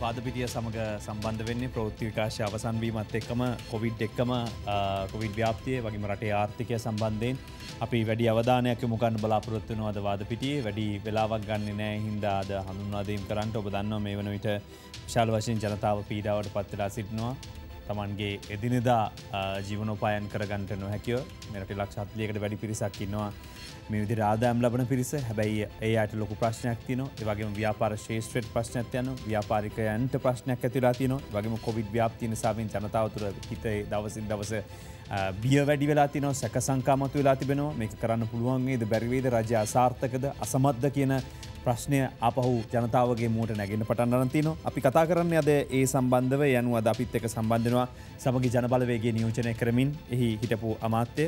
වාදපිටිය සමඟ සම්බන්ධ වෙන්නේ ප්‍රෘත්ති විකාශය අවසන්වීමත් එක්කම කොවිඩ් එක්කම කොවිඩ් ව්‍යාපතිය වගේම රටේ ආර්ථිකය සම්බන්ධයෙන් අපි වැඩි අවධානයක් මුකන් බලාපොරොත්තුනවාද වාදපිටියේ වැඩි වෙලාවක් ගන්න නෑ හින්දාද හඳුන්වාදීම් කරන්නට ඔබ දන්න මේ වන විට ශාල වශයෙන් ජනතාව පීඩාවට පත්වෙලා සිටිනවා තමන්ගේ එදිනෙදා ජීවනෝපායන් කරගන්නට නොහැකිව මෙට ලක්ෂත්ලියකට වැඩි පිරිසක්කින්නවා මේ විදි රාදාම් ලබන පිරිස හැබැයි ඒ අයට ලොකු ප්‍රශ්නයක් තින වගේ ව්‍යාපාර ශේෂත්‍රයට ප්‍රශ්නයක් යන ව්‍යාපාරිකයන්ට ප්‍රශ්නයක් ඇතිලා තින වගේම කොවිඩ් ව්‍යාපතින සාමෙන් ජනතාවතුර හිතේ දවසින් දවස බිය වැඩි වෙලා තිනෝ සැක සංකාමතු වෙලා තිබෙනවා මේ කරන්න පුළුවන්ගේද බැරිවේද රජ අසාර්ථකද අසමත්ද කියන ප්‍රශ්නය අපහු ජනතාවගේ මූට නැගෙන පටන්නරන්තින අපි කතා කරන්න අද ඒ සම්බන්ධව යනුව අද අපිත් එක සම්බන්ධනවා සමග ජනබලවේගේ නියෝජනය කරමින් එහි හිටපු අමාත්‍ය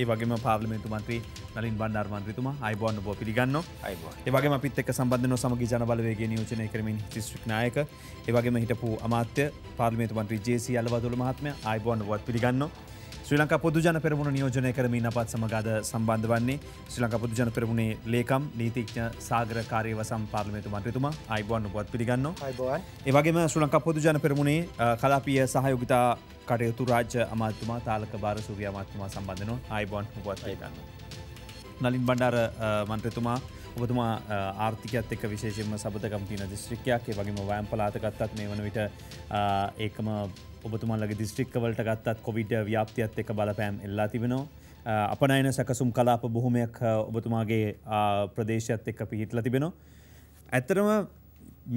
ඒ වගේම පාර්ලිමෙන්තු මන්ත්‍රී නලින් බන්ඩර් මන්ත්‍රතුම අයිබෝන්න බෝ පිළිගන්න ඒවගේ අපිත් එක සම්බන්ධන සමග ජනබලවේගේ නියෝජනය කරමින් ත්‍රිශ්‍රික්නායක ඒවගේම හිටපු අමාත්‍ය පාර්ලිමේතු මන්ත්‍රී ජේසි අලවදුළ මහත්ම අයිබෝන්න වත් පිළිගන්නවා ශ්‍රී ලංකා පොදුජන පෙරමුණ නියෝජනය කරමින් අපත් සමගාද සම්බන්ධ වන්නේ ශ්‍රී ලංකා පොදුජන පෙරමුණේ ලේකම් නීතිඥ සාගර කාර්ය වසම් පාර්ලිමේන්තු මන්ත්‍රීතුමා අයිබෝන් උපත් පිළිගන්නවා අයිබෝන් ඒ වගේම ශ්‍රී ලංකා පොදුජන පෙරමුණේ කලාපීය සහයෝගිතා කටයුතු රාජ්‍ය අමාත්‍යතුමා තාලක බාර සූර්ය අමාත්‍යතුමා සම්බන්ධනවා අයිබෝන් උපත් පිළිගන්නවා නලින් බණ්ඩාර මන්ත්‍රීතුමා ඔබතුමා ආර්ථිකත් එක් විශේෂෙන්ම සබතකම් තියෙන දිස්ත්‍රික්කයක් ඒ වගේම වයම් පලාතකත්තත් මේ වන විට ඒකම ඔබතුමන්ලගේ දිස්ත්‍රික්කවලට ගත්තත් කොවිඩ් ව්‍යාපතියත් එක බලපෑම් එල්ලා තිබෙනවා. අපනයන සැකසුම් කලාප බොහොමයක් ඔබතුමාගේ ප්‍රදේශයත් එක්ක පිහිටල තිබෙනවා. ඇත්තරම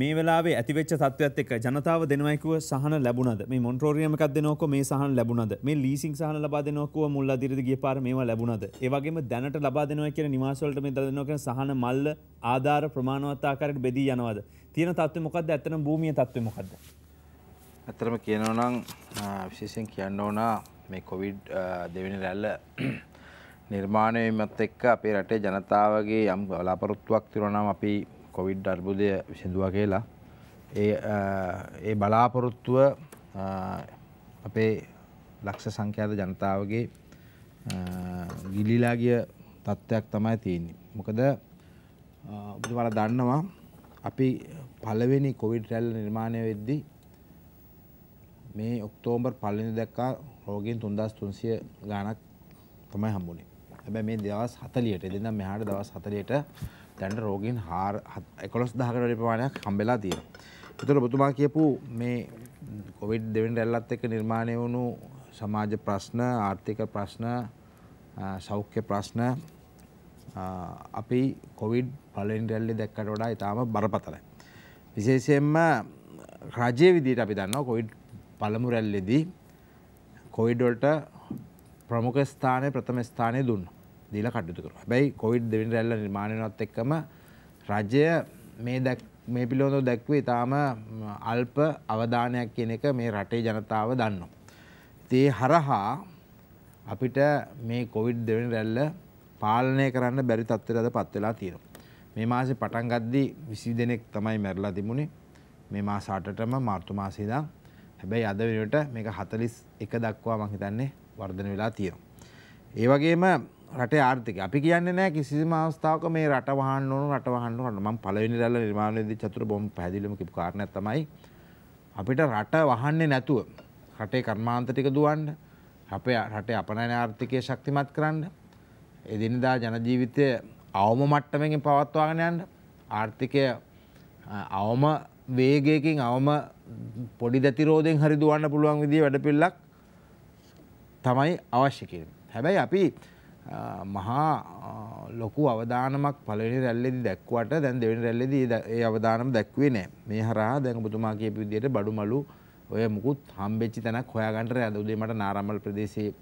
මේ වෙලාේ ඇතිවෙච් සත්වත් එක් ජනතාව දෙනවයිකුව සහන ලැබුණද මේ මොන්ට්‍රෝරියමකක් දෙනෝක මේ සහන් ලැබුණද මේ ලීසින් සහන ලබා දෙනොකුව මුල්ල දිරිදිගේ පාර මේවා ලැබුණද ඒවගේම දැනට ලබා දෙනව කියෙන නිවාසවලට මේ දනක සහන මල්ල ආධාර ප්‍රමාණවත්තාකාරයට බෙදී යනවද තියෙන තත්ව මොකක්ද ඇත්තන භූමිය තත්ව මොකක්ද. ඇතරම කියනවනම් විශේෂයෙන් කියන්න ඕනා මේ කොවිඩ් දෙවෙනි රැල්ල නිර්මාණයමත් එක්ක අපේ රටේ ජනතාවගේ යම් බලාපොරොත්තුවක් තිරනම් අපි කොවිඩ් අර්බුදය විසිඳුව කියලා ඒ ඒ බලාපොරොත්තුව අපේ ලක්ෂ සංඛ්‍යාත ජනතාවගේ ගිලිලාගිය තත්ත්වයක් තමයි තියන්නේ මොකද ඔබට වල දන්නවා අපි පළවෙනි කොවිඩ් රැල්ල නිර්මාණය වෙද්දී මේ ඔක්තෝම්බර් පල්ලිඳ දැක්කා රෝගීන් 3300 ගාණක් තමයි හම්බුනේ. හැබැයි මේ දවස් 40ට එදින්දා මෙහාට දවස් 40ට දැන් රෝගීන් 11000කට වැඩි ප්‍රමාණයක් හම්බෙලා තියෙනවා. ඒතර ඔබතුමා කියපු මේ කොවිඩ් දෙවෙනි රැල්ලත් එක්ක නිර්මාණය වුණු සමාජ ප්‍රශ්න, ආර්ථික ප්‍රශ්න, සෞඛ්‍ය ප්‍රශ්න අපි කොවිඩ් පළවෙනි රැල්ලේ දැක්කට වඩා ඉතාම බරපතලයි. විශේෂයෙන්ම රජයේ විදිහට අපි දන්නවා කොවිඩ් පළමු රැල්ලෙදී කොයිඩොල්ට ප්‍රමුඛ ස්ථානය ප්‍රථම ස්ථානය දුන්න දීල කටයුතු කර හැබැයි කොවිඩ් දෙවිනි රැල්ල නිර්මාණයනොත් එක්කම රජය මේ දැක් මේ පිළිබඳව දැක්වේ ඉතාම අල්ප අවධානයක් කියන එක මේ රටේ ජනතාව දන්නවා. ඉතින් හරහා අපිට මේ කොවිඩ් දෙවෙනි රැල්ල පාලනය කරන්න බැරි තත්ත්වයකට පත් වෙලා තියෙනවා. මේ මාසේ පටන් ගද්දි 20 දෙනෙක් තමයි මැරලා තිබුණේ. මේ මාස 8ටම මාර්තු මාසේ ඉඳන් හැබැයි අද වෙනට මේක හතලිස් එක දක්වා මං හිතන්නේ වර්ධන වෙලා තියෙනවා. ඒ වගේම රටේ ආර්ථික අපි කියන්නේ නැහැ කිසිම අවස්ථාවක මේ රට වහන්න ඕන රට වහන්න ඕන මම පළවෙනි දැල්ල නිර්මාණයේදී චතුර බොම් පැහැදිලිවම කියපු කාරණයක් තමයි අපිට රට වහන්නේ නැතුව රටේ කර්මාන්ත ටික දුවන්න අපේ රටේ අපනයන ආර්ථිකය ශක්තිමත් කරන්න එදිනදා ජනජීවිතය අවම මට්ටමකින් පවත්වාගෙන යන්න ආර්ථිකය අවම වේගයකින් අවම පොඩි දැතිරෝධයෙන් හරි දුවන්න පුළුවන් විදිහේ වැඩපිළිවෙලක් තමයි අවශ්‍ය කියන්නේ. හැබැයි අපි මහා ලොකු අවදානමක් පළවෙනි රැල්ලේදී දැක්ුවට දැන් දෙවෙනි රැල්ලේදී ඒ අවදානම දැක්ුවේ නැහැ. මේ හරහා දැන් ඔබතුමා කියපු විදිහට බඩුමලු ඔය මුකුත් හම්බෙච්ච තැනක් හොයාගන්න රැඳ උදේ මට නාරාමල් ප්‍රදේශයේ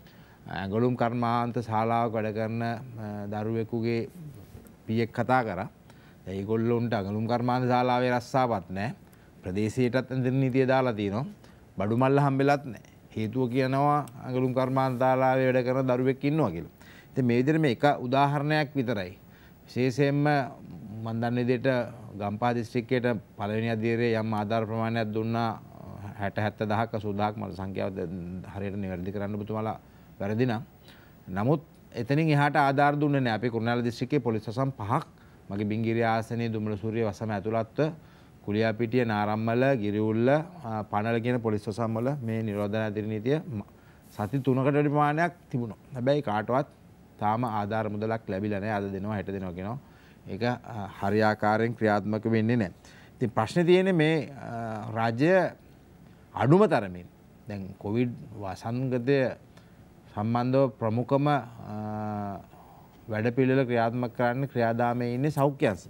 ඇඟලුම් කර්මාන්ත ශාලාවක වැඩ කරන දරුවෙකුගේ පියෙක් කතා කරා. ඒගොල්ලොන්ට අගලුම් කර්මාණ ශාලාවේ රස්සාවත් නෑ ප්‍රදේශයටත් ඇඳර නීතිය දාලා තියෙනවා බඩු මල්ල හම්බෙලත් නෑ හේතුව කියනවා අගලුම් කර්මාණ ශාලාවේ වැඩ කරන දරුවෙක් ඉන්නවා කියලා. ඉතින් මේ විදිහට මේ එක උදාහරණයක් විතරයි. විශේෂයෙන්ම මම දන්න විදිහට ගම්පහ දිස්ත්‍රික්කයට පළවෙනි අධීරයේ යම් ආධාර ප්‍රමාණයක් දුන්නා 60 70000ක 80000ක් මට සංඛ්‍යාව හරියට නිවැරදි කරන්න ඔබතුමාලා වැරදි නම් නමුත් එතනින් එහාට ආධාර දුන්නේ නැහැ. අපි කුරුණෑල දිස්ත්‍රික්කයේ පොලිස් සසම් පහක් මගේ බිංගිරි ආසනයේ දුම්ල සූරිය වසම ඇතුළත්ව කුලියාපිටිය නාරම්මල ගිරිඋල්ල පනල කියන පොලිස් වසම් වල මේ නිරෝධන අධිනීතිය සති 3කට වැඩි ප්‍රමාණයක් තිබුණා. හැබැයි කාටවත් තාම ආධාර මුදලක් ලැබිලා නැහැ. අද දෙනවා හෙට දෙනවා කියනවා. ඒක හරියාකාරයෙන් ක්‍රියාත්මක වෙන්නේ නැහැ. ඉතින් ප්‍රශ්නේ තියෙන්නේ මේ රාජ්‍ය අඩුම තරමින් දැන් කොවිඩ් වසංගතය සම්බන්ධව ප්‍රමුඛම වැඩපිළිවෙල ක්‍රියාත්මක කරන්න ක්‍රියාදාමයේ ඉන්නේ සෞඛ්‍යංශ.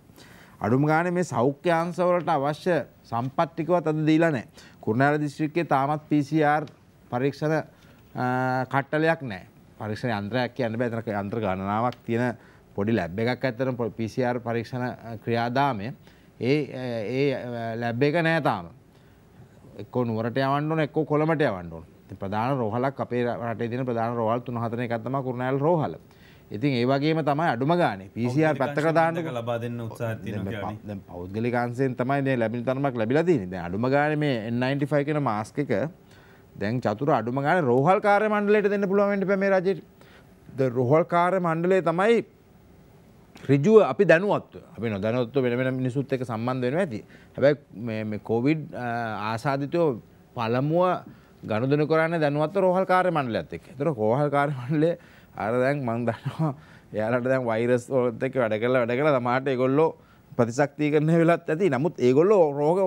අඩුම ගානේ මේ සෞඛ්‍යංශ වලට අවශ්‍ය සම්පත් ටිකවත් අද දීලා නැහැ. කුරුණෑගල දිස්ත්‍රික්කයේ තාමත් PCR පරීක්ෂණ කට්ටලයක් නැහැ. පරීක්ෂණ යන්ත්‍රයක් කියන්න බෑ. එතන යන්ත්‍ර ගණනාවක් තියෙන පොඩි ලැබ් එකක් ඇත්තටම PCR පරීක්ෂණ ක්‍රියාදාමය ඒ ඒ ලැබ් එක නෑ තාම. එක්කෝ නුවරට යවන්න ඕන එක්කෝ කොළඹට යවන්න ඕන. ඉතින් ප්‍රධාන රෝහලක් අපේ රටේ තියෙන ප්‍රධාන රෝහල් 3 4 එකක් තමයි කුරුණෑල් රෝහල. ඉතින් ඒ වගේම තමයි අඩුම ගානේ පිසිR පැත්තක දාන්නක ලබා දෙන්න උත්සාහ තියෙනවා කියන්නේ දැන් පෞද්ගලික අංශයෙන් තමයි මේ ලැබෙන තරමක් ලැබිලා තියෙන්නේ දැන් අඩුම ගානේ මේ N95 කියන මාස්ක් එක දැන් චතුර අඩුම ගානේ රෝහල් කාර්ය මණ්ඩලයට දෙන්න පුළුවන් වෙන්න බෑ මේ රජයට ද රෝහල් කාර්ය මණ්ඩලය තමයි ඍජුව අපි දැනුවත් අපි නොදැනුවත්ව වෙන වෙන මිනිසුත් එක්ක සම්බන්ධ වෙනවා ඇති හැබැයි මේ මේ කොවිඩ් ආසාදිතව පළමුව ගනුදෙනු කරන්නේ දැනුවත්ව රෝහල් කාර්ය මණ්ඩලයත් එක්ක. ඒතර රෝහල් කාර්ය මණ්ඩලය අර දැන් මං දන්නවා එයාලට දැන් වෛරස් වලත් එක්ක වැඩ කරලා වැඩ කරලා තමාට ඒගොල්ලෝ ප්‍රතිශක්තිකරණය වෙලත් ඇති. නමුත් ඒගොල්ලෝ රෝග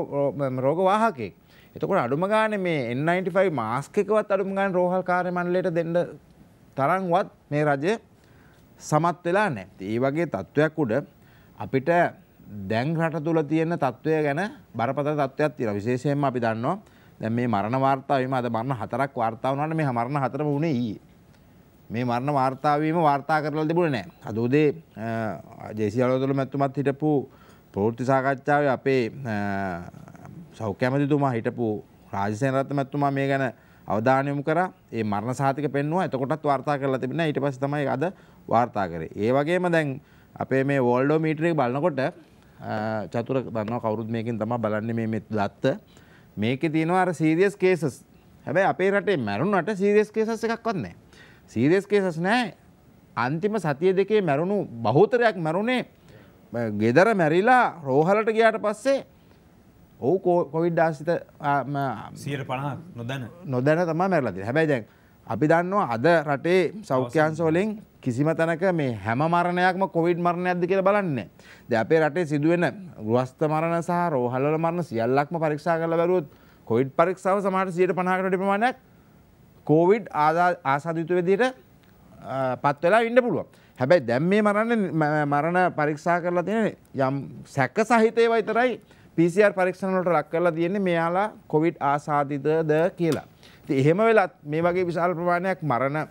රෝග වාහකෙක්. එතකොට අඩුම ගානේ මේ N95 මාස්ක් එකවත් අඩුම ගානේ රෝහල් කාර්ය මණ්ඩලයට දෙන්න තරම්වත් මේ රජය සමත් වෙලා නැහැ. ඒ වගේ තත්වයක් උඩ අපිට දැන් රට තුල තියෙන තත්වය ගැන බරපතල තත්වයක් තියෙනවා. විශේෂයෙන්ම අපි දන්නවා දැන් මේ මරණ වාර්තා වීම අද මරණ හතරක් වාර්තා වුණානේ මේ මරණ හතරම වුණේ ඊයේ. මේ මරණ වාර්තාාවීම වාර්තා කරලා තිබුණ නෑ. අදෝදේ ජේසිලෝතුළ මැත්තුමත් හිටපු පෝෘත්ති සාකච්ඡාව අපේ සෞඛ්‍යමතිතුමා හිටපු රාජසයනරත්ත මැත්තුමා මේ ගැන අවධානයමු කර ඒ මරණ සාතික පෙන්වා එතකොටත් වාර්තා කරලා තිබෙන ඊට පස් තමයි අද වාර්තා කරේ. ඒ වගේම දැන් අපේ මේ වෝල්ඩෝ මීට්‍රෙක් බලනකොට චතුර දන්න කවරුත් මේකින් තම බලන්න මේ මෙත් දත්ත මේක තියෙනවා අර සීරියස් කේසස් හැබැයි අපේ රටේ මැරුණට සීරියස් කේසස් එකක් වන්නේ සීරියස් කේසස් නෑ අන්තිම සතිය දෙකේ මැරුණු බහුතරයක් මැරුණේ ගෙදර මැරිලා රෝහලට ගියාට පස්සේ ඔහු කොවිඩ් ආසිත සියට පනා නොදැන නොදැන තමා මැරලති හැබැයි දැන් අපි දන්නවා අද රටේ සෞඛ්‍යන්සෝලින් කිසිම තැනක මේ හැම මරණයක්ම කොවිඩ් මරණයක්ද කියලා බලන්නේ. දැන් අපේ රටේ සිදුවෙන ගෘහස්ත මරණ සහ රෝහල්වල මරණ සියල්ලක්ම පරීක්ෂා කරලා බැලුවොත් කොවිඩ් පරීක්ෂාව සමහර 150කට වැඩි ප්‍රමාණයක් කෝවිඩ් ආසාධිතු විදියට පත් වෙලා ඉන්න පුළුවන්. හැබැයි දැම් මේ මරන්න මරණ පරීක්ෂා කරලා තියෙන යම් සැක සහිතය වයිතරයි පිසිR පරීක්ෂණවලට ලක් කරලා තියෙන්නේ මෙයාලා කොවිඩ් ආසාධිතද කියලා. ඉතින් එහෙම වෙලත් මේ වගේ විශාල ප්‍රමාණයක් මරණ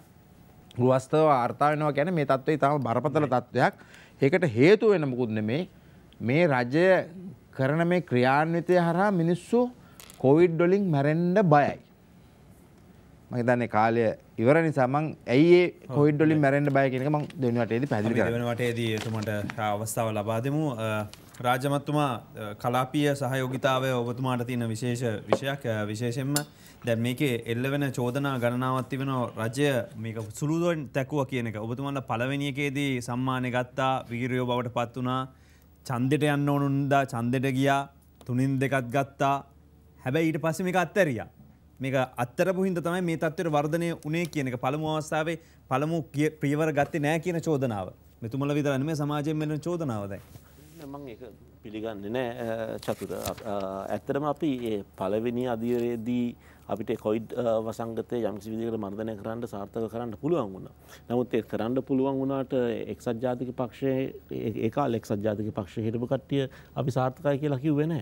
ගෘහස්තව වාර්තා වෙනවා කියන්නේ මේ தত্ত্বය ඉතාම බරපතල தত্ত্বයක්. ඒකට හේතු වෙන මොකුත් නෙමේ මේ රජය කරන මේ ක්‍රියාන්විතය හරහා මිනිස්සු කොවිඩ් වලින් මැරෙන්න බයයි. මගේ දන්නේ කාලය ඉවර නිසා මං ඇයි ඒ කොවිඩ් වලින් මැරෙන්න බය කියන එක මං දෙවෙනි වටේදී පැහැදිලි කරනවා. දෙවෙනි වටේදී එතුමන්ට අවස්ථාව ලබා දෙමු. රාජමත්තුමා කලාපීය සහයෝගිතාවය ඔබතුමාට තියෙන විශේෂ විෂයක් විශේෂයෙන්ම දැන් මේකේ එල්ල වෙන චෝදනා ගණනාවක් තිබෙනවා රජය මේක සුළුදුවෙන් තැකුවා කියන එක. ඔබතුමාලා පළවෙනි එකේදී සම්මානය ගත්තා, වීරයෝ බවට පත් වුණා. ඡන්දෙට යන්න ඕනුන්දා ඡන්දෙට ගියා. තුනින් දෙකක් ගත්තා. හැබැයි ඊට පස්සේ මේක අත්හැරියා. මේක අත්තරපු හින්දා තමයි මේ තත්ත්වයට වර්ධනය වුණේ කියන එක පළමු අවස්ථාවේ පළමු ප්‍රියවර ගත්තේ නැහැ කියන චෝදනාව. මෙතුමල විතර නෙමෙයි සමාජයෙන් මෙන්න චෝදනාව දැන්. මම ඒක පිළිගන්නේ නැහැ චතුර. ඇත්තටම අපි පළවෙනි අධීරයේදී අපිට කොයිඩ් වසංගතය යම්සි විදිකට මර්ධනය කරන්න සාර්ථක කරන්න පුළුවන් වුණ. නමුත් ඒ කරන්න පුළුවන් වුණාට එක්සත් ජාතික පක්ෂයේ ඒකාල එක්සත් ජාතික පක්ෂ හිටපු කට්ටිය අපි සාර්ථකය කියලා කිව්වෙන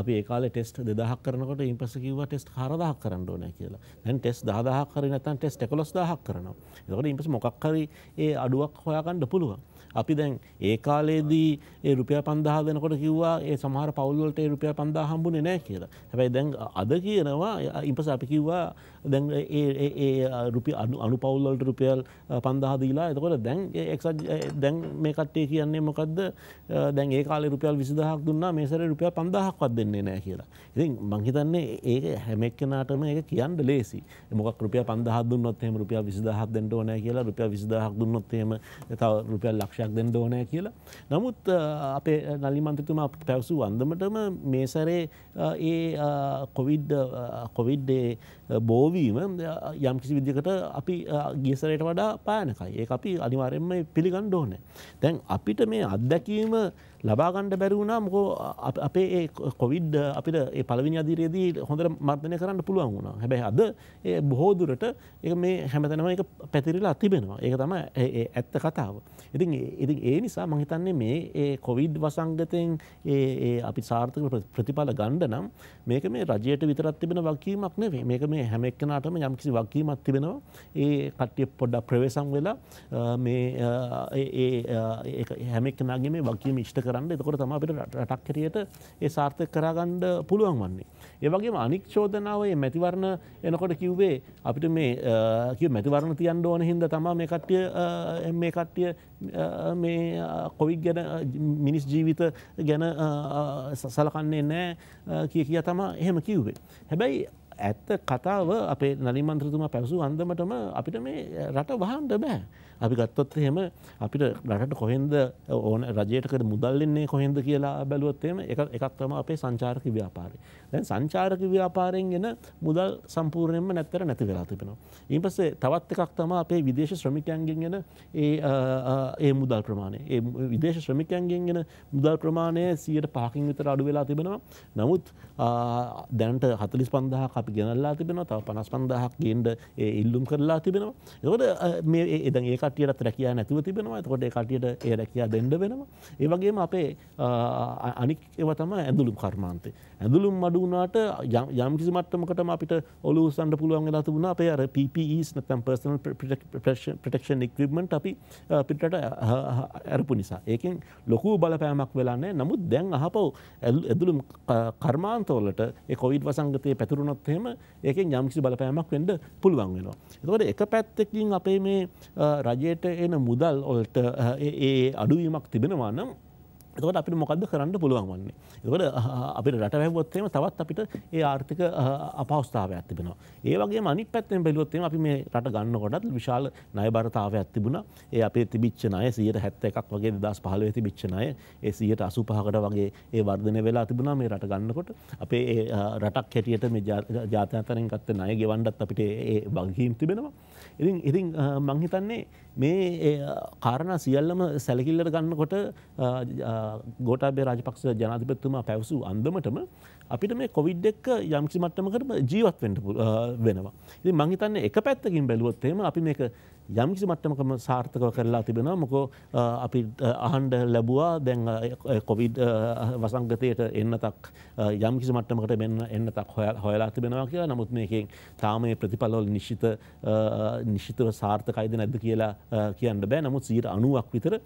අපි ඒකාල ටෙස්ට දෙදහක් කරනකොට ඉන් පස කිව ටෙස්ට හරදහක් කරන්න ඕන කියලා දැන් ටෙස් දාදහක් කරන තන් ටෙස් ටකොස් දහක් කරනවා. එතකට ඉන්පස මොකක් හරි ඒ අඩුවක් හොයාගන්න පුළුවන්. අපි දැන් ඒ කාලේදී ඒ රුපිය පන්දහ දෙනකොට කිව්වා ඒ සමහර පවල්වලට රුපිය පන්දා හම්බුනේ නෑ කියලා හැබැයි දැන් අද කියනවා ඉපස අපි කිව්වා දැන් ඒ රුපි අනු අනු පවුල්ලට රුපියල් පන්දහදීලා එතකොට දැන් එක් දැන් මේ කට්ටේ කියන්නේ මොකක්ද දැන් ඒ කාල රුපියල් විසිදහක් දුන්නා මේසර රුපියල් පන්දහක්වත් දෙන්නේ නෑ කියලා ඉතින් මංහිතන්නේ ඒක හැමෙක්කෙනටම ඒ කියන්න ලේසි මොක රුපිය පන්දහදුන්නොත් එම රුපිය විසිදහක් දෙන්න ඕනෑ කියලා රුපිය විසිදහක් දුන්නොත් එම තව රුපියල් ලක්ෂයක් දෙන්න ඕනෑ කියලා නමුත් අපේ නලිමන්තතුමා පැවසූ අන්දමටම මේසරේ ඒ කොවිඩ් කොවිඩ්ඩේ බෝවි සිදුවීම යම් කිසි විදිකට අපි ගියසරයට වඩා පායනකයි ඒ අපි අනිවාරෙන්ම පිළිගන්න ඕන. තැන් අපිට මේ අත්දැකීම ලබාගණ්ඩ බැරිවුණා මොකෝ අපේ ඒ කොවිඩ් අපිට ඒ පළවිනි අදිරයේදී හොඳට මර්ධනය කරන්න පුළුවන් වුණා හැබැයි අද ඒ බොහෝදුරට ඒ මේ හැමතැනම එක පැතිරිලා තිබෙනවා ඒක තම ඇත්ත කතාව. ඉතින් ඉතින් ඒ නිසා මහිතන්නේ මේ ඒ කොවිඩ් වසංගතයෙන් ඒ අපි සාර්ථක ප්‍රතිඵල ගණ්ඩ නම් මේක මේ රජයට විතරත් තිබෙන වකීමක් නෙවේ මේක මේ හැමෙක් එක්කනාටම යම් කිසි වගකීමක් තිබෙනවා ඒ කට්ටිය පොඩ්ඩක් ප්‍රවේශම් වෙලා මේ හැමෙක්නගේ මේ වගකීම ඉෂ්ට කරන්න එතකොට තම අපිට රටක් හැටියට ඒ සාර්ථක කරගන්න පුළුවන් වන්නේ. ඒ වගේම අනික් චෝදනාව මේ මැතිවරණ එනකොට කිව්වේ අපිට මේ කිව් මැතිවරණ තියන්න ඕන හින්දා තමයි මේ කට්ටිය මේ කට්ටිය මේ කොවිඩ් ගැන මිනිස් ජීවිත ගැන සලකන්නේ නැහැ කිය කියා තමයි එහෙම කිව්වේ. හැබැයි ඇත්ත කතාව අපේ නලිමන්ත්‍රතුම පැවසු අන්දමටම අපිට මේ රට වහන්ඩ බෑ. අපි ගත්තොත් එහෙම අපිට රටට කොහෙන්ද ඕන රජයටකට මුදල්ලන්නේ කොහෙන්ද කියලා බැලුවත්තේම එකක් තම අපේ සංචාරක ව්‍යාපාරය දැන් සංචාරක ව්‍යාපාරයෙන් ගෙන මුදල් සම්පූර්ණයෙන්ම නැත්තර නැති වෙලා තිබෙනවා. ඊපස්සේ තවත් එකක් තම අපේ විදේශ ශ්‍රමිකයන්ගෙන් ගෙන ඒ ඒ මුදල් ප්‍රමාණය ඒ විදේශ ශ්‍රමිකයන්ගෙන් ගෙන මුදල් ප්‍රමාණය සියයට පහකින් විතර අඩු වෙලා තිබෙනවා නමුත් දැන්ට හතලිස් පන්දහක් අපි ගෙනල්ලා තිබෙනවා තව පනස් පන්දහක් ගෙන්ඩ ඉල්ලුම් කරලා තිබෙනවා එකට මේ එදන් ඒක කටියට රැකයා නැතුව තිබෙනවා තකොට කටියට ඒ රැකයා දෙඩ වෙනවා. ඒවගේම අපේ අනික් ඒවතම ඇඳුළුම් කර්මාන්තේ. ඇඳුළුම් අඩුනාට යම්කිසි මට්ටමකටම අපිට ඔලු සන්ඩ පුළුවන් වෙලා තිබුණා අපේ අර PPEs නැත්නම් personal protection equipment අපි පිටට ඇරපු නිසා. ඒකෙන් ලොකු බලපෑමක් වෙලා නැහැ. නමුත් දැන් අහපව් ඇඳුළුම් කර්මාන්තවලට ඒ කොවිඩ් වසංගතයේ පැතුරුනොත් එහෙම ඒකෙන් යම්කිසි බලපෑමක් වෙන්න පුළුවන් වෙනවා. එතකොට එක පැත්තකින් අපේ මේ රජයට එන මුදල් ඔල්ට ඒ අඩුවීමක් තිබෙනවා නම් එතකට අපිට මොකද කරන්න පුළුවන් වන්නේ. එකට අපිට රට වැැවොත්තේම තවත් අපිට ඒ ආර්ථික අපවස්ථාව ඇතිබෙන. ඒවගේ මනි පැත්තෙන් බැලුවොත්තේ අපි මේ රට ගන්න ගොඩත් විශාල නයබරතාව ඇතිබුණ ඒ අපේ තිබිච්චනය සියට හැත්ත එකක් වගේ දස් පහලව ඇති බිච්චනය ඒ සියට අසු පහකට වගේ ඒ වර්ධනය වෙලා තිබුණ මේ රට ගන්නකොට අපේ රටක් හැටියට මේ ජාතන්තරෙන් කත්ත නය ගෙවන්ඩත් අපිට ඒ වගහීම් තිබෙනවා. ඉතින් ඉතින් මංහිතන්නේ මේ කාරණ සියල්ලම සැලකිල්ලට ගන්නකොට ගෝටාබේ රාජපක්ෂ ජනාධිපත්තුමා පැවසූ අන්දමටම අපිට මේ කොවිඩ් එක්ක යම්කිසි මට්ටමකට ජීවත් වෙන්න වෙනවා. ඉතින් මං හිතන්නේ එක පැත්තකින් බැලුවොත් එහෙම අපි මේක යම්කිසි මට්ටමකම සාර්ථකව කරලා තිබෙනවා මොකෝ අපි අහන්ඩ ලැබවා දැන් කොවිඩ් වසංගතයට එන්නතක් යම්කිසි මට්ටමකට මෙන්න එන්නතක් හොය හොයලා තිබෙනවා කියලා නමුත් මේකින් තාම මේ ප්‍රතිඵලවල නිශ්ිත නිශ්ිතව සාර්ථකයිද නැද්ද කියලා කියන්න බෑ නමුත් සීට අනුවක් විතර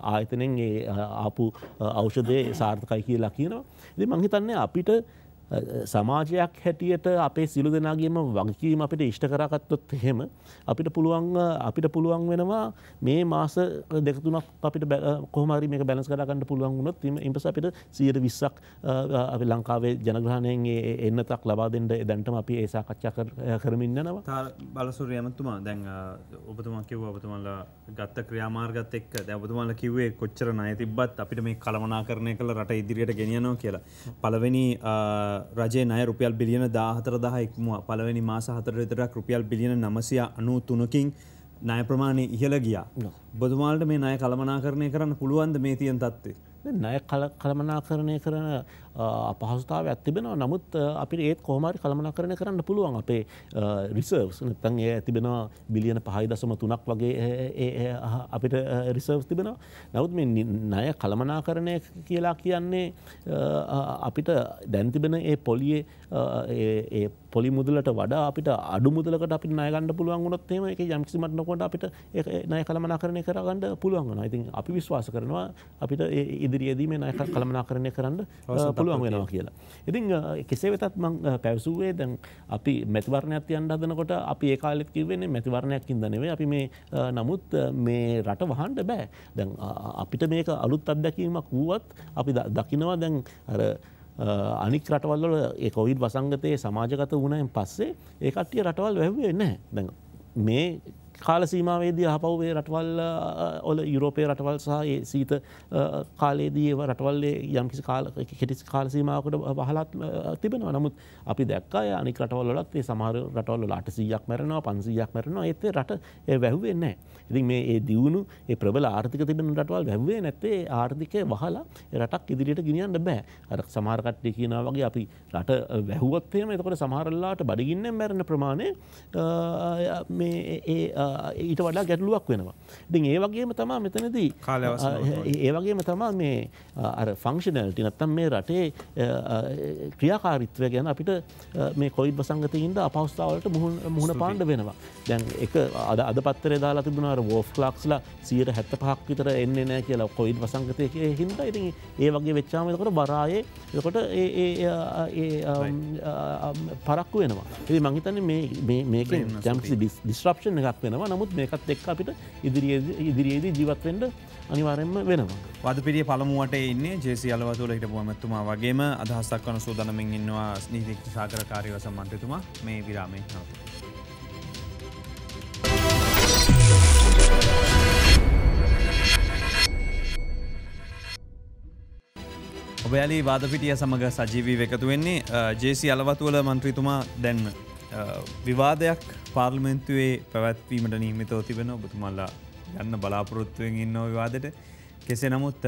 ආයතනෙන් ඒ ආපු අවෂදය සාර්ථකයි කියලා කියනවා. ඉති මංහිතන්නේ අපිට සමාජයක් හැටියට අපේ සිලු දෙනාගේම වගකීම අපිට ඉෂ්ට කරගත්තොත් එහෙම අපිට පුළුවන් අපිට පුළුවන් වෙනවා මේ මාස දෙකතුනක් අපිට කොහමරි මේ බැලස් කරගන්න පුළුවන් වුණොත් ඉම්පස අපිට සියයට විස්සක් අපි ලංකාවේ ජනග්‍රහණයෙන් එන්නතක් ලබා දෙන්නට දැන්ටම අපි ඒසා කච්චා කරමින්නවා බලසුර යමතුමා දැන් ඔබතුමා කිව් ඔබතුමල්ලා ගත්ත ක්‍රියාමාර්ගත් එක් දැබතුමල්ල කිව්වේ කොච්චර නය තිබත් අපිට මේ කළමනා කරණය කළ රට ඉදිරියට ගෙනියනවා කියලා පලවෙනි රජේ නය රුපියල් බිලියන දාහතර දහ එක්මුව පලවැනි මාස හතර විතරක් රුපියල් බිලියන නමසය අනු තුනකින් නය ප්‍රමාණය ඉහළ ගියා බොදුමාල්ට මේ නය කළමනා කරණය කරන්න පුළුවන්ද මේ තියන් තත්වේ. නය කළමනා කරණය කරන අපහසුතාවයක් තිබෙනවා නමුත් අපි ඒත් කොහමරි කළමන කරන කරන්න පුළුවන් අපේ රිසර්ස් නැතන් ඒ තිබෙනවා බිලියන පහයි දසම තුනක් වගේ අපිට රිසර්ස් තිබෙනවා නවත් මේ නය කළමනා කරණය කියලා කියන්නේ අපිට දැන්තිබෙන ඒ පොලියේ පොලි මුදලට වඩා අපිට අඩු මුදලකට අපි නයගන්න පුළුවන් ගොත් එම එක යම්කිසි මටනකොට අපිට නය කළමනා කරණය කරගන්න පුළුවන් වන ඉතින් අපි විශ්වාස කරනවා අපිට ඉදිරියේදී මේ නය කළමනා කරණය කරන්න පුළුවන් වෙනවා කියලා. ඉතින් කෙසේ වෙතත් මං පැවසුවේ දැන් අපි මැතිවරණයක් තියන්න හදනකොට අපි ඒ කාලෙත් කිව්වෙන්නේ මැතිවරණයක් ඉඳනෙවේ අපි මේ නමුත් මේ රට වහන්ඩ බෑ දැන් අපිට මේක අලුත් අත්දැකීමක් වුවත් අපි දකිනවා දැන් අර අනික් රටවල්ල ඒ කොවිඩ් වසංගතයේ සමාජගත වුණයෙන් පස්සේ ඒකට්ටිය රටවල් වැැවේ නැහැ දැන් මේ කාල සීමාවේදී හපව්වේ රටවල් ඔල යුරෝපය රටවල් සහ සීත කාලේදී ඒව රටවල්ලේ යම්කිසි කාල කෙටිස් කාල සීමාවකට පහලත් තිබෙනවා නමුත් අපි දක්කා අනි රටවල්ලත් ඒ සමහර රටවල්ල අටසීයක් මැරෙනවා පන්සීයක් මැරෙනවා ඇතේ රට වැැහුවෙන්නේ ඉතින් මේ ඒ දියුණු ඒ ප්‍රබල ආර්ථික තිබෙන රටවල් වැැහුවේ නැත්තේ ආර්ථිකය වහලා රටක් ඉදිරියට ගෙනියන්න බෑ අර සමහරකට්ටය කියනාවගේ අපි රට වැැහුවත්යම එතකොට සමහරල්ලාට බඩිගින්න මැරණ ප්‍රමාණය මේ ඒ ඊට වඩා ගැටලුවක් වෙනවා. ඉතින් ඒ වගේම තමා මෙතනදී ඒ වගේම තමා මේ අර ෆංක්ෂනල්ටි නැත්තම් මේ රටේ ක්‍රියාකාරිත්වය ගැන අපිට මේ කොයිඩ් වසංගතයින්ද අපහස්ථාවලට මුහුණ පාණ්ඩ වෙනවා. දැන් එක අද අද පත්තරේ දාලා තිබුණාර වෝෆ් ක්ලාක්ස්ලා සියට හැත්ත පහක් විතර එන්නේ නෑ කියලා කොයිඩ් වසංගතය හින්ද ඉතින් ඒ වගේ වෙච්චාමතකොට බරායේ එකොට පරක්කු වෙනවා. ඒ මංහිතන මේක ජම්සි ඩිස්රප්ෂණ එකක් වෙන යනවා නමුත් මේකත් එක් අපිට ඉදිරියේදී ජීවත්වෙන්ට අනිවාරෙන්ම වෙනවා. වද පිරිිය පළමුුවට ඉන්නේ ජේසි අලවතුල හිට පුවමැත්තුමා වගේම අදහස්සක් වන සූදනමින් ඉන්නවා නීතික් සාකරකාරීව සම්මන්තතුමා මේ විරාමේ නවතු. ඔබයාලි වාදපිටිය සමඟ සජීවී එකතු වෙන්නේ ජේසි අලවතුවල මන්ත්‍රීතුමා දැන්න විවාදයක් පාර්ලිමෙන්න්තුවේ පැවැත්වීමට නීමිතව තිබෙන ඔබතුමල්ලා ගන්න බලාපොරොත්තුවෙන් ඉන්න විවාදට කෙසේ නමුත්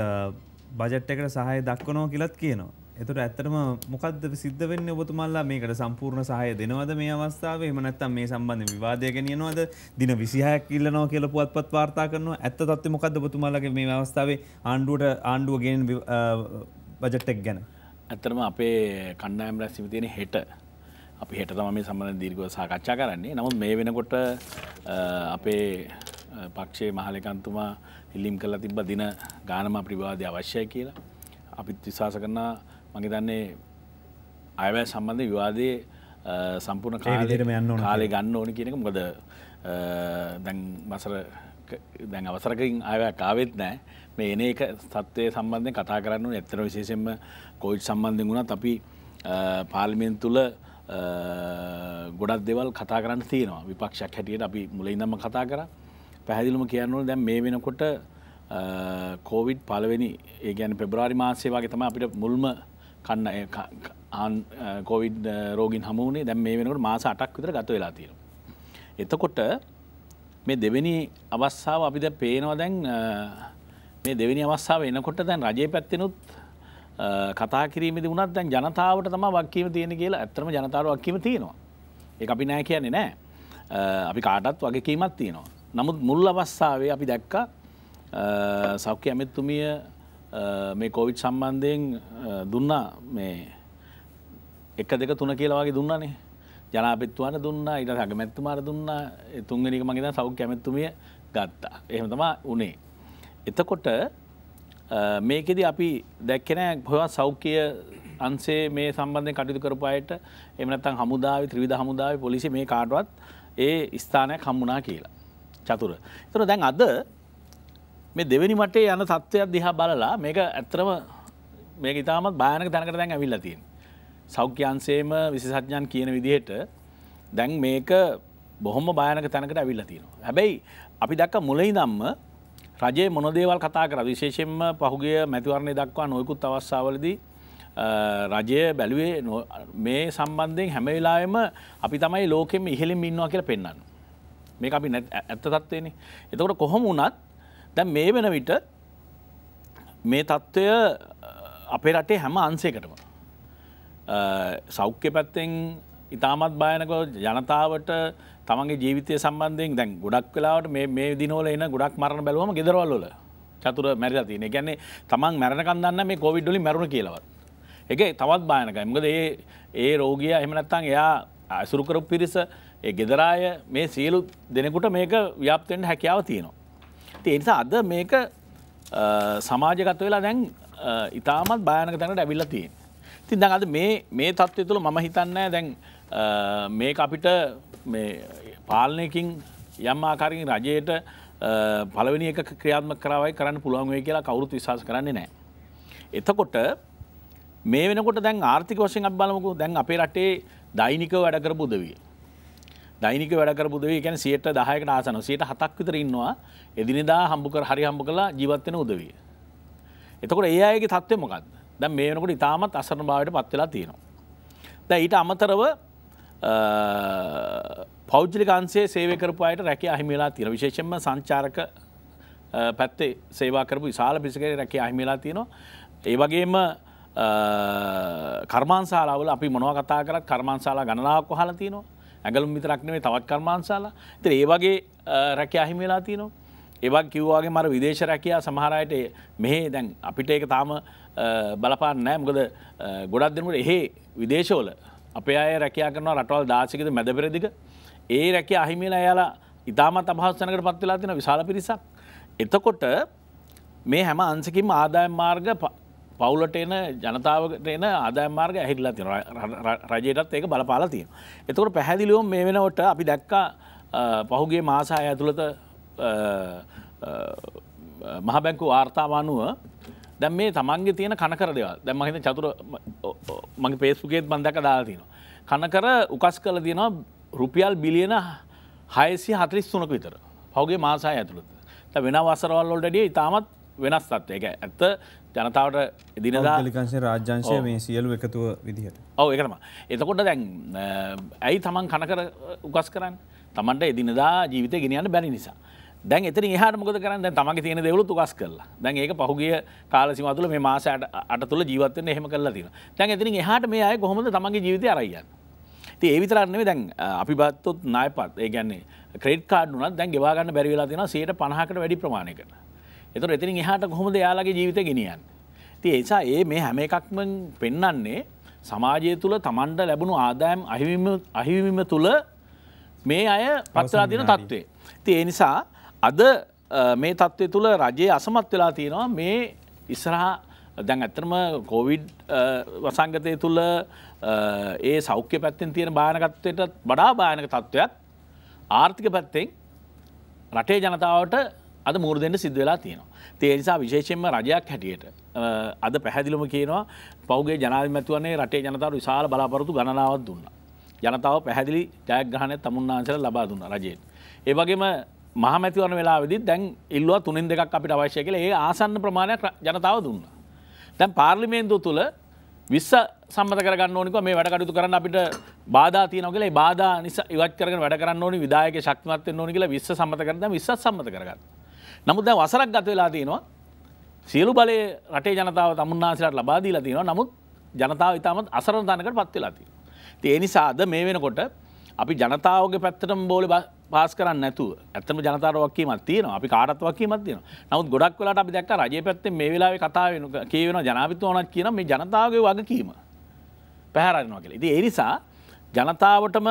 බජට් එකට සහය දක්වනෝ කියලත් කියනවා. එතුට ඇත්තරම මොකද සිද්ධ වෙන්න ඔබතුමල්ලා මේකට සම්පූර්ණ සහය දෙනවද මේ අවස්ථාවේ මනත්තම් මේ සම්බන්ධ විවාදය ගෙනියනවද දින විසිහයක් ඉල්ලනෝ කියල පුවත්පත් වාර්තා කරනවා ඇත්ත තත්ව මොකද බතුමාලගේ මේ අවස්ථාවේ ආණ්ඩුවට ආණ්ඩුවගෙන් බජට්ටෙක් ගැන. ඇතරම අපේ කණ්ඩායම් රැස්සිවිතියෙන හෙට අපි හෙට තම මේ සම්බඳ දීර්ගව සාකච්ඡා කරන්නේ නමුත් මේ වෙනකොට අපේ පක්ෂයේ මහලකන්තුමා ඉල්ලිම් කලා තිබ්බ දින ගානම ප්‍රවාධය අවශ්‍යය කියලා අපිත් විශවාස කරනා මගේ දන්නේ අයවැය සම්බන්ධ විවාදය සම්පූර්ණ කාලරම යන්න කාලේ ගන්න ඕන කියනක මොද දැන් වසර දැන් අවසරකින් අයවැයක් ආවෙත් නෑ මේ එන එක සත්වය සම්බන්ධය කතා කරන්නු ඇත්තර විශේෂෙන්ම කොයිට් සම්බන්ධය වුණත් අපි පාර්ලිමෙන් තුළ ගොඩක් දෙවල් කතා කරන්න තියෙනවා විපක්ෂයක් හැටියට අපි මුල ඉඳම කතා කර පැහැදිලුම කියන්නවල දැන් මේ වෙනකොට කෝවිඩ් පලවෙනි ඒ ගැන පෙබ්‍රවාරි මාසේ වගේ තම අපිට මුල්ම කන්න කෝවිඩ් රෝගින් හමුණේ දැන් මේ වෙනකට මාස අටක් විතර ගත වෙලා තියෙන. එතකොට මේ දෙවෙනි අවස්සාාව අපිද පේනවා දැන් මේ දෙවැනි අවස්සාාව එනකොට දැන් රජය පැත්තිනුත් කතා කිරීමද වනත් දැන් ජනතාවට තම වක්කීම තියෙන කියලා ඇත්තම ජනතාව වක්කීම තියෙනවා. ඒ අපි නෑ කියන්නේ නෑ. අපි කාටත් වගකීමත් තියෙනවා. නමුත් මුල් අවස්සාාවේ අපි දැක්ක සෞඛ්‍ය ඇමැත්තුමිය මේ කෝවිට් සම්බන්ධයෙන් දුන්නා මේ එක දෙක තුන කියලාවාගේ දුන්නනේ ජනාපිත්තුවන දුන්න ඉට හැගමැත්තුමාර දුන්න තුන්ගනික මගේද සෞඛ්‍ය ඇමැත්තුමිය ගත්තා. එහෙම තමා උනේ. එතකොට මේකෙද අපි දැක්කෙනෑ හොවා සෞඛ්‍යය අන්සේ මේ සම්බන්ධය කටයුතු කරපායට එමනත්තන් හමුදාව ත්‍රවිධ හමුදාව පොලිසි මේ කාඩුවත් ඒ ස්ථානයක් හම්මුණා කියලා. චතුර. තර දැන් අද මේ දෙවැනි මටේ යන තත්ත්වයක් දිහා බලලා මේක ඇත්තරම මේ ඉතාමත් භායනක තැනකට දැන් ඇවිල්ලතින්. සෞඛ්‍යන්සේම විසිසඥන් කියන විදිහට දැන් මේක බොහොම භායනක තැනකට ඇවිල්ලතිනවා. හැබැයි අපි දක්ක මුලයි දම්ම රජයේ මොනදේවල් කතා කර විශේෂෙන්ම පහුගේ මැතිවරණය දක්වා නොයකුත් අවස්සාාවලදී රජය බැලුවේ මේ සම්බන්ධයෙන් හැමවෙලාම අපි තමයි ලෝකෙම ඉහලින් ඉන්නවා කියලා පෙන්න්න. මේ අපි ඇත්ත තත්වයනි. එතකොට කොහොම වුණත් දැන් මේ වෙන විට මේ තත්ත්වය අපේ රටේ හැම අන්සේකටම. සෞඛ්‍ය පැත්තෙන් ඉතාමත් භයනක ජනතාවට තමන්ගේ ජීවිතය සම්බන්ධයෙන් දැන් ගොඩක් වෙලාවට මේ දිනෝල එන ගොඩක් මරණ බැලුවම ගෙදරවල්ල චතුර මැරිලා තියෙන ගැන්නේ තමන් මැරණකන් දන්න මේ කොවිඩ්ඩොලි මැරුණ කියලවත් එක තවත් බායනක මකද ඒ ඒ රෝගිය එහෙමනත්තන් එයා ඇසුරුකරු පිරිස ගෙදරාය මේ සියලු දෙනෙකුට මේක ව්‍යාප්තෙන්ට හැකියාව තියෙනවා. තිනිසා අද මේක සමාජගත වෙලා දැන් ඉතාමත් බායනක තැනට ඇවිල්ල තියෙන්. තින් දැන් අද මේ තත්ත්වය තුළ මම හිතන්නෑ දැන් මේ අපිට පාලනයකින් යම් ආකාරකින් රජයට පලවෙනි එක ක්‍රියාත්ම කරවයි කරන්න පුළුවන්ේ කියලා කවුරුත් විශවාස කරන්නේ නෑ. එතකොට මේ වෙනකොට දැන් ආර්ථික වශයෙන් අප බලමුකු දැන් අපේ රටේ දෛනික වැඩකර බුදවිය. දෛනික වැඩකර බුදවේ ගැන සියට දායකට ආසන සයට හතක් විතර ඉන්නවා එදිනිදා හම්බුකර හරි හම්බ කලා ජීවත්වෙන උදවිය. එතකොට ඒ අයගේ තත්ත්වය මොකක්ද දැන් මේ වෙනකොට ඉතාමත් අසරණ භාවයට පත්වෙලා තියෙනවා. දැ ඊට අමතරව පෞද්ජලිකන්සේ සේවකරපු අයට රැක අහිමලා තියෙන විශේෂෙන්ම සංචාරක පැත්තේ සේවාකරපු විශාල පිසිකර රැක අහිමලා තියෙනවා. ඒ වගේම කර්මාන්සාලාවල අපි මොනව කතා කරත් කර්මාන්සාලා ගණනාවක් හල තියනවා ඇගලුම් විතරක්නේ තවත් කර්මාන්සාලා ති ඒ වගේ රැක අහිමලා තියනවා. ඒවක් කිව්වාගේ මර විදේශ රැකයා සමහරයට මෙහේ දැන් අපිට ඒක තාම බලපාන්න නෑ මොකද ගොඩක් දෙනකට එහෙ විදේශවල අපේ අය රැකයා කරන රටවල් දාසිකද මැදපෙරදික ඒ රැක අහිමිල අයාලා ඉතාමත් අභහස්සනකට පත්වෙලා තින විශාල පිරිසක්. එතකොට මේ හැම අන්සකින්ම ආදායම් මාර්ග පවුලට එන ජනතාවට එන ආදායම් මාර්ග ඇහිල්ලා තින රජයටත් ඒක බලපාලා තියෙන. එතකොට පැහැදිලිවම් මේ වෙනවට අපි දැක්කා පහුගේ මාසාය ඇතුළත මහබැංකු ආර්ථාව අනුව දැම් මේ තමන්ගේ තියෙන කනකර දෙවල් දැම හිත චතුර මගේ පේස්පුගේත් බන්දක දාතිනවා. කනකර උකස් කල තියෙනවා රුපියල් බිලියන හයසි හතරිස් තුනක විතර පහුගේ මාසා ඇතුළත ත වෙන වසරවල්ලොල්ටඩිය ඉතාමත් වෙනස් තත්වයක ඇත්ත ජනතාවට එදිනදා ලිකන්සේ රාජ්‍යංශය මේ සියලු එකතුව විදිහට ඔව එකනම එතකොට දැන් ඇයි තමන් කනකර උකස් කරන්න තමන්ට එදිනදා ජීවිතය ගෙනයන්න බැරි නිසා. දැන් එතන හට මොකද කරන්න තමක තියෙන දෙවලු තුකස් කරලා දැන් ඒක පහුගේ කාලසිමතුල මේ මාසට අට තුළ ජීවත්වන එහෙම කරලා තින දැන් එතින එහට මේ අය කොහොමද තමගේ ජීවිතය අරයියන්න ති ඒවිතරන්නේ දැන් අපි බත්තුත් නායපත් ඒ ගැන්නේ ක්‍රේට් කාඩ් වනත් දැන් ගෙවාගන්න බැරිවෙලා තින සයට පණහකට වැඩි ප්‍රමාණයකට එතුර එතින් එහට කොහොමද යාලගේ ජීවිත ගෙනියන් ති ඒසා ඒ මේ හැම එකක්ම පෙන්නන්නේ සමාජය තුළ තමන්ට ලැබුණු ආදායම් අහිවිම තුළ මේ අය පත්සලා තින තත්ත්වේ ති ඒ නිසා අද මේ තත්ත්වය තුළ රජයේ අසමත් වෙලා තියෙනවා මේ ඉස්සරහා දැන් ඇතරම කෝවිඩ් වසංගතය තුළ ඒ සෞඛ්‍ය පැත්තෙන් තියෙන භානකත්වයට බඩා භායනක තත්ත්වයක් ආර්ථික පැත්තෙන් රටේ ජනතාවට අද මුූර දෙන්න සිද්ධ වෙලා තියෙනවා. තේ නිසා විශේෂයෙන්ම රජයක් හැටියට. අද පැහැදිලිම කියනවා පෞගේ ජනාධිමැතිවන්නේ රටේ ජනතාව විශාල බලාපොරොතු ගණනාවක් දුන්න. ජනතාව පැහැදිලි ජයග්‍රහණය තමුන්නාන්සර ලබා දුන්න රජයෙන්. ඒ වගේම මහමැතිවන වෙලාවෙදි දැන් ඉල්ලවා තුනින් දෙකක් අපිට අවශ්‍ය කළ ඒ ආසන්න ප්‍රමාණයක් ජනතාව දුන්න. දැන් පාර්ලිමේන්තුව තුළ විස්ස සම්මත කරගන්න ඕනික මේ වැඩකටයුතු කරන්න අපිට බාධා තියනකල බාධ නිස ඉවත් කරන වැඩ කරන්න ඕනි විදායක ශක්තිමත්ය ඕනි කියලා විස්ස සම්මත කරද විස්සත් සම්මත කරගන්න. නමුත් දැන් වසරක් ගත වෙලා තියෙනවා සියලු බලය රටේ ජනතාව තමුන්නාසිරට ලබාදීලා තියෙනවා නමුත් ජනතාව ඉතාමත් අසරණ තනකට පත්වෙලා තියෙනවා. ඒ නිසා අද මේ වෙනකොට අපි ජනතාවගේ පැත්තටම බෝලි පාස් කරන්න නැතුව ඇත්තම ජනතාවට වක්කීමක් තියෙනවා අපි කාටත් වක්කීමක් තියෙනවා. නමුත් ගොඩක් වෙලාවට අපි දැක්කා රජයේ පැත්තෙන් මේ වෙලාවේ කතා වෙන කී වෙනවා ජනාධිපතිතුමා කියන මේ ජනතාවගේ වගකීම පැහැරනවා කියලා. ඉතින් ඒ නිසා ජනතාවටම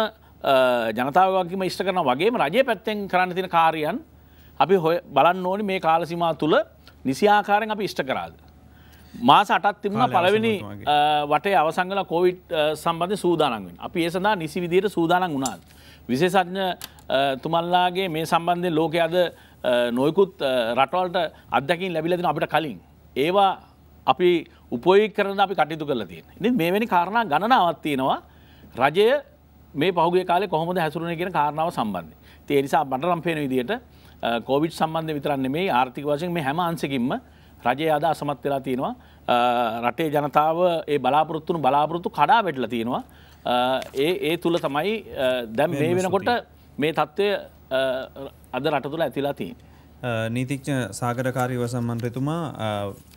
ජනතාව වගකීම ඉෂ්ට කරන වගේම රජයේ පැත්තෙන් කරන්න තියෙන කාර්යයන් අපි හොය බලන්න ඕනි මේ කාල සීමා තුල නිසි ආකාරයෙන් අපි ඉෂ්ට කරාද. මාස අටත් තිබුණා පළවෙනි වටේ අවසංගල කොවිඩ් සම්බන්ධ සූදානම් වෙන්න. අපි ඒ සඳහා නිසි විදියට සූදානම් වුණා. විශේෂඥ තුමල්ලාගේ මේ සම්බන්ධය ලෝකය අද නොයකුත් රටවල්ට අදකින් ලැබිලතින අපිට කලින්. ඒවා අපි උපොයි කරන අපි කටයුතු කරලා තියෙන ඉ මේවැනි කාරණා ගණනාවත්තියෙනවා රජය මේ පහුගේ කාලේ කොහොමද හැසුරුණ කියෙන කාරණාව සම්බන්ධය. තේනිසා බටරම් පේන විදියට කෝවිඩ් සම්බන්ධ විතරන්න මේ ආර්ථික වශයෙන් මේ හැම අන්සකින්ම රජය අද අසමත් වෙලා තියෙනවා රටේ ජනතාව ඒ බලාපොරොත්තුන බලාපොරොත්තු කඩා වෙටල තියෙනවා ඒ ඒ තුළ තමයි දැම් මේ වෙනකොට මේ තත්ත්වය අද රට තුළ ඇතිලා තින්. නීතිච්ච සාගරකාරී වසම්මන්ත්‍රතුමා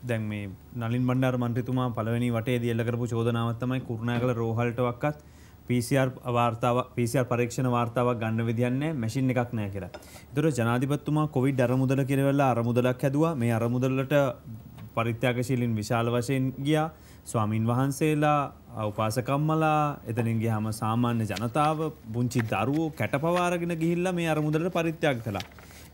දැන් මේ නලින් බණ්ඩර් මන්ත්‍රතුමා පළවෙනි වටේ දියල්ලකරපු චෝදනාවත්තමයි කරුණා කළ රෝහල්ටවක්කත් පිසිR වාර්තාව පිසිR පරීක්ෂණ වාර්තාවක් ගන්න විදින්නේ මැසින් එකක් නෑ කියලා. ඒතර ජනාධිපතිතුමා කොවිඩ් අරමුදල කෙරෙවලා අරමුදලක් හැදුවා. මේ අරමුදලට පරිත්‍යාගශීලීන් විශාල වශයෙන් ගියා. ස්වාමින් වහන්සේලා උපාසකම්මලා එතනින්ගේ හම සාමාන්‍ය ජනතාව පුංචි දරුවෝ කැටපවාරගෙන ගිහිල්ල මේ අරමුදලට පරිත්‍යාග කලා.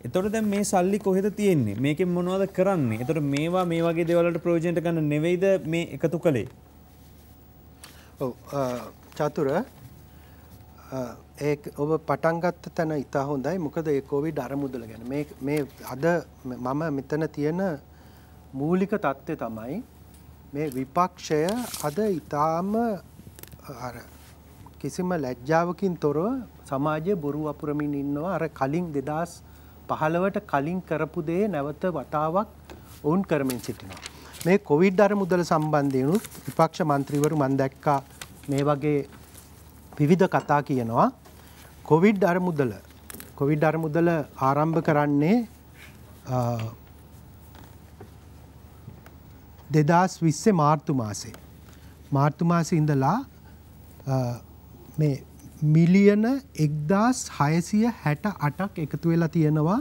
එතොට දැ මේ සල්ලි කොහෙද තියෙන්නේ මේකෙන් මොනවද කරන්නේ එතොට මේවා මේ වගේ දෙවලට ප්‍රෝජෙන්ට ගන්න නෙවෙයිද මේ එකතු කළේ. චතුර ඒ ඔබ පටන්ගත්ත තැන ඉතා හොඳයි මොකද ඒ කෝවිඩ් අරමුදල ගැන මේ අද මම මෙතන තියෙන මූලික තත්ත්වය තමයි මේ විපක්ෂය අද ඊටාම අර කිසිම ලැජ්ජාවකින් තොරව සමාජයේ බොරු අපුරමින් ඉන්නවා අර කලින් 2015ට කලින් කරපු දේ නැවත වතාවක් වුන් කරමින් සිටිනවා. මේ කොවිඩ් අර මුදල සම්බන්ධයෙන් උත් විපක්ෂ മന്ത്രിවරු මම දැක්කා මේ වගේ විවිධ කතා කියනවා. කොවිඩ් අර මුදල කොවිඩ් අර මුදල ආරම්භ කරන්නේ දෙදස් විස්සේ මාර්තු මාසේ. මාර්තු මාසේ ඉඳලා මේ මිලියන එක්දස් හයසිය හැට අටක් එකතු වෙලා තියෙනවා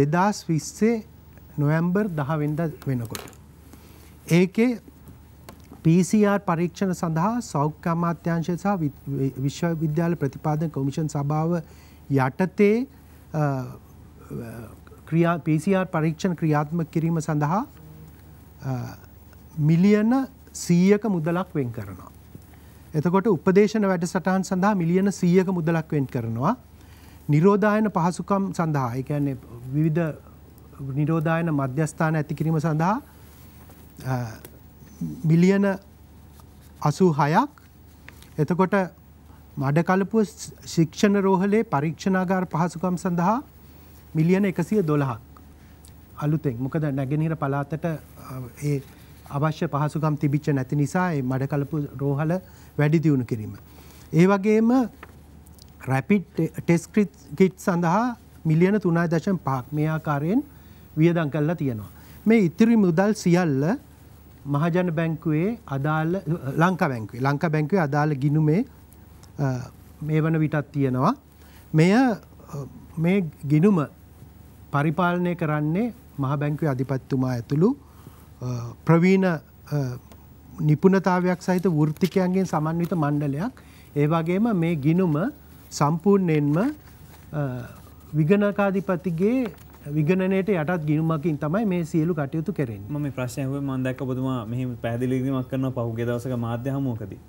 දෙදස් විස්සේ නොවැම්බර් දහවෙන්ද වෙනකොට. ඒකේ PCR පරීක්ෂණ සඳහා සෞඛ්‍ය අමාත්‍යංශය සහ විශ්වවිද්‍යාල ප්‍රතිපාදන කොමිෂන් සභාව යටතේ PCR පරීක්ෂණ ක්‍රියාත්මක කිරීම සඳහා මිලියන සීයක මුදලක් වෙන් කරනවා. එතකොට උපදේශන වැඩසටහන් සඳහා මිලියන සීයක මුදලක් වෙන් කරනවා. නිරෝධායන පහසුකම් සඳහා එකන්නේ විවිධ නිරෝධායන මධ්‍යස්ථාන ඇති කිරීම සඳහා මිලියන අසූ හයක් එතකොට මඩකලපුව ශික්ෂණ රෝහලේ පරීක්ෂණාගාර පහසුකම් සඳහා මිලියන එකසිය දොළහක් අලුතෙන් මොකද නැගෙනහිර පලාතට ඒ අවශ්‍ය පහසුකම් තිබිච්ච නැති නිසා මඩ කලපු රෝහල වැඩි දියුණු කිරීම. ඒ වගේම රැපිට් ටෙස්ක්‍රිත් කිට් සඳහා මිලියන තුනා දශම් පාක් මේ ආකාරයෙන් වියදං කල්ලා තියෙනවා. මේ ඉතිරි මුදල් සියල්ල මහජන බැංකුවේ අදාළ ලංකා බැංකුවේ ලංකා බැංකුවේ අදාළ ගිනුමේ මේ වන විටත් තියෙනවා. මෙය මේ ගිනුම පරිපාලනය කරන්නේ මහ බැංකුවේ අධිපත්තුමා ඇතුළු ප්‍රවීණ නිපුණතාවයක් සහිත වෘත්තිකයන්ගෙන් සමන්විත මණ්ඩලයක් ඒ වගේම මේ ගිනුම සම්පූර්ණයෙන්ම විගණකාධිපතිගේ විගණනයට යටත් ගිනුමකින් තමයි මේ සියලු කටයුතු කරෙන් ම ප්‍රශ්නය මන්දක් ඔබතුමා මෙහි පැදිලිීමක් කරන පහුගෙදවසක මාධ්‍ය හමෝකදී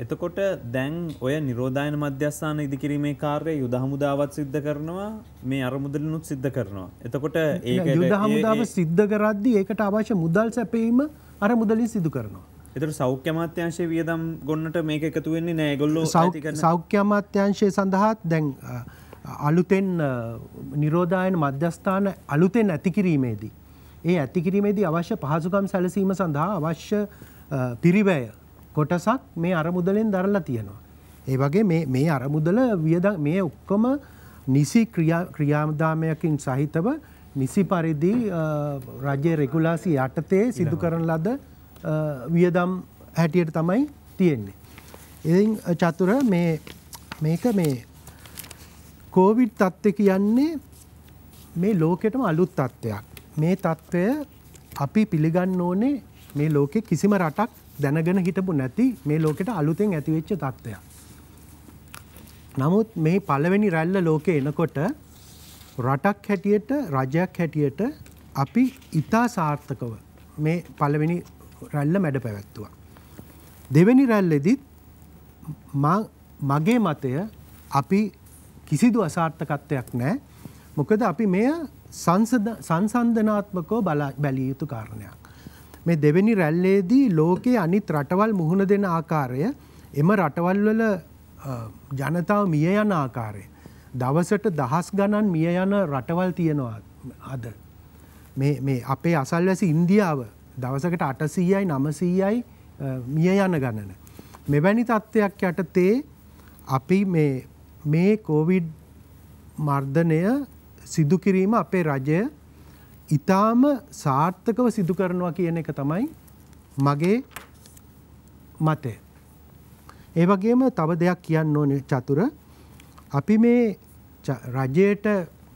එතකොට දැන් ඔය නිරෝධායන මධ්‍යස්ථාන ඉදිකිරීමේ කාර්ය යුද හමුදාවත් සිද්ධ කරනවා මේ අරමුදලිනුත් සිද්ධ කරනවා. එතකොට ඒ යුද හමුදාව සිද්ධ කරද්දි ඒකට අවශ්‍ය මුදල් සැපීම අර මුදලින් සිදු කරනවා. එතට සෞඛ්‍ය මාත්‍යංශය වියදම් ගොන්නට මේක එකතු වෙන්නේ නෑ ගොල්ලෝ සෞඛ්‍ය මාත්‍යංශය සඳහාත් දැන් අලුතෙන් නිරෝධායන මධ්‍යස්ථාන අලුතෙන් ඇතිකිරීමේදී. ඒ ඇතිකිරීමේදී අවශ්‍ය පහසුකම් සැලසීම සඳහා අවශ්‍ය පිරිවැය කොටසක් මේ අරමුදලෙන් දරලා තියෙනවා. ඒ වගේ මේ මේ අරමුදල වියදම් මේ ඔක්කොම නිසි ක්‍රියාදාමයකින් සහිතව නිසි පරිදි රජයේ රෙගුලාසි යටතේ සිදු කරන ලද වියදම් හැටියට තමයි තියෙන්නේ. ඉතින් චතුර මේ මේක මේ කෝවිඩ් තත්ත්වය කියන්නේ මේ ලෝකෙටම අලුත් තත්ත්වයක්. මේ තත්ත්වය අපි පිළිගන්න ඕනේ මේ ලෝකෙ කිසිම රටක් දැනගෙන හිටපු නැති මේ ලෝකෙට අලුතෙන් ඇතිවෙච්ච තත්ත්වයක්. නමුත් මේ පළවෙනි රැල්ල ලෝකේ එනකොට රටක් හැටියට රජයක් හැටියට අපි ඉතා සාර්ථකව මේ පළවෙනි රැල්ල මැඩ පැවැත්තුවා. දෙවැනි රැල්ලෙදිත් මගේ මතය අපි කිසිදු අසාර්ථකත්වයක් නෑ මොකද අපි මෙය සංසන්ධනාත්මකෝ බැලිය යුතු කාරණයක්. මේ දෙවැනි රැල්ලේදී ලෝකයේ අනිත් රටවල් මුහුණ දෙන ආකාරය එම රටවල්වල ජනතාව මිය යන ආකාරය. දවසට දහස් ගණන් මිය යන රටවල් තියෙනවා අද. මේ අපේ අසල්වැසි ඉන්දියාව දවසකට අටසීයයි නමසීයයි මිය යන ගණන. මෙවැනි තත්ත්වයක් යටතේ අපි මේ කෝවිඩ් මර්ධනය සිදුකිරීම අපේ රජය ඉතාම සාර්ථකව සිදු කරනවා කියන එක තමයි මගේ මතය. ඒ වගේම තව දෙයක් කියන්න ඕනේ චතුර අපි මේ රජයට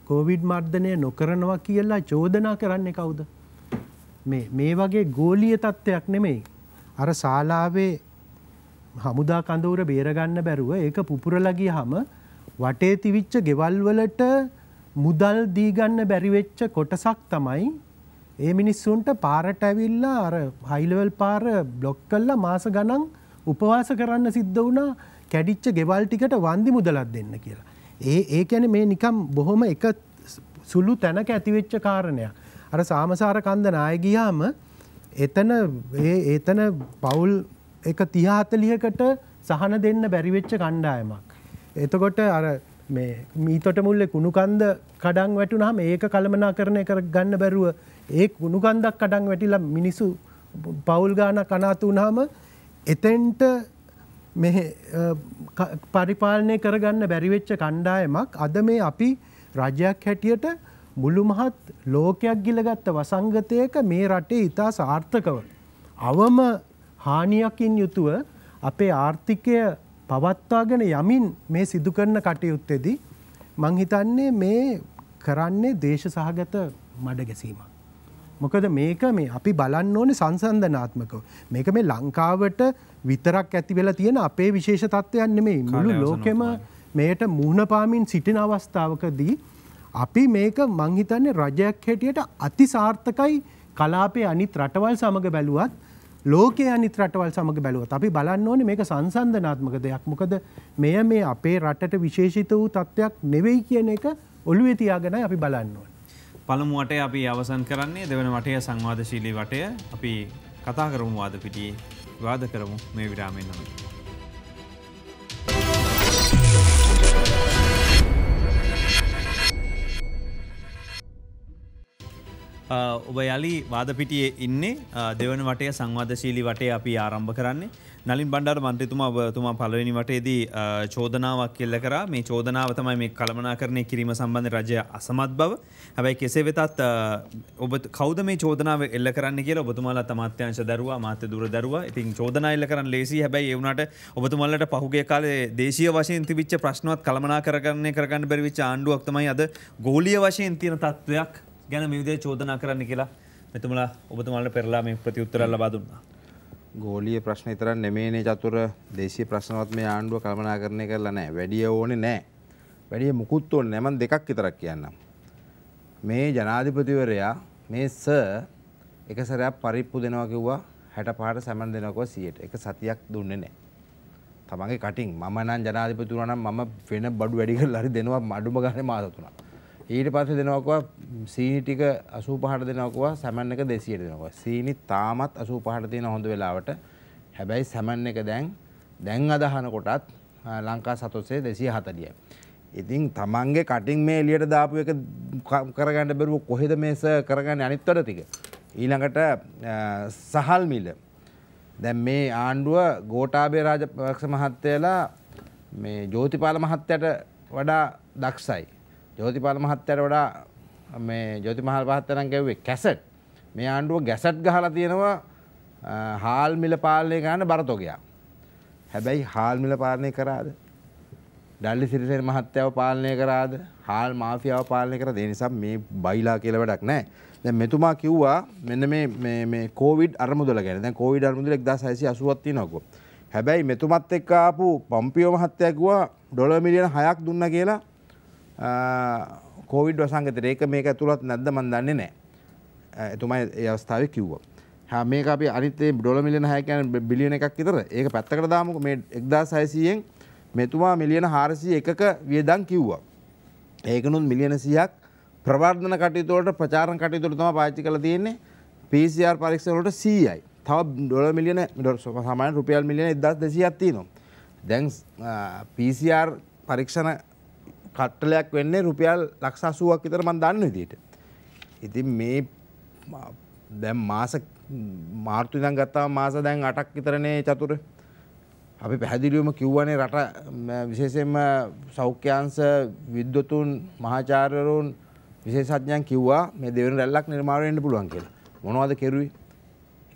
කෝවිඩ් මර්ධනය නොකරනවා කියලා චෝදනා කරන්නේ කවුද? මේ මේ වගේ ගෝලීය තත්ත්වයක් නෙමෙයි. අර ශාලාවේ හමුදා කඳවුර බේරගන්න බැරුව ඒක පුපුරලා ගියාම වටේ තිවිච්ච ගෙවල් වලට මුදල් දී ගන්න බැරි වෙච්ච කොටසක් තමයි ඒ මිනිස්සුන්ට පාරට ඇවිල්ලා අර හයි ලෙවල් පාර බ්ලොක් කරලා මාස ගණන් උපවාස කරන්න සිද්ධ වුණා කැඩිච්ච ගෙවල් ටිකට වන්දි මුදලක් දෙන්න කියලා. ඒ ඒ කියන්නේ මේ නිකම් බොහොම එක සුළු තැනක ඇතිවෙච්ච කාරණයක්. අර සාමසාර කන්ද නාය ගියාම එතන ඒ එතන පවුල් එක 30 40කට සහන දෙන්න බැරි වෙච්ච කණ්ඩායමක්. එතකොට අර මේ මීතොට මුල්ලෙ කුණුකන්ද කඩන් වැටුනහම ඒක කළමනා කරණය කර ගන්න බැරුව ඒ කුණුකන්දක් කඩන් වැටිලා මිනිසු පවුල් ගාන කනාතුනහම එතෙන්ට පරිපාලනය කරගන්න බැරිවෙච්ච කණ්ඩායමක් අද මේ අපි රජයක් හැටියට මුළුමහත් ලෝකයක් ගිලගත්ත වසංගතයක මේ රටේ ඉතා සාර්ථකව. අවම හානියකින් යුතුව අපේ ආර්ථිකය පවත්වාගෙන යමින් මේ සිදු කරන කටයුත්තේදී මං හිතන්නේ මේ කරන්නේ දේශ සහගත මඩ ගැසීමක්. මොකද මේක මේ අපි බලන්න ඕනේ සංසන්දනාත්මකව. මේක මේ ලංකාවට විතරක් ඇති වෙලා තියෙන අපේ විශේෂ තත්ත්වයක් නෙමෙයි. මුළු ලෝකෙම මේට මුහුණ පාමින් සිටින අවස්ථාවකදී අපි මේක මං හිතන්නේ රජයක් හැටියට අතිසාර්ථකයි කලාපේ අනිත් රටවල් සමග බැලුවත් ලෝකයේ අනිත් රටවල් සමග බැලුවොත් අපි බලන්න ඕනේ මේක සංසන්දනාත්මක දෙයක්. මොකද මෙය මේ අපේ රටට විශේෂිත වූ තත්ත්වයක් නෙවෙයි කියන එක ඔළුවේ තියාගෙනයි අපි බලන්න ඕනේ. පළමු වටේ අපි අවසන් කරන්නේ දෙවන වටේ සංවාදශීලී වටය. අපි කතා කරමු වාද පිටියේ වාද කරමු මේ විරාමයෙන් නම්. ඔබ යලි වාදපිටියේ ඉන්නේ දෙවන වටය සංවාධශීලි වටේ අපි ආරම්භ කරන්නේ නලින් බණ්ඩාර මන්ත්‍රතුමා ඔබතුමා පලවෙනි වටේදී චෝදනාවක් කෙල්ල කරා මේ චෝදනාව තමයි මේ කළමනාකරණය කිරීම සම්බන්ධ රජය අසමත් බව හැබැයි කෙසේ වෙතත් ඔබ කෞද මේ චෝදනාව එල්ල කරන්න කියලා ඔබතුමාලා තමාත්‍යංශ දරවා මාත්‍ය දුර දරවා ඉතින් චෝදනා එල්ල කරන්න ලේසි හැබැයි ඒ වුණාට ඔබතුමාලට පහුගිය කාලේ දේශීය වශයෙන් තිබිච්ච ප්‍රශ්නවත් කළමනාකරණය කරගන්න බැරි වෙච්ච ආණ්ඩුවක් තමයි අද ගෝලීය වශයෙන් තියෙන තත්ත්වයක් ගැන මිවිදේ චෝදනා කරන්න කියලා මෙතුමලා ඔබතුමාලට පෙරලා මේ ප්‍රතිඋත්තරල් ලබා දුන්නා. ගෝලීය ප්‍රශ්න විතරක් නෙමෙයිනේ චතුර දේශීය ප්‍රශ්නවත් මේ ආණ්ඩුව කළමනාකරණය කරලා නැහැ. වැඩිය ඕනේ නැහැ. වැඩිය මුකුත් ඕනේ නැහැ. මම දෙකක් විතරක් කියන්නම්. මේ ජනාධිපතිවරයා මේ ස එක සැරයක් පරිප්පු දෙනවා කිව්වා 65ට සැමන් දෙනවා කිව්වා 100ට. එක සතියක් දුන්නේ නැහැ. තමන්ගේ කටින් මම නම් ජනාධිපතිතුමා නම් මම වෙන බඩු වැඩි කරලා හරි දෙනවා අඩුම ගානේ මාස තුනක්. ඊට පස්සේ දෙනවකවා සීනි ටික 85ට දෙනවකවා සැමන් එක 200ට දෙනවකවා. සීනි තාමත් 85ට තියෙන හොඳ වෙලාවට. හැබැයි සැමන් එක දැන් දැන් අදහන කොටත් ලංකා සතොස්සේ 240යි. ඉතින් තමන්ගේ කටින් මේ එළියට දාපු එක කරගන්න බැරුව කොහෙද මේස කරගන්නේ අනිත් වැඩ ටික. ඊළඟට සහල් මිල. දැන් මේ ආණ්ඩුව ගෝඨාභය රාජපක්ෂ මහත්තයලා මේ ජෝතිපාල මහත්තයට වඩා දක්ෂයි. ජෝතිපාල මහත්තයට වඩා මේ ජෝතිමහල් පහත්තරන් ගැව්වේ කැසට් මේ ආණ්ඩුව ගැසට් ගහලා තියෙනවා හාල් මිල පාලනය ගන්න බරතොගයා. හැබැයි හාල් මිල පාලනය කරාද. ඩල්ලි සිරිසෙන මහත්තයව පාලනය කරාද හාල් මාෆියාව පාලනය කර දේ නිසා මේ බයිලා කියල වැඩක් නෑ. දැන් මෙතුමා කිව්වා මෙන්න මේ කෝවිඩ් අරමුදල ගැන දැන් කෝවිඩ් අරමුදල 1680ක් තියෙනකෝ. හැබැයි මෙතුමත් එක්ක ආපු පම්පියෝ මහත්තයා කිව්වා ඩොලර් මිලියන 6ක් දුන්නා කියලා කෝවිඩ් වසංගතයට ඒක මේක ඇතුළත් නැද්ද මන් දන්නේ නෑ එතුමයි ඒ අවස්ථාවේ කිව්වා හා මේක අපි අනිත් ඒ ඩොලර් මිලියන 6 කියන්නේ බිලියන එකක් විතර ඒක පැත්තකට දාමුකෝ මේ 1600න් මෙතුමා මිලියන 401ක වියදම් කිව්වා ඒකනොත් මිලියන 100ක් ප්‍රවර්ධන කටයුතු වලට ප්‍රචාරණ කටයුතු වලට තමයි පාවිච්චි කරලා තියෙන්නේ PCR පරීක්ෂණ වලට 100යි තව ඩොල මිලියන සාමාන්‍ය රුපියල් මිලියන 1200ක් තියෙනවා. දැන් PCR පරීක්ෂණ කට්ටලයක් වෙන්නේ රුපියල් ලක්ෂ 80ක් විතර මම දන්න විදිහට. ඉතින් මේ දැන් මාස මාර්තු ඉඳන් ගත්තාම මාස දැන් 8ක් විතරනේ චතුර. අපි පැහැදිලිවම කිව්වනේ රට විශේෂයෙන්ම සෞඛ්‍යාංශ විද්වතුන් මහාචාර්යවරුන් විශේෂඥයන් කිව්වා මේ දෙවෙනි රැල්ලක් නිර්මාණය වෙන්න පුළුවන් කියලා. මොනවද කෙරුවේ?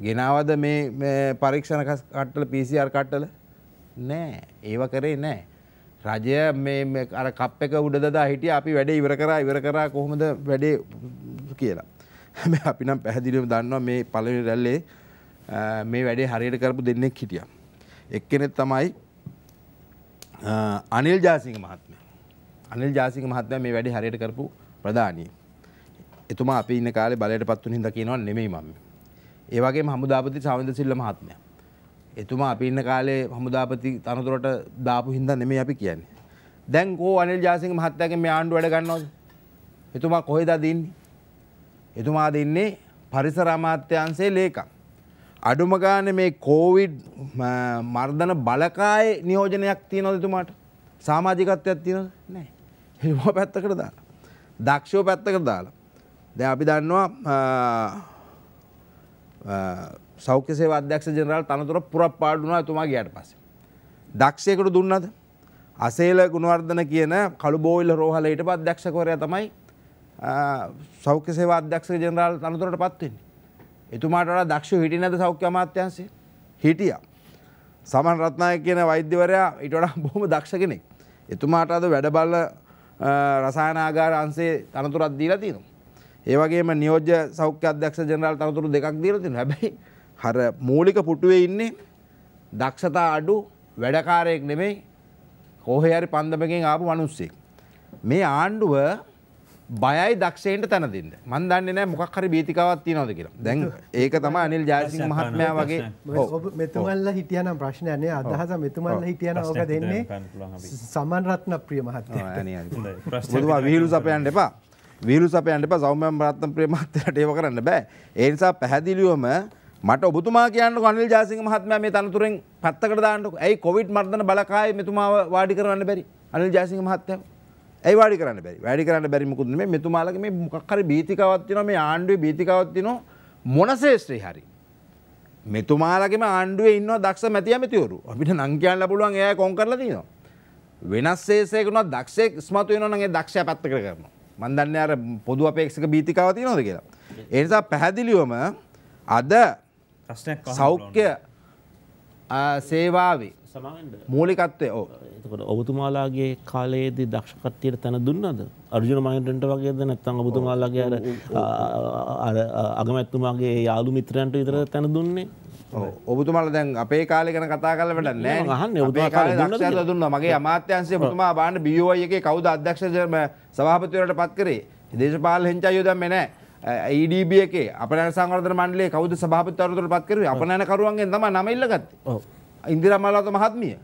ගෙනාවද මේ පරීක්ෂණ කට්ටල PCR කට්ටල? නෑ. ඒව කරේ නෑ. රජය මේ අර කප් එක උඩ දදා හිටිය අපි වැඩේ ඉවර කරා ඉවර කරා කොහොමද වැඩේ කියලා. හැබැයි අපි නම් පැහැදිලිවම දන්නවා මේ පළවෙනි රැල්ලේ මේ වැඩේ හරියට කරපු දෙන්නෙක් හිටියා. එක්කෙනෙක් තමයි අනිල් ජාසිංහ මහත්මයා. අනිල් ජාසිංහ මහත්මයා මේ වැඩේ හරියට කරපු ප්‍රධානී. එතුමා අපි ඉන්න කාලේ බලයට පත් වුණ හින්දා කියනවා නෙමෙයි මම. ඒ වගේම හමුදාපති සාවින්දසිල්ල මහත්මයා. එතුමා අපි ඉන්න කාලේ හමුදාපති තනතුරට දාපු හින්දා නෙමෙයි අපි කියන්නේ. දැන් කෝ අනිල් ජයසිංහ මහත්තයාගෙන් මේ ආණ්ඩුව වැඩ ගන්නවද? එතුමා කොහෙද දින්නේ? එතුමා දින්නේ පරිසර අමාත්‍යාංශයේ ලේකම්. අඩුම ගානේ මේ කොවිඩ් මර්ධන බලකායේ නියෝජනයක් තියනවද එතුමාට? සමාජිකත්වයක් තියනවද? නැහැ. එතුමා පැත්තකට දාලා. දක්ෂෝ පැත්තකට දාලා. දැන් අපි දන්නවා සෞඛ්‍ය සේවා අධ්‍යක්ෂ ජෙනරාල් තනතුර පුරප්පාඩු වුණා එතුමා ගියාට පස්සේ. දක්ෂයෙකුට දුන්නද? අසේල ගුණවර්ධන කියන කළුබෝවිල රෝහලේ හිටපු අධ්‍යක්ෂකවරයා තමයි සෞඛ්‍ය සේවා අධ්‍යක්ෂක ජෙනරාල් තනතුරට පත් වෙන්නේ. එතුමාට වඩා දක්ෂ හිටියේ නැද සෞඛ්‍ය අමාත්‍යාංශයේ? හිටියා. සමන් රත්නායක කියන වෛද්‍යවරයා ඊට වඩා බොහොම දක්ෂ කෙනෙක්. එතුමාට අද වැඩ බල රසායනාගාර අංශයේ තනතුරක් දීලා තියෙනවා. ඒ වගේම නියෝජ්‍ය සෞඛ්‍ය අධ්‍යක්ෂ ජෙනරාල් තනතුරු දෙකක් දීලා තියෙනවා. හැබැයි හර මූලික පුටුවේ ඉන්නේ දක්ෂතා අඩු වැඩකාරයෙක් නෙමෙයි කොහේ හරි පන්දමකින් ආපු මිනිස්සෙක්. මේ ආණ්ඩුව බයයි දක්ෂයන්ට තැන දෙන්න. මන් දන්නේ නැහැ මොකක් හරි බීතිකාවක් තියනවද කියලා. දැන් ඒක තමයි අනිල් ජයසිංහ මහත්මයා වගේ මෙතුමන්ලා හිටියනම් ප්‍රශ්නයක් නේ අදහස මෙතුමන්ලා හිටියනම් ඕක දෙන්නේ සමන් රත්නප්‍රිය මහත්මයා. බුදුවා විහිළු සපයන්න එපා. විහිළු සපයන්න එපා සෞම්‍යම් රත්නප්‍රිය මහත්මයාට ඒව කරන්න බෑ. ඒ නිසා පැහැදිලිවම මට ඔබතුමා කියන්නක අනිල් ජාසිංහ මහත්මයා මේ තනතුරෙන් පැත්තකට දාන්නකෝ. ඇයි කොවිඩ් මර්ධන බලකායේ මෙතුමාව වාඩි කරවන්න බැරි? අනිල් ජාසිංහ මහත්තයා. ඇයි වාඩි කරන්න බැරි? වාඩි කරන්න බැරි මොකුත් නෙමෙයි මෙතුමාලගේ මේ මොකක් හරි බීතිකාවක් තියෙනවා මේ ආණ්ඩුවේ බීතිකාවක් තියෙනවා මොන ශේෂ්ත්‍රේ හරි. මෙතුමාලගේම ආණ්ඩුවේ ඉන්නවා දක්ෂ මැති ඇමතිවරු. අපිට නම් කියන්න පුළුවන් එයා කොන් කරලා තියෙනවා. වෙනස් ශේෂයක උනත් දක්ෂයෙක් ඉස්මතු වෙනවා නම් ඒ දක්ෂයා පැත්තකට කරනවා. මම දන්නේ අර පොදු අපේක්ෂක බීතිකාව තියෙනවද කියලා. ඒ නිසා පැහැදිලිවම අද ප්‍රශ්නයක් සෞඛ්‍ය සේවාවේ මූලිකත්වය ඕ එතකට ඔබතුමාලාගේ කාලයේදී දක්ෂකත්තියට තැන දුන්නද අර්ජුන මහින්ටන්ට වගේද නැත්තං ඔබතුමාලාගේ අර අගමැත්තුමාගේ යාලු මිත්‍රයන්ට විතර තැන දුන්නේ ඔබතුමල දැන් අපේ කාලෙ ගැන කතා කල වැට නෑ හ දුන්න මගේ අමාත්‍යන්සේ තුමා බාන්න බියෝය එක කවුද අධ්‍යක්ෂ සභාපතිවරට පත් කරේ දේශපාල හෙංචා යොදම් නෑ ඒඩබ e එක අපන සංවර්ධ මන්ලේ කවද සභාපතවරතුර පත්කරේ අපනෑනකරුවන්ගෙන් තම නමඉල්ල ගත්ත ඉන්දිර මල්ලාත මහත්මිය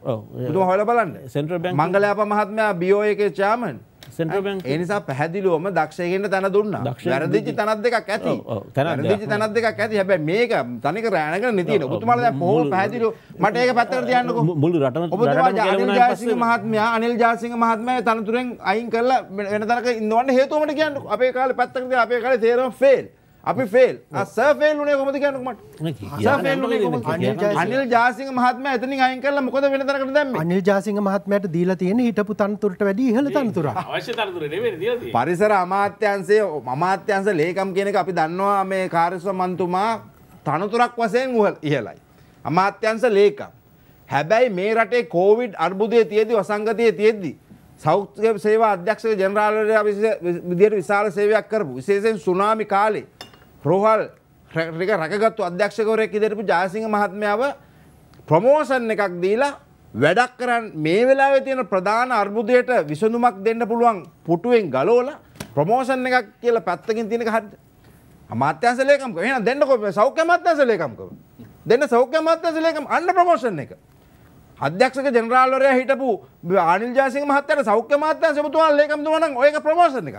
තුම හොල බලන්න සෙන්ට්‍ර මංගලයාප මහත්මයා බියෝ එක චාමන් ඒ නිසා පැහැදිලිවම දක්ෂයගෙන්ට තැන දුන්න වැරදිචි තනත් දෙකක් ඇති තැනදිචි තනත් දෙකක් ඇති හැබැ මේක තනික රෑනක නතින උතුමල පොහල් පැදිරු මට ඒක පත්තර තියන්න මුළු රටන ජාසික මහත්මයා අනිල් ජාසික මහත්මය තනතුරෙන් අයින් කරලා වෙන තරක ඉන්නවන්න හේතුවමට කියන්න අපේ කාල පැත්තකද අපේ කාල තේරම් ෆෙල් අපි ෆෙල් අසෆෙල් උනේ කොමද කියනකමට අනිල් ජාසිංහ මහත්මයා එතනින් අයින් කරලා මොකද වෙන තැනකට දැම්මේ අනිල් ජාසිංහ මහත්මයාට දීලා තියෙන හිටපු තනතුරට වැඩි ඉහළ තනතුරක් අවශ්‍ය තනතුර නෙවෙයි දීලා තියෙන්නේ පරිසර අමාත්‍යාංශයේ අමාත්‍යාංශ ලේකම් කියන එක අපි දන්නවා මේ කාර්යසම මන්තුමා තනතුරක් වශයෙන් ඉහළයි අමාත්‍යංශ ලේකම් හැබැයි මේ රටේ කෝවිඩ් අර්බුදය තියෙදි වසංගතය තියෙද්දි සෞඛ්‍ය සේවා අධ්‍යක්ෂක ජනරාල්වරයා විදියට විශාල සේවයක් කරපු විශේෂයෙන් සුනාමි කාලේ රෝහල් රැක රැකගත්තු අධ්‍යක්ෂකවරයෙක් ඉදිරිපු ජයසිංහ මහත්මයාව ප්‍රමෝෂන් එකක් දීලා වැඩක් කරන්න මේ වෙලාවේ තියෙන ප්‍රධාන අර්බුදයට විසඳුමක් දෙන්න පුළුවන් පුටුවෙන් ගලෝලා ප්‍රමෝෂන් එකක් කියලා පැත්තකින් තියෙනක හරිද? අමාත්‍යාංශ ලේකම්කම එහෙනම් දෙන්නකෝ සෞඛ්‍ය අමාත්‍යාංශ ලේකම්කම. දෙන්න සෞඛ්‍ය අමාත්‍යාංශ ලේකම් අන්න ප්‍රමෝෂන් එක. අධ්‍යක්ෂක ජෙනරාල්වරයා හිටපු අනිල් ජයසිංහ මහත්තයාට සෞඛ්‍ය අමාත්‍යාංශ එතුමා ලේකම්තුමා නම් ඔයක ප්‍රමෝෂන් එකක්.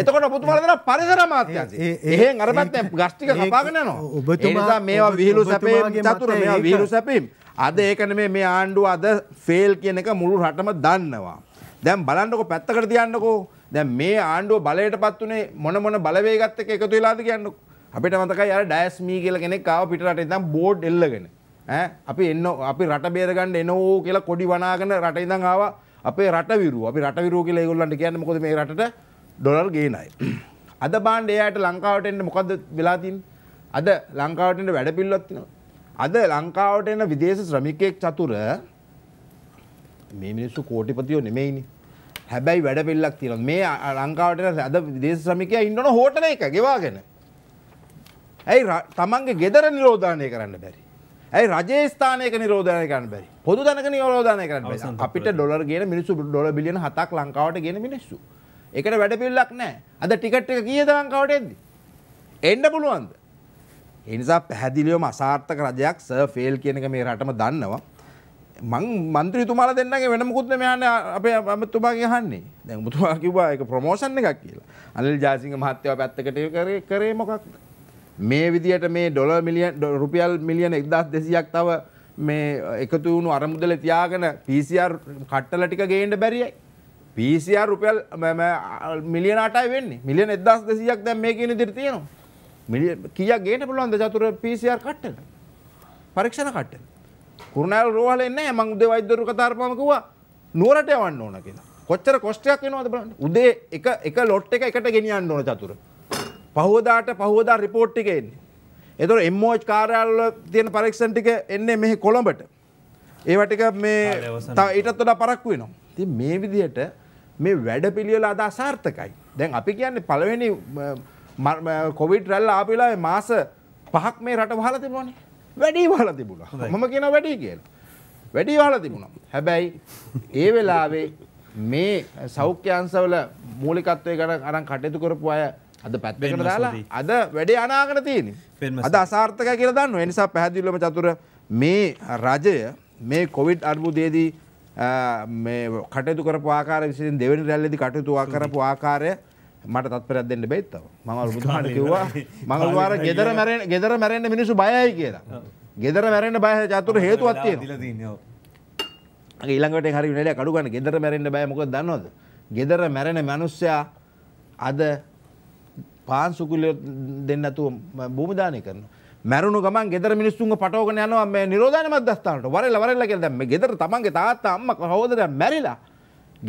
එතකොට පුතුමලදර පරිසර මාත්‍යන්සේ ඒ අරමත් ගස්්ටික කපාගෙනනවා ඔබතුමා මේවා විහිලු සැපේගේ චතුර මේ විහිලු සැපීම් අද ඒකන මේ ආණ්ඩුව අද ෆෙල් කියන එක මුළු රටම දන්නවා. දැම් බලන්නකො පැත්තකට තියන්නකෝ දැ මේ ආණ්ඩුව බලයට පත් වනේ මොන මොන බලවේගත්ත එකතු වෙලාද කියන්න අපිට මතක අර ඩෑස් මී කියල කෙනෙක් කාව පිටට ඉතම් බෝඩ් එල්ලගෙන අපි එන්න අපි රට බේරගන්න එනෝ කියලා කොඩි වනාගෙන රට ඉඳං ආවා අපේ රට විරු අපි රට විරු කියලා ඒගොල්ලන්ට කියන්න මොකද මේ රටට ඩොලර් ගේනයි. අද බාන්ඩ එයාට ලංකාවට එන්න මොකද වෙලා තින්නේ? අද ලංකාවට එන්න වැඩපිළිවෙලක් තියෙනවා. අද ලංකාවට එන විදේශ ශ්‍රමිකයෙක් චතුර මේ මිනිස්සු කෝටිපතියෝ නෙමෙයිනේ. හැබැයි වැඩපිළිවෙලක් තියෙනවා. මේ ලංකාවට එන අද විදේශ ශ්‍රමිකයා ඉන්නවන හෝටල එක ගෙවාගෙන. ඇයි තමන්ගේ ගෙදර නිරෝධානය කරන්න බැරි? ඇයි රජයේ ස්ථානයක නිරෝධානය කරන්න බැරි? පොදු ධනක නිරෝධානය කරන්න බැරි. අපිට ඩොලර් ගේන මිනිස්සු ඩොලර් බිලියන 7ක් ලංකාවට ගේන මිනිස්සු. ඒකට වැඩපිළිවෙලක් නැහැ. අද ටිකට් එක කීයද ලංකාවට එද්දි? එන්න පුළුවන්ද? ඒ නිසා පැහැදිලිවම අසාර්ථක රජයක් සර් ෆේල් කියන එක මේ රටම දන්නවා. මං മന്ത്രിතුමාලා දෙන්නගේ වෙන මොකුත් මෙහන්නේ අපේ අමතුමාගේ අහන්නේ. දැන් මුතුමා කිව්වා ඒක ප්‍රොමෝෂන් එකක් කියලා. අනිල් ජයසිංහ මහත්තයා පැත්තකට කරේ කරේ මොකක්ද? මේ විදියට මේ ඩොලර් මිලියන් රුපියල් මිලියන 1200ක් තව මේ එකතු වුණු අරමුදල තියාගෙන PCR කට්ටල ටික ගේන්න බැරියයි. පිසියා රුපියල් මිලියන අටයි වෙන්නේ මිලියන 1200ක් දැන් මේ කියන විදිහට තියෙනවා මිලියන කීයක් ගේන්න පුළුවන්ද චතුර PCR කට්ටට පරීක්ෂණ කට්ටට කුරුණෑල් රෝහලේ නැහැ මම උදේ වෛද්‍යවරු කතා කරපුවම කිව්වා නුවරට යවන්න ඕන කියලා කොච්චර කොස්ට් එකක් වෙනවද බලන්න උදේ එක එක ලොට් එක එකට ගෙනියන්න ඕන චතුර පහවදාට පහවදා රිපෝට් එක එන්නේ එතකොට MOH කාර්යාලවල තියෙන පරීක්ෂණ ටික එන්නේ මෙහි කොළඹට ඒවා ටික මේ තව ඊටත් වඩා පරක්කු වෙනවා ඉතින් මේ විදිහට මේ වැඩ පිළිවෙල අදා සාර්ථකයි. දැන් අපි කියන්නේ පළවෙනි කොවිඩ් රැල්ල ආපිලා මාස පහක් මේ රට වහලා තිබුණානේ. වැඩි වහලා තිබුණා. මම කියනවා වැඩි කියලා. වැඩි වහලා තිබුණා. හැබැයි ඒ වෙලාවේ මේ සෞඛ්‍ය අංශවල මූලිකත්වයේ ගැන අරන් කටයුතු කරපු අය අද පැත්තකට දාලා අද වැඩේ අනාගෙන තියෙන්නේ. අද අසාර්ථකයි කියලා දන්නවා. ඒ නිසා පැහැදිලිවම චතුර මේ රජය මේ කොවිඩ් අර්බුදයේදී මේ කටයුතු කරපු ආකාර විසින් දෙවැනි රැල්ලේදී කටයුතු කරපු ආකාරය මට තත්පරයක් දෙන්න බෙයිත්තව මම බුදුහාට කිව්වා මඟල්වාර ගෙදර මැරෙන ගෙදර මැරෙන්න මිනිස්සු බයයි කියලා. ගෙදර මැරෙන්න බය චතුර හේතුවක් තියෙනවා. ඊළඟට හරි නේද කඩු ගන්න ගෙදර මැරෙන්න බය මොකද දන්නවද? ගෙදර මැරෙන මිනිස්සයා අද පාන්සුකුල දෙන්න නැතුව භූමිදානය කරනවා. මැරුණු ගමන් ගෙදර මිනිස්සුන්ගේ පටවගෙන යනවා මේ නිරෝධායන මධ්‍යස්ථානට. වරෙල වරෙල කියලා දැන් මේ ගෙදර තමන්ගේ තාත්තා අම්මා සහෝදරයා මැරිලා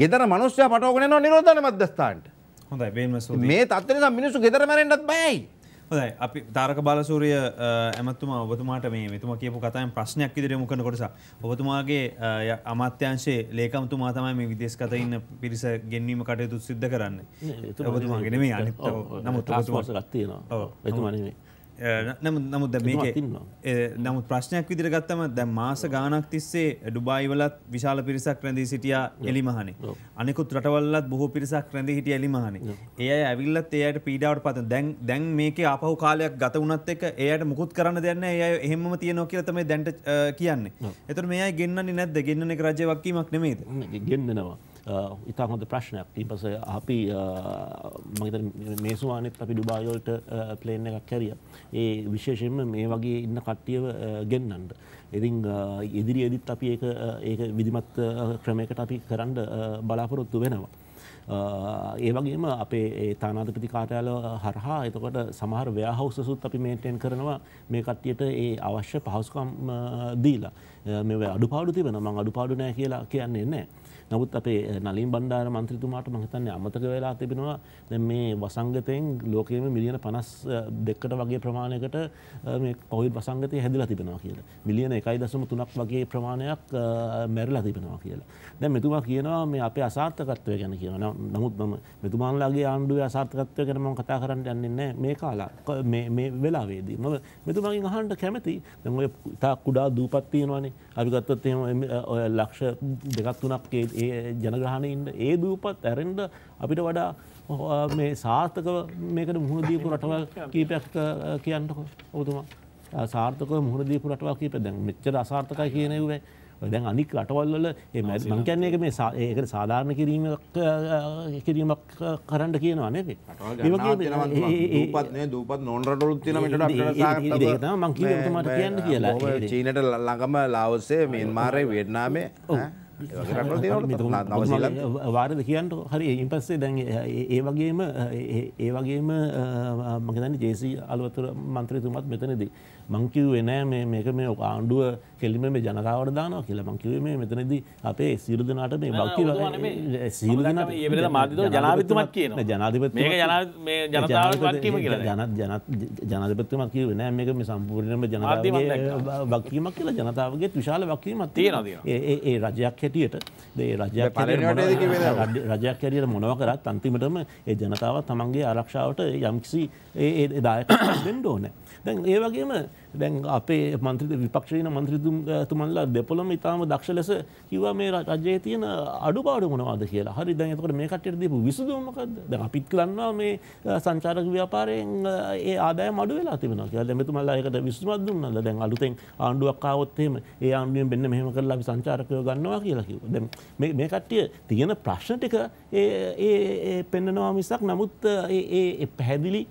ගෙදර මිනිස්සයා පටවගෙන යනවා නිරෝධායන මධ්‍යස්ථානට. හොඳයි බේන්ම සූදි. මේ තත්ත්වෙ නිසා මිනිස්සු ගෙදර මැරෙන්නත් බයයි. හොඳයි අපි තාරක බාලසූරිය ඇමතුමා ඔබතුමාට මේ මෙතුමා කියපු කතාවෙන් ප්‍රශ්නයක් ඉදිරියට මුකන කොටස ඔබතුමාගේ අමාත්‍යාංශයේ ලේකම්තුමා තමයි මේ විදේශගත ඉන්න පිරිස ගෙන්වීම කටයුතු සිද්ධ කරන්නේ. ඔබතුමාගේ නෙමෙයි අනිත් නමුත් ඔබතුමාට තියෙනවා. ඔව් එතුමා නෙමෙයි. නමුත් නමුත් මේක නමුත් ප්‍රශ්නයක් විදිර ගත්තම දැ මාස ගානක් තිස්සේ ඩුබයිවලත් විශාල පිරිසක් රැඳී සිටියා එලිමහන අනෙකුත් රටවල්ලත් බොහෝ පිරිසක් රැඳ හිටිය එලිමහන ඒ ඇවිල්ලත් එයට පීඩාවට පත දැන් දැන් මේක අපහු කාලයක් ගත වනත් එක එයට මුකුත් කරන්න දෙන්න ඒ එහෙම තියනො කියලතම දැන්ට කියන්නේ එතුර මේ ගෙන්න්නේ නැද ගෙන්න්නන රජයවක්කීමක් නෙමේද ගෙන්න්නවා Uh, ඉතා හොඳ ප්‍රශ්නයක් ඉන් පස අපි uh, මගත මේසුවානෙත් අපි ඩුබායෝල්ට පලේන uh, එකක් කැරිය ඒ විශේෂෙන්ම මේ වගේ ඉන්න කට්ටියව ගෙන්න්නන්ට ඉතිං ඉදිරි එදිත් අපි ඒ විදිමත් ක්‍රමයකට අපි කරන්න බලාපොරොත්තු වෙනවා. ඒ වගේම අපේ තානාධපති කාටයාල හරහා එතකොට සමහර ව්‍යහවසසුත් අපි මේටෙන් කරනවා මේ කට්ටියට ඒ අවශ්‍ය පහසුකම් දීලා මෙ අඩු පාඩු තිබෙන මං අඩු පාඩු නෑ කියලා කියන්නේ නෑ. නමුත් අපේ නලින් බණ්ඩාර මන්ත්‍රතුමාට මහිතන්නේ අමතක වෙලා තිබෙනවා දැ මේ වසංගතයෙන් ලෝකයේම මිලියන පනස් දෙක්කට වගේ ප්‍රමාණයකට කොවිඩ් වසංගතය හැදිලා තිබෙනවා කියල මිලියන එකයි දසම තුනක් වගේ ප්‍රමාණයක් මැරලා තිබෙනවා කියලා දැ මෙතුමා කියනවා මේ අපේ අසාර්ථකත්වය ගැන කියවන නමුත් ම මෙතුමාන්ලාගේ ආණ්ඩුව අසාර්ථකත්වය ගැනම කතා කරන්න යන්නන්නේ මේ කාලා මේ වෙලාවේදී නොව මෙතුමගේ අහන්ට කැමති ඉතා කුඩා දූපත්තියෙනවානේ අභිගත්තත් ඔය ලක්ෂ දෙකත් වනක් ඒ ජනග්‍රහණයන්ට ඒ දූපත් ඇරෙන්ඩ අපිට වඩා මේ සාර්ථක මේකට මුහුණ දීපු රටවල් කීපයක් කියන්නකො ඔතුමා සාර්ථක මුහුණ දීපු රටවල් කීප දැන් මෙච්චර අසාර්ථකයි කියනවේ දැන් අනික් රටවල්ල මංකන්නේ මේ ඒකට සාධාරණ කිරීම කිරීමක් කරන්න කියනවා නෙේ දූපත් නොන්රටලුත් මං කියන්න කියලා චීනට ලඟම ලාවස්සේ මෙන් මාරය වෙඩ්නාමේ වාරද කියන්නට හරි එයින් පස්සේ දැන් ඒ වගේම ඒ වගේම මගතන ජේසි අලුවතුර මන්ත්‍රයතුමත් මෙතනදී. මංකිව එන මේක මේ ඔක ආණ්ඩුව කෙලිම මේ ජනතාවට දානවා කියලා මංකිවේ මේ මෙතනද අපේ සිරුදනට මේ බක්ති සිරුදන මාධ ජනාවිතුමත් කියන ජනාධිපත් ජනතපත්තුමත් කිව නෑ මේක මේ සම්පූර්ණයම ජනතාව බක්කීමක් කියලා ජනතාවගේ විශාල වක්කීමත් තියෙනද ඒ රජයක් හැටියට දේ රජයක් රජයක් හැරියට මොනව කරත් අන්තිමටම ඒ ජනතාවත් තමන්ගේ ආරක්ෂාවට යම්කිසි ඒ දායක දෙන්න ඕනෑ දැන් ඒ වගේම දැන් අපේ මන්ත්‍ර විපක්ෂයන මන්ත්‍රතුමන්ලා දෙපොළම ඉතාම දක්ෂ ලෙස කිව මේ රජයේ තියෙන අඩු පාඩු මොනවාද කියලා හරි දැන් එතකට මේ කට්ට දීපු විසුදුමකද දැන් අපිත් කලන්නවා මේ සංචාරක ව්‍යාපාරයෙන් ඒ ආදය මඩු වෙලා තිබෙන කියලා දෙමතුමල්ලා එකට විසුමත් දුන්නද දැන් අලුතෙන් ආණ්ඩුවක් කාවොත්තේම ඒ ආණ්ඩුවෙන් බෙන්න මෙහෙම කරලා අපි සංචාරකය ගන්නවා කියලා කිව්ව දැන් මේ කට්ටිය තියෙන ප්‍රශ්න ටික ඒ පෙන්නනවා මිසක් නමුත් ඒ පැහැදිලි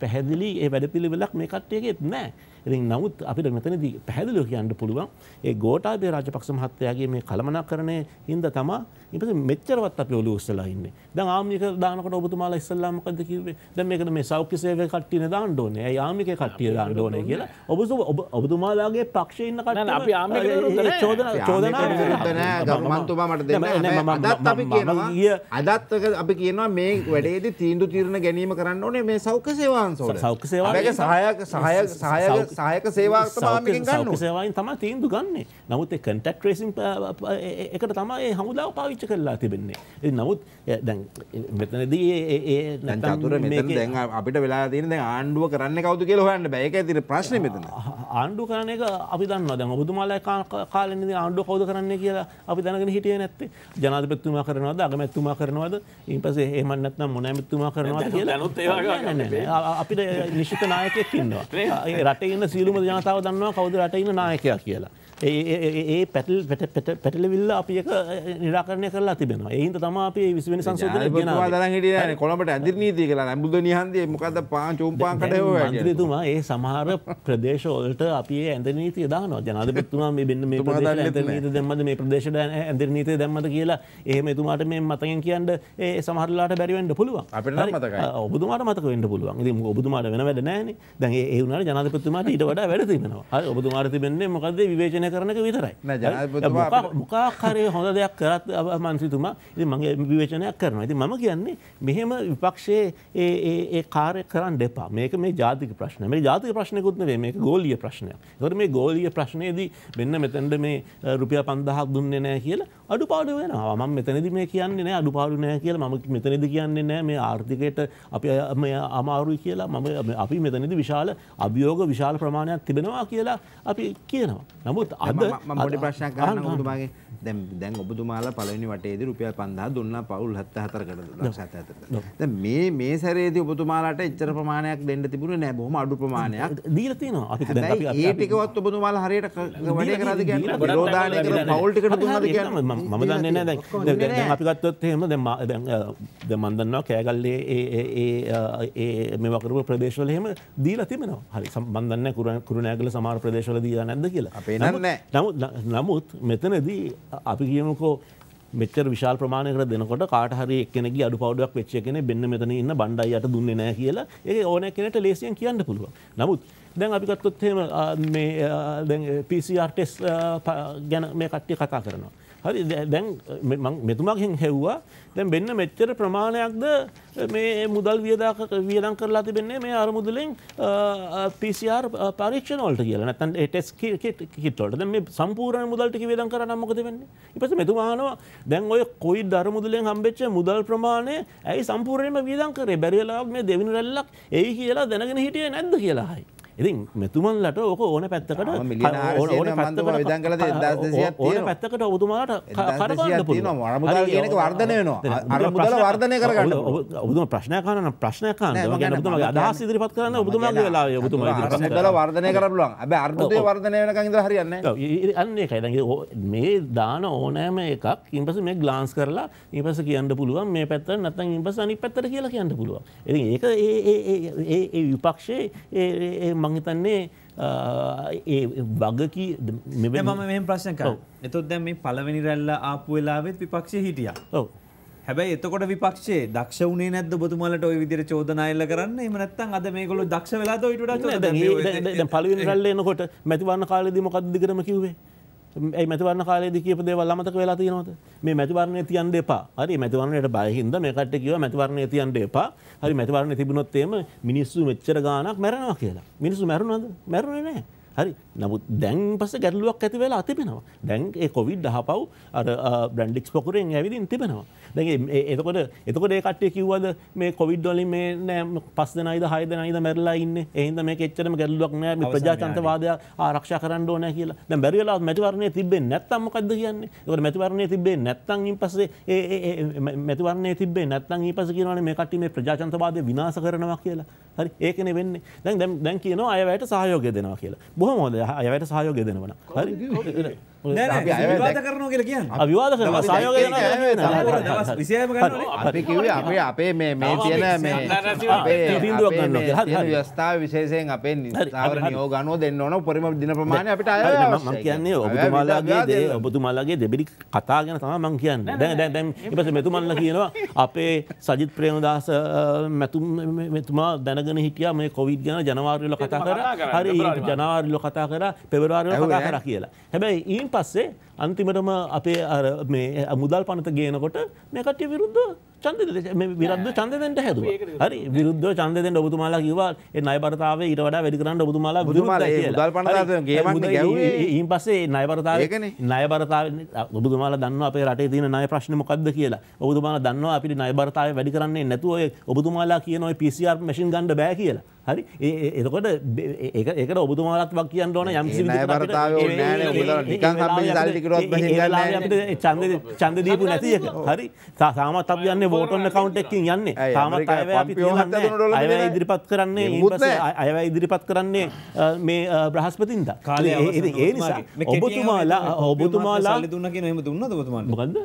පැහැදිලි ඒ වැඩ පිළිවෙලක් මේ කට්ටිය කට්ටියගෙත් නෑ ඉතින් නමුත් අපිට මෙතනදී පැහැදිලිව කියන්න පුළුවන් ඒ ගෝඨාභය රාජපක්ෂ මහත්තයාගේ මේ කලමනාකරණය හින්දා තමයි ඊපස්සේ මෙච්චරවත් අපි ඔලුව උස්සලා ඉන්නේ. දැන් ආම්නික දානකොට ඔබතුමාලා ඉස්සල්ලා මොකද කිව්වේ? දැන් මේකට මේ සෞඛ්‍ය සේවය කට්ටියනේ දාන්න ඕනේ. ඇයි ආම්නිකේ කට්ටිය දාන්න ඕනේ කියලා. ඔබ ඔබතුමාලාගේ පක්ෂේ ඉන්න කට්ටිය අපි ආම්නික විරුද්ධ චෝදනා චෝදනා විරුද්ධ නෑ. ගමන්තුමා මට දෙන්න. අදත් අපි කියනවා අදත් අපි කියනවා මේ වැඩේදී තීන්දුව තීරණ ගැනීම කරන්න ඕනේ මේ සෞඛ්‍ය සේවාංශ වල. සෞඛ්‍ය සේවාවේ සහායක සහායක සහායක සහයක සේවාතමාමින් ගන්න සේවායෙන් තම තීන්දු ගන්න නමුත් කටක් රේසිම් එකට තමයි හමුදාව පාවිච්ච කරලා තිබෙන්නේ නමුත් මෙතනදී නතුර දැන් අපිට වෙලා තින ආණ්ඩුව කරන්න කවතු කියල හන්න බැක ඇතිර ප්‍රශ්න මෙතන ආණ්ඩු කරන එක අපි දන්න දැන් ඔබතුමාලා කාලන ආණ්ඩු කවද කරන්න කියලා අපි දැනගෙන හිටිය නැත්තේ ජනාධපත්තුමා කරනවාද අගමැත්තුමා කරනවාද ඉන් පසේ ඒමන් නැත්නම් මොනෑමත්තුමා කරනවා කියලා නොත් අපිට නිශ්ිත නායකෙක් ඉන්නවා රටේ ඉන්න සියලුම ජනතාව දන්නවා කවුද රට ඉන්න නායකයා කියලා. ඒ පැටල් පැටලවිල්ල අපික නිරාකරණය කරලා තිබෙනවා ඒහින්ද තම අපේ විස්වෙන සංසෝධන ගෙන දරහිට කොළට ඇදිර නීති කියලා ඇබුද නිහන්දේ මොකද පා චෝපාකට තුමා ඒ සමහර ප්‍රදේශෝල්ට අපි ඇදනීති දාන ජනතපත්තුමා මේ බෙන්න්න මේ ප්‍රදේශ දෙමද මේ ප්‍රදේශ ඇදිර නීතය දැම්මද කියලා ඒහම තුමාට මේ මතගෙන් කියන්න ඒ සමහරලාට බැරිවෙන්ඩ පුළුවන් අප ඔබතුමාට මතක වෙන්ඩ පුළුවන් ති ඔබතුමාට වෙන වැඩ නෑන දැන් ඒවුනට ජනතපත්තුමාට ඉට වඩා වැඩතිබෙනවා ඔබතුමාට තිබෙන්නේ මොකද විවේචනය ප්‍රචාරය කරනක විතරයි මොකාකාරය හොඳ දෙයක් කරත් මන්ත්‍රතුමා මගේ විවේචනයක් කරනවා ඇති මම කියන්නේ මෙහෙම විපක්ෂයේ ඒ කාරය කරන්න දෙපා මේක මේ ජාතික ප්‍රශ්න මේ ජාතික ප්‍රශ්නයකුත්නේ මේ ගෝලිය ප්‍රශ්නය තොර මේ ගෝලිය ප්‍රශ්නයේදී වෙන්න මෙතැන්ට මේ රුපිය පන්දහක් දුන්නේ නෑ කියලා අඩුපාඩු වෙනවා මම මෙතනදි මේ කියන්නේ නෑ අඩුපාඩු නෑ කියලා මම මෙතනදි කියන්නේ නෑ මේ ආර්ථිකයට අපි අමාරුයි කියලා මම අපි මෙතනදි විශාල අභියෝග විශාල ප්‍රමාණයක් තිබෙනවා කියලා අපි කියනවා. නමුත් අද මම පොඩි ප්‍රශ්නයක් ගන්න ඔබතුමාගේ දැන් දැන් ඔබතුමාලා පළවෙනි වටේදී රුපියල් 5000 දුන්නා පවුල් 74කට ලක්ෂ 74කට. දැන් මේ මේ සැරේදී ඔබතුමාලාට එච්චර ප්‍රමාණයක් දෙන්න තිබුණේ නැහැ. බොහොම අඩු ප්‍රමාණයක්. දීලා තියෙනවා. අපි දැන් අපි ඒ ටිකවත් ඔබතුමාලා හරියට වැඩේ කරාද කියන්නේ විරෝධානය කරලා පවුල් ටිකට දුන්නාද කියන්නේ මම දන්නේ නැහැ දැන්. දැන් අපි ගත්තොත් එහෙම දැන් දැන් දැන් මම දන්නවා කෑගල්ලේ ඒ ඒ ඒ මේවා කරපු ප්‍රදේශවල එහෙම දීලා තිබෙනවා. හරි මම දන්නේ නැහැ කුරුණෑගල සමහර ප්‍රදේශවල දීලා නැද්ද කියලා. අපේ නම් නැහැ. නමුත් මෙතනදී අපි කියමුකෝ මෙච්චර විශාල් ප්‍රමාණයකට දෙනකොට කාට හරි එක්කෙනෙක් අඩු පවඩුවක් වෙච්ච කෙනෙක් බෙන්න මෙතන ඉන්න බණ්ඩයි යට දුන්නේ නැහැ කියලා ඒක ඕන කෙනෙක්ට ලේසියෙන් කියන්න පුළුවන්. නමුත් දැන් අපි ගත්තොත් එහෙම මේ දැන් PCR ටෙස්ට් ගැන මේ කට්ටිය කතා කරනවා. හරි දැන් මෙතුමක්හෙන් හෙව්වා දැන් බෙන්න මෙච්චර ප්‍රමාණයක්ද මේ මුදල් වියදාක වියදං කරලා තිබෙන්නේ මේ අරමුදලෙන් පිසිR පරීක්ෂණවලට කියලා නැතන් ටෙස් හිටවලට දැන් මේ සම්පූර්ණ මුදල්ට වියදම් කරා නම් මොකද වෙන්නේ ඊපස්සේ මෙතුමානවා දැන් ඔය කොයි දරමුදලෙන් හම්බෙච්ච මුදල් ප්‍රමාණය ඇයි සම්පූර්ණයෙන්ම වියදම් කරේ බැරිලාවක් මේ දෙවෙනි රැල්ලක් එයි කියලා දැනගෙන හිටියේ නැද්ද කියලායි ඉතින් මෙතුමන්ලට ඕක ඕන පැත්තකට ඕන පැත්තකට විදන් කළ ඕන පැත්තකට ඔබතුමාට වර්ධනය වර්ධනය කරගන්න ඔබතුම ප්‍රශ්නයකාන ප්‍රශ්නයකාන ගැන අදහස් ඉදිරිපත් කරන්න ඔබතුම වෙලා ඔබතුම ල වර්ධනය කරලුවන් ඇබ අර්ථය වර්ධනය වන ඉද හරියන්න අන්නේ කයිදගේ මේ දාන ඕනෑම එකක් ඉන්පස මේ ග්ලාන්ස් කරලා ඉපස කියන්න පුළුවන් මේ පැත්ත නත්තන් ඉපස අනි පැත්තර කියලා කියන්න පුළුවන් ඒ ඒක ඒ විපක්ෂේ ඒ මං මංහිතන්නේ ඒ වගකි මෙම මේ ප්‍රශ්නක එතොත් දැ මේ පළවෙනි රැල්ල ආපු වෙලාවෙත් විපක්ෂය හිටිය ඔව හැබැයි එතකොට විපක්ෂේ දක්ෂ වනේ නැද බතුමලට ඔය විදිර චෝදනායල්ල කරන්න එම නැත්තන් අද මේකොල දක්ෂ වෙලා ඉට පලවෙනි රල්ල එනකොට මැතිවන්න කාලෙදීම කද්දි කරම කිවේ ඒ මැතිවරණ කාලේද කියප දේවල් අමතක වෙලා තියෙනවද මේ මැතිවරණය තියන්න එපා හරි මැතිවරණයට බයහින්ද මේ කට්ට කිව මැතිවරණය තියන්න එපා හරි මැතිවරණය තිබුණොත් එම මිනිස්සු මෙච්චර ගානක් මැරෙනවා කියලා මිනිස්සු මැරුණාද මැරුණේ නැහැ හරි නමුත් දැන් පස ගැටලුවක් ඇති වෙලා තිබෙනවා දැන් ඒ කොවිඩ් දහපව් අර බ්‍රන්ඩික්ස් පොකුරෙන් ඇවිදින් තිබෙනවා දැගේ එතකොට එතකොට ඒකටය කිව්වද මේ කොවිඩ්ඩොලින් මේ නෑ පස් දෙනයිද හයද නයිද මැරලා ඉන්න එහිද මේ එච්චරම ගැල්ලක් නෑ ප්‍රජාතන්තවාදය ආරක්ෂ කරන්න ඕන කියලා දැ බැරිලා මැතිවරණය තිබේ නැත්තම් මොකක්ද කියන්නේ ට මැතිවරණය තිබේ නැත්තන් ඉන් පසේ ඒ මැතිවරන්නේ තිබේ නැත්තන් ඒ පස කියනන මේ කට මේ ප්‍රජාතන්තවාද විනාස කරනවා කියලා හරි ඒකන වෙන්න දැන් දැන් කියනවා අයවැයට සහයෝගය දෙනවා කියලා බොහොමෝද අයවැයට සහයෝගය දෙනවන හරි විවාද කරනවා කියලා කියන්නේ. අවිවාද කරනවා සහයෝගය දෙනවා. විසයම ගන්නවා. අපි කිව්වේ අපි අපේ මේ මේ තියෙන මේ අපේ බිඳුවක් ගන්නවා කියලා. තියෙන ව්‍යවස්ථාව විශේෂයෙන් අපේ ස්ථාවර නියෝග අනුව දෙන්න ඕන උපරිම දින ප්‍රමාණය අපිට අය මම කියන්නේ ඔබතුමාලාගේ දේ ඔබතුමාලාගේ දෙබිඩි කතා ගැන තමයි මම කියන්නේ. දැන් දැන් දැන් ඊපස්සේ මෙතුමන්ලා කියනවා අපේ සජිත් ප්‍රේමදාස මෙතුම මෙතුමා දැනගෙන හිටියා මේ කොවිඩ් ගැන ජනවාරි වල කතා කරා. හරි ජනවාරි වල කතා කරා පෙබරවාරි වල කතා කරා කියලා. හැබැයි ඊයින් ඉතින් පස්සේ අන්තිමටම අපේ මේ මුදල් පනත ගේනකොට මේකටය විරුද්ධ චන්ද විරද්ධ චන්දදට හැතුව හරි විරුද්ධ චන්දෙන් ඔබතුමාලා කිවවා නයිබරතාව ඉට වඩ වැඩිකරන්න ඔබතුමාලා ඉන් පසේ නයිබරතාවකන නයබරතාව ඔබතුමාල දන්න අපේ රටේ තින නය ප්‍රශ්න මොකක්ද කියලා ඔබතුමාල දන්නවා අපිට නයිබරතාව වැඩි කරන්නේ නැතුවය ඔබතුමාලා කියනොයි පිසිR මශින් ගන්ඩ බෑ කියලා හරි එතකොට ඒක ඔබතුමාලත් වක් කියන්න ඕන යම් චන්ද චන්ද දීපු නැතියක හරි සාමත් අප යන්න වෝටන්න කවන්ට්ක්කින් යන්න සාමත් අය ඉදිරිපත් කරන්නේ අය ඉදිරිපත් කරන්නේ මේ බ්‍රහස්පතින්ද කාලය ඒ නිසා ඔබතුමාලා ඔබතුමාලා දුන්න කියන එම දුන්න තුමන් මොකද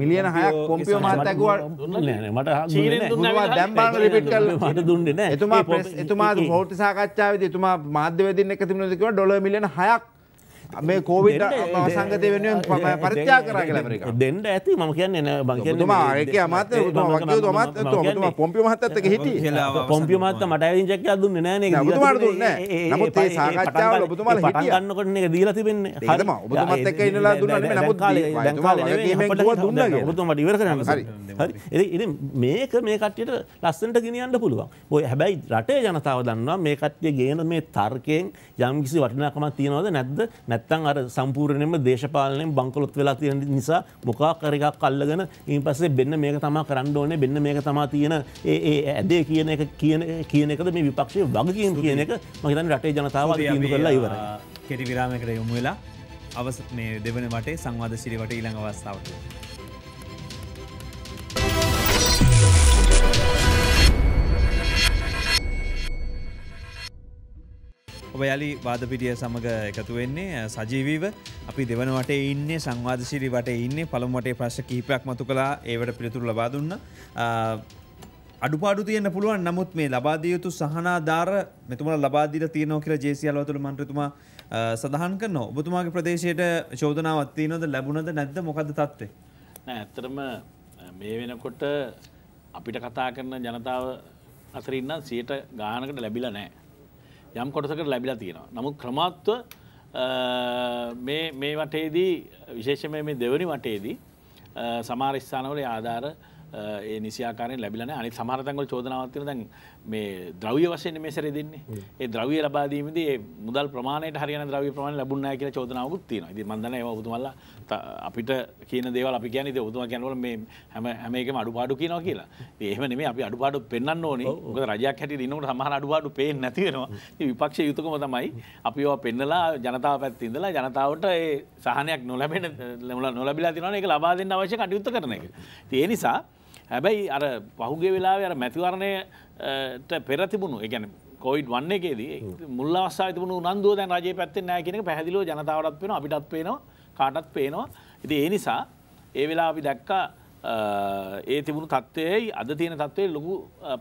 මිලියන හයක් කොම්පියෝ මාතැකුව මට දැම්බාන රිපිට් කල මට දුන්නේ නෑ එතුමා පොස් එතුමා හෝට සාකච්ඡාවද තුමා මාධ්‍යවදින් එක තිබුණදකව ඩොල මිලියන හයක් මේ කෝවිට සංගත වෙනුවෙන් පරිත්‍යා කරා කියලා ඇමරිකාව. දෙන්න ඇති මම කියන්නේ නෑ මම කියන්නේ තුමා ඒක අමාත්‍ය තුමා වගේ තුමා තුමා පොම්පියෝ මහත්තයත් එක්ක හිටියේ. පොම්පියෝ මහත්තයා මට ඇවිත් චෙක් එකක් දුන්නේ නෑ නේද? ඔබතුමාට දුන්නේ නෑ. නමුත් මේ සාකච්ඡාවල ඔබතුමාලා හිටියා. පටන් ගන්නකොට නේක දීලා තිබෙන්නේ. හරි. ඔබතුමාත් එක්ක ඉන්නලා දුන්නා නෙමෙයි නමුත් දැන් කාලේ නෙමෙයි අපිට දුන්නා කියලා. ඔබතුමාට ඉවර කරන්න හරි. හරි. ඉතින් මේක මේ කට්ටියට ලස්සනට ගෙනියන්න පුළුවන්. ඔය හැබැයි රටේ ජනතාව දන්නවා මේ කට්ටිය ගේන මේ තර්කයෙන් යම්කිසි වටිනාකමක් තියනවද නැද්ද? නැත්නම් නැත්තං අර සම්පූර්ණයම දේශපාලනයෙන් බංකොලොත් වෙලා තියෙන නිසා මොකා කරකක් කල්ලගෙන ඉන් පස්සේ බෙන්න මේක තමා කරන්න ඕනේ බෙන්න මේක තමා තියෙන ඒ ඇදේ කියන එක කියන කියන එකද මේ විපක්ෂය වගකීම් කියන එක මහිතන් රටේ ජනතාව කරලා ඉවර කෙටි විරාමකට යොමු වෙලා අවස මේ දෙවන වටේ සංවාද සිරිවට ඊළඟ අවස්ථාවට. ඔබ යළි වාදපිටිය සමඟ එකතු වෙන්නේ සජීවීව අපි දෙවන වටේ ඉන්නේ සංවාධසිරි වට ඉන්නේ පළමුවටේ ප්‍රශ් කීපයක් මතු කලා ඒවට පිළිතුර ලබා දුන්න අඩුපාඩු තියන්න පුළුවන් නමුත් මේ ලබාදියයුතු සහනාධාර මෙතුමල ලබාදිර තියනෝ කියර ජේසියල්වතුළ මන්ත්‍රතුමා සඳහන් කරනවා ඔබතුමාගේ ප්‍රදේශයට චෝදනාවත්තිය නොද ලැබුණද නැද්ද මොකද තත්වේ ඇත්තරම මේ වෙනකොට අපිට කතා කරන ජනතාව අසරන්න සියට ගානකට ලැබිල නෑ යම් කොටසකට ලැබිලා තියෙනවා. නමුත් ක්‍රමත්ව මේ වටේදී විශේෂම මේ දෙවනි වටේදී සමාරස්ථානවල ආධාර ඒ නිසියාකාරෙන් ලැබිලන අනි සමාරතංගල චෝදනාවත්වන දැන් මේ ද්‍රව්‍ය වශයෙන් මේ සැරි දෙන්නේ ඒ ද්‍රවිය ලබාදීමේ මුදල් ප්‍රමාණයට හරියන ද්‍රව ප්‍රමාණ ලැබුණ කියල චෝදනාවත් තියෙන ඉති මන්දන ඔබතුමල්ල අපිට කියන දේවල් අපි කියන ඔබතුම කියනවල මේ හැම හැමේකම අඩුපාඩු කියනවා කියලා ඒම මේ අපි අඩුපාඩු පෙන්න්න ඕන රජයක් හැට න්නට සමහ අඩුපාඩු පේ නැතිවෙනවා විපක්ෂ යුතුකම තමයි අපි පෙන්නලා ජනතාව පැත්තිඉඳලා ජනතාවට ඒ සහනයක් නොලැබෙන ලැබලා තින එක ලබා දෙන්න අවශ්‍ය කටයුත්ත කරන එක ඒ නිසා හැබැයි අර පහුගේ වෙලාව අර මැතිවරණයට පෙරතිබුණු එකැන කොයිඩ් වන්නේකේදී මුල් අවස්සාය තිබුණු උනන්දුව දැන් රජය පැත්තෙන් නෑ කියෙනක පැහදිලෝ ජනතාවටත් වෙන අපිටත් පේනවා කාටත් පේනවා ඉති ඒ නිසා ඒ වෙලා අපි දැක්කා ඒ තිබුණු තත්වයයි අද තියෙන තත්වය ලොකු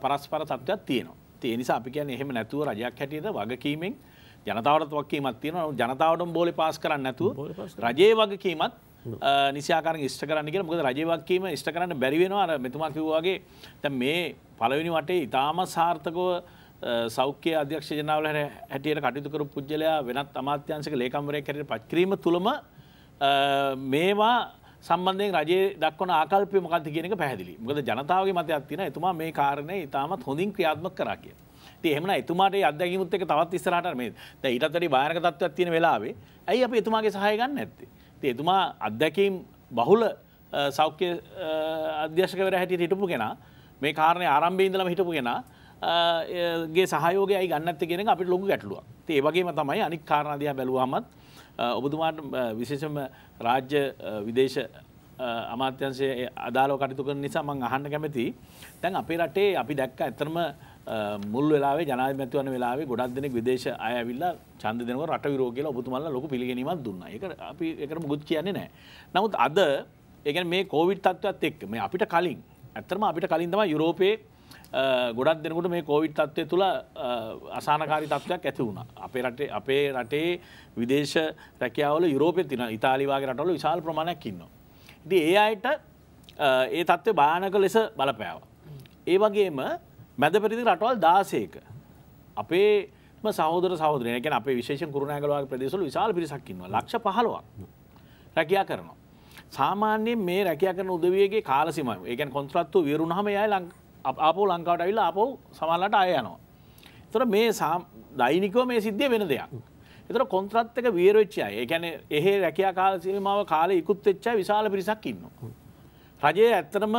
පරස්පර තත්ත්වයක් තියෙනවා තිය නිසා අපි කියන්න එහෙම නැතුව රජයක් හැටියද වගකීමෙන් ජනතාවට වක්කීමත් තියෙන ජනතාවට බෝලි පාස් කරන්න නැතු රජයේ වගකීමත් නිසාකාරන් ස්ට කරන්නගෙන මොද රජවක්කීම ස්ට කරන්න බැරිවෙනවා මෙතුමා කිව්වාගේ තැ මේ පලවෙනි වටේ ඉතාම සාර්ථකව සෞඛ්‍ය අධ්‍යක්ෂ ජනාවල හැටියට කටයුතුකරු පුද්ගලයා වෙනත් අමාත්‍යන්සක ලේකම්වරය කරට පත්කිරීම තුළම මේවා සම්බන්ධයෙන් රජයේ දක්වන ආකල්පය මොකක්ද කියන එක පැහැදිලි. මොකද ජනතාවගේ මතයක් තියෙනවා එතුමා මේ කාරණේ ඉතාමත් හොඳින් ක්‍රියාත්මක කරා කියලා. ඉතින් එහෙමනම් එතුමාට ඒ අත්දැකීමුත් එක්ක තවත් ඉස්සරහට මේ දැන් ඊටත් වැඩි භයානක තත්ත්වයක් තියෙන වෙලාවේ ඇයි අපි එතුමාගේ සහාය ගන්න නැත්තේ? එතුමා අත්දැකීම් බහුල සෞඛ්‍ය අධ්‍යශකවර හැටියට හිටපු කෙනා මේ කාරණය ආරම්භය ඉඳලම හිටපු කෙනා ගේ සහයෝගයයි ගන්නත් කෙන අපිට ලොකු ගැටලුවක් ඒ වගේම තමයි අනික් කාරණදයා බැලුවමත් ඔබතුමාට විශේෂම රාජ්‍ය විදේශ අමාත්‍යන්සේ අදාලෝ කටිතුක නිසා මං අහන්න කැමති තැන් අපේ රටේ අපි දැක්ක ඇතරම මුල් වෙලාවේ ජනාධිපතිවරණ වෙලාවේ ගොඩක් දෙනෙක් විදේශ අය ඇවිල්ලා ඡන්ද දෙනකොට රට විරෝධ කියලා ඔබතුමාලා ලොකු පිළිගැනීමක් දුන්නා. ඒක අපි ඒකට මුකුත් කියන්නේ නැහැ. නමුත් අද ඒ කියන්නේ මේ කොවිඩ් තත්ත්වයත් එක්ක මේ අපිට කලින් ඇත්තටම අපිට කලින් තමයි යුරෝපයේ ගොඩක් දෙනකොට මේ කොවිඩ් තත්ත්වය තුළ අසානකාරී තත්ත්වයක් ඇති වුණා. අපේ රටේ අපේ රටේ විදේශ රැකියාවල යුරෝපයේ තියෙන ඉතාලි වගේ රටවල විශාල ප්‍රමාණයක් ඉන්නවා. ඉතින් ඒ අයට ඒ තත්ත්වය භයානක ලෙස බලපෑවා. ඒ වගේම මැද පරිදි රටවල් දාසයක අපේ සහෝදර සහෝදරය ගැන අපේ විශේෂ කුරුණෑගලවාගේ ප්‍රදේශවල විශාල පිරිසක් ඉන්නවා ලක්ෂ 15ක් රැකියා කරනවා සාමාන්‍යයෙන් මේ රැකියා කරන උදවියගේ කාල සීමාව ඒ කියන්නේ කොන්ත්‍රාත්තු විවරුනහම එයා ආපහු ලංකාවට ඇවිල්ලා ආපහු සමහරලාට ආය යනවා. ඒතර මේ දෛනිකව මේ සිද්ධිය වෙන දෙයක්. ඒතර කොන්ත්‍රාත් එක වියර වෙච්ච අය. ඒ කියන්නේ එහෙ රැකියා කාල සීමාව කාලේ ඉක්ුත් වෙච්ච අය විශාල පිරිසක් ඉන්නවා. රජයේ ඇත්තටම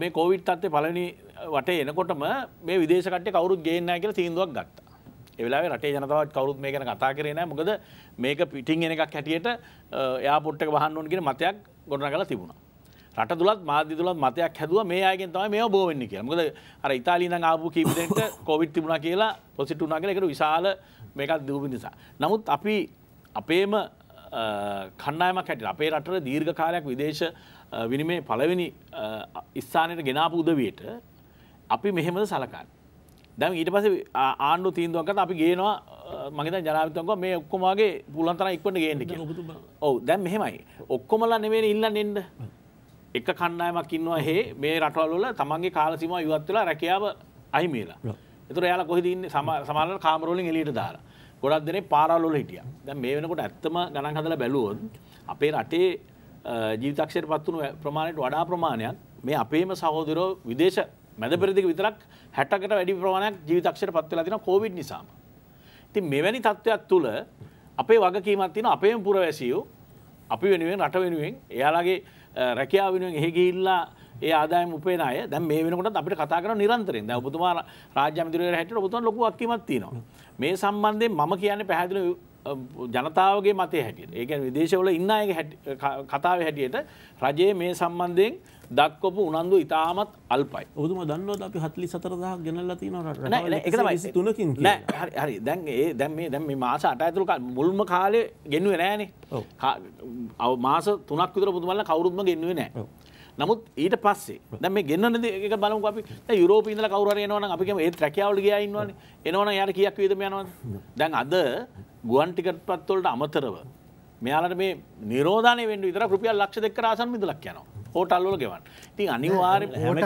මේ කොවිඩ් තත්ත්වේ පළවෙනි වට එනකොටම මේ විදේශකට කවරුත් ගේන්න කියල තීන්දුවක් ගත්තා. එවෙලා රටේ ජනතාවත් කවරුත් මේ ගැන කතා කරේ නෑ මොකද මේක පිටිං එන එකක් හැටියට යාපොට්ටක වහන්නුවන්ගෙන මතයක් ගොඩන කලා තිබුණා. රට තුළත් මාධ්‍ය තුළත් මතයක් හැදුව මේ අයගෙන් තමයි මේ බෝවෙන්න කියලා. මොකද අර ඉතාලියෙන් නම් ආපු කීප දෙනෙක්ට කොවිඩ් තිබුණා කියලා පොසිටිව් වුණා කියලා ඒකට විශාල මේකක් දීපු නිසා. නමුත් අපි අපේම කණ්ඩායමක් හැටියට අපේ රටේ දීර්ඝ කාලයක් විදේශ විනිමය පළවෙනි ස්ථානයට ගෙනාපු උදවියට අපි මෙහෙමද සලකන්න. දැන් ඊට පස්සේ ආණ්ඩු තීන්දුවකට අපි ගේනවා මම හිතන්නේ ජනාධිපතිතුමා මේ ඔක්කොමගේ පුළුවන් තරම් ඉක්මනට ගේන්න කියලා. ඔව් දැන් මෙහෙමයි. ඔක්කොමලා නෙමෙයි ඉල්ලන්නේ එන්න. එක කණ්ඩායමක් ඉන්නවා හේ මේ රටවල් වල තමන්ගේ කාල සීමාව ඉවත් වෙලා රැකියාව අහිමි වෙලා. ඒතර එයාලා කොහෙද ඉන්නේ සමහරවල් කාමර වලින් එළියට දාලා. ගොඩක් දෙනේ පාරවල් වල හිටියා. දැන් මේ වෙනකොට ඇත්තම ගණන් හදලා බැලුවොත් අපේ රටේ ජීවිතක්ෂයට පත් වුණු ප්‍රමාණයට වඩා ප්‍රමාණයක් මේ අපේම සහෝදරෝ විදේශ මැද පෙරදික විතරක් හැටකට වැඩි ප්‍රමාණයක් ජීවිතක්ෂයට පත් වෙලා තියෙනවා කොවිඩ් නිසාම. ඉතින් මෙවැනි තත්ත්වයක් තුළ අපේ වගකීමක් තියෙනවා අපේම පුරවැසියෝ අපි වෙනුවෙන් රට වෙනුවෙන් එයාලගේ රැකියාව වෙනුවෙන් එහෙ ගිහිල්ලා ඒ ආදායම උපයන අය දැන් මේ වෙනකොටත් අපිට කතා කරන නිරන්තරයෙන් දැන් ඔබතුමා රාජ්‍ය අමාත්‍යවරයා හැටියට ඔබතුමා ලොකු වගකීමක් තියෙනවා. මේ සම්බන්ධයෙන් මම කියන්නේ පැහැදිලි ජනතාවගේ මතය හැටියට ඒ කියන්නේ විදේශවල ඉන්න අයගේ කතාවේ හැටියට රජයේ මේ සම්බන්ධයෙන් දක්කොපු උනන්දු ඉතාමත් අල්පයි ඔහුම දන්නවද අපි හත්ලි සතරදහ ගෙනල්ලා තියෙනවට තුනකින් හරි හරි දැන් ඒ දැන් මේ දැන් මේ මාස අට ඇතුළු මුල්ම කාලේ ගෙන්නුවේ නෑනේ මාස තුනක් විතර පුතුමල්ල කවුරුත්ම ගෙන්නුවේ නෑ නමුත් ඊට පස්සේ දැම ගෙන්න්න දෙක බල අපි යුරෝප ඉදල කවර යනවන අපිම ඒ රැකවල ගිය ඉන්නවන එනවන යට කියක් වේදම යනවා දැන් අද ගුවන් ටිකට් පත්වොලට අමතරව මෙයාලට මේ නිරෝධනය වෙන්ඩ විතර රුපියල් ලක්ෂ දෙක රසන් මිදලක් යනවා හෝටල්ල ගෙවන් ති අනිවාර රජයෙන් ඇ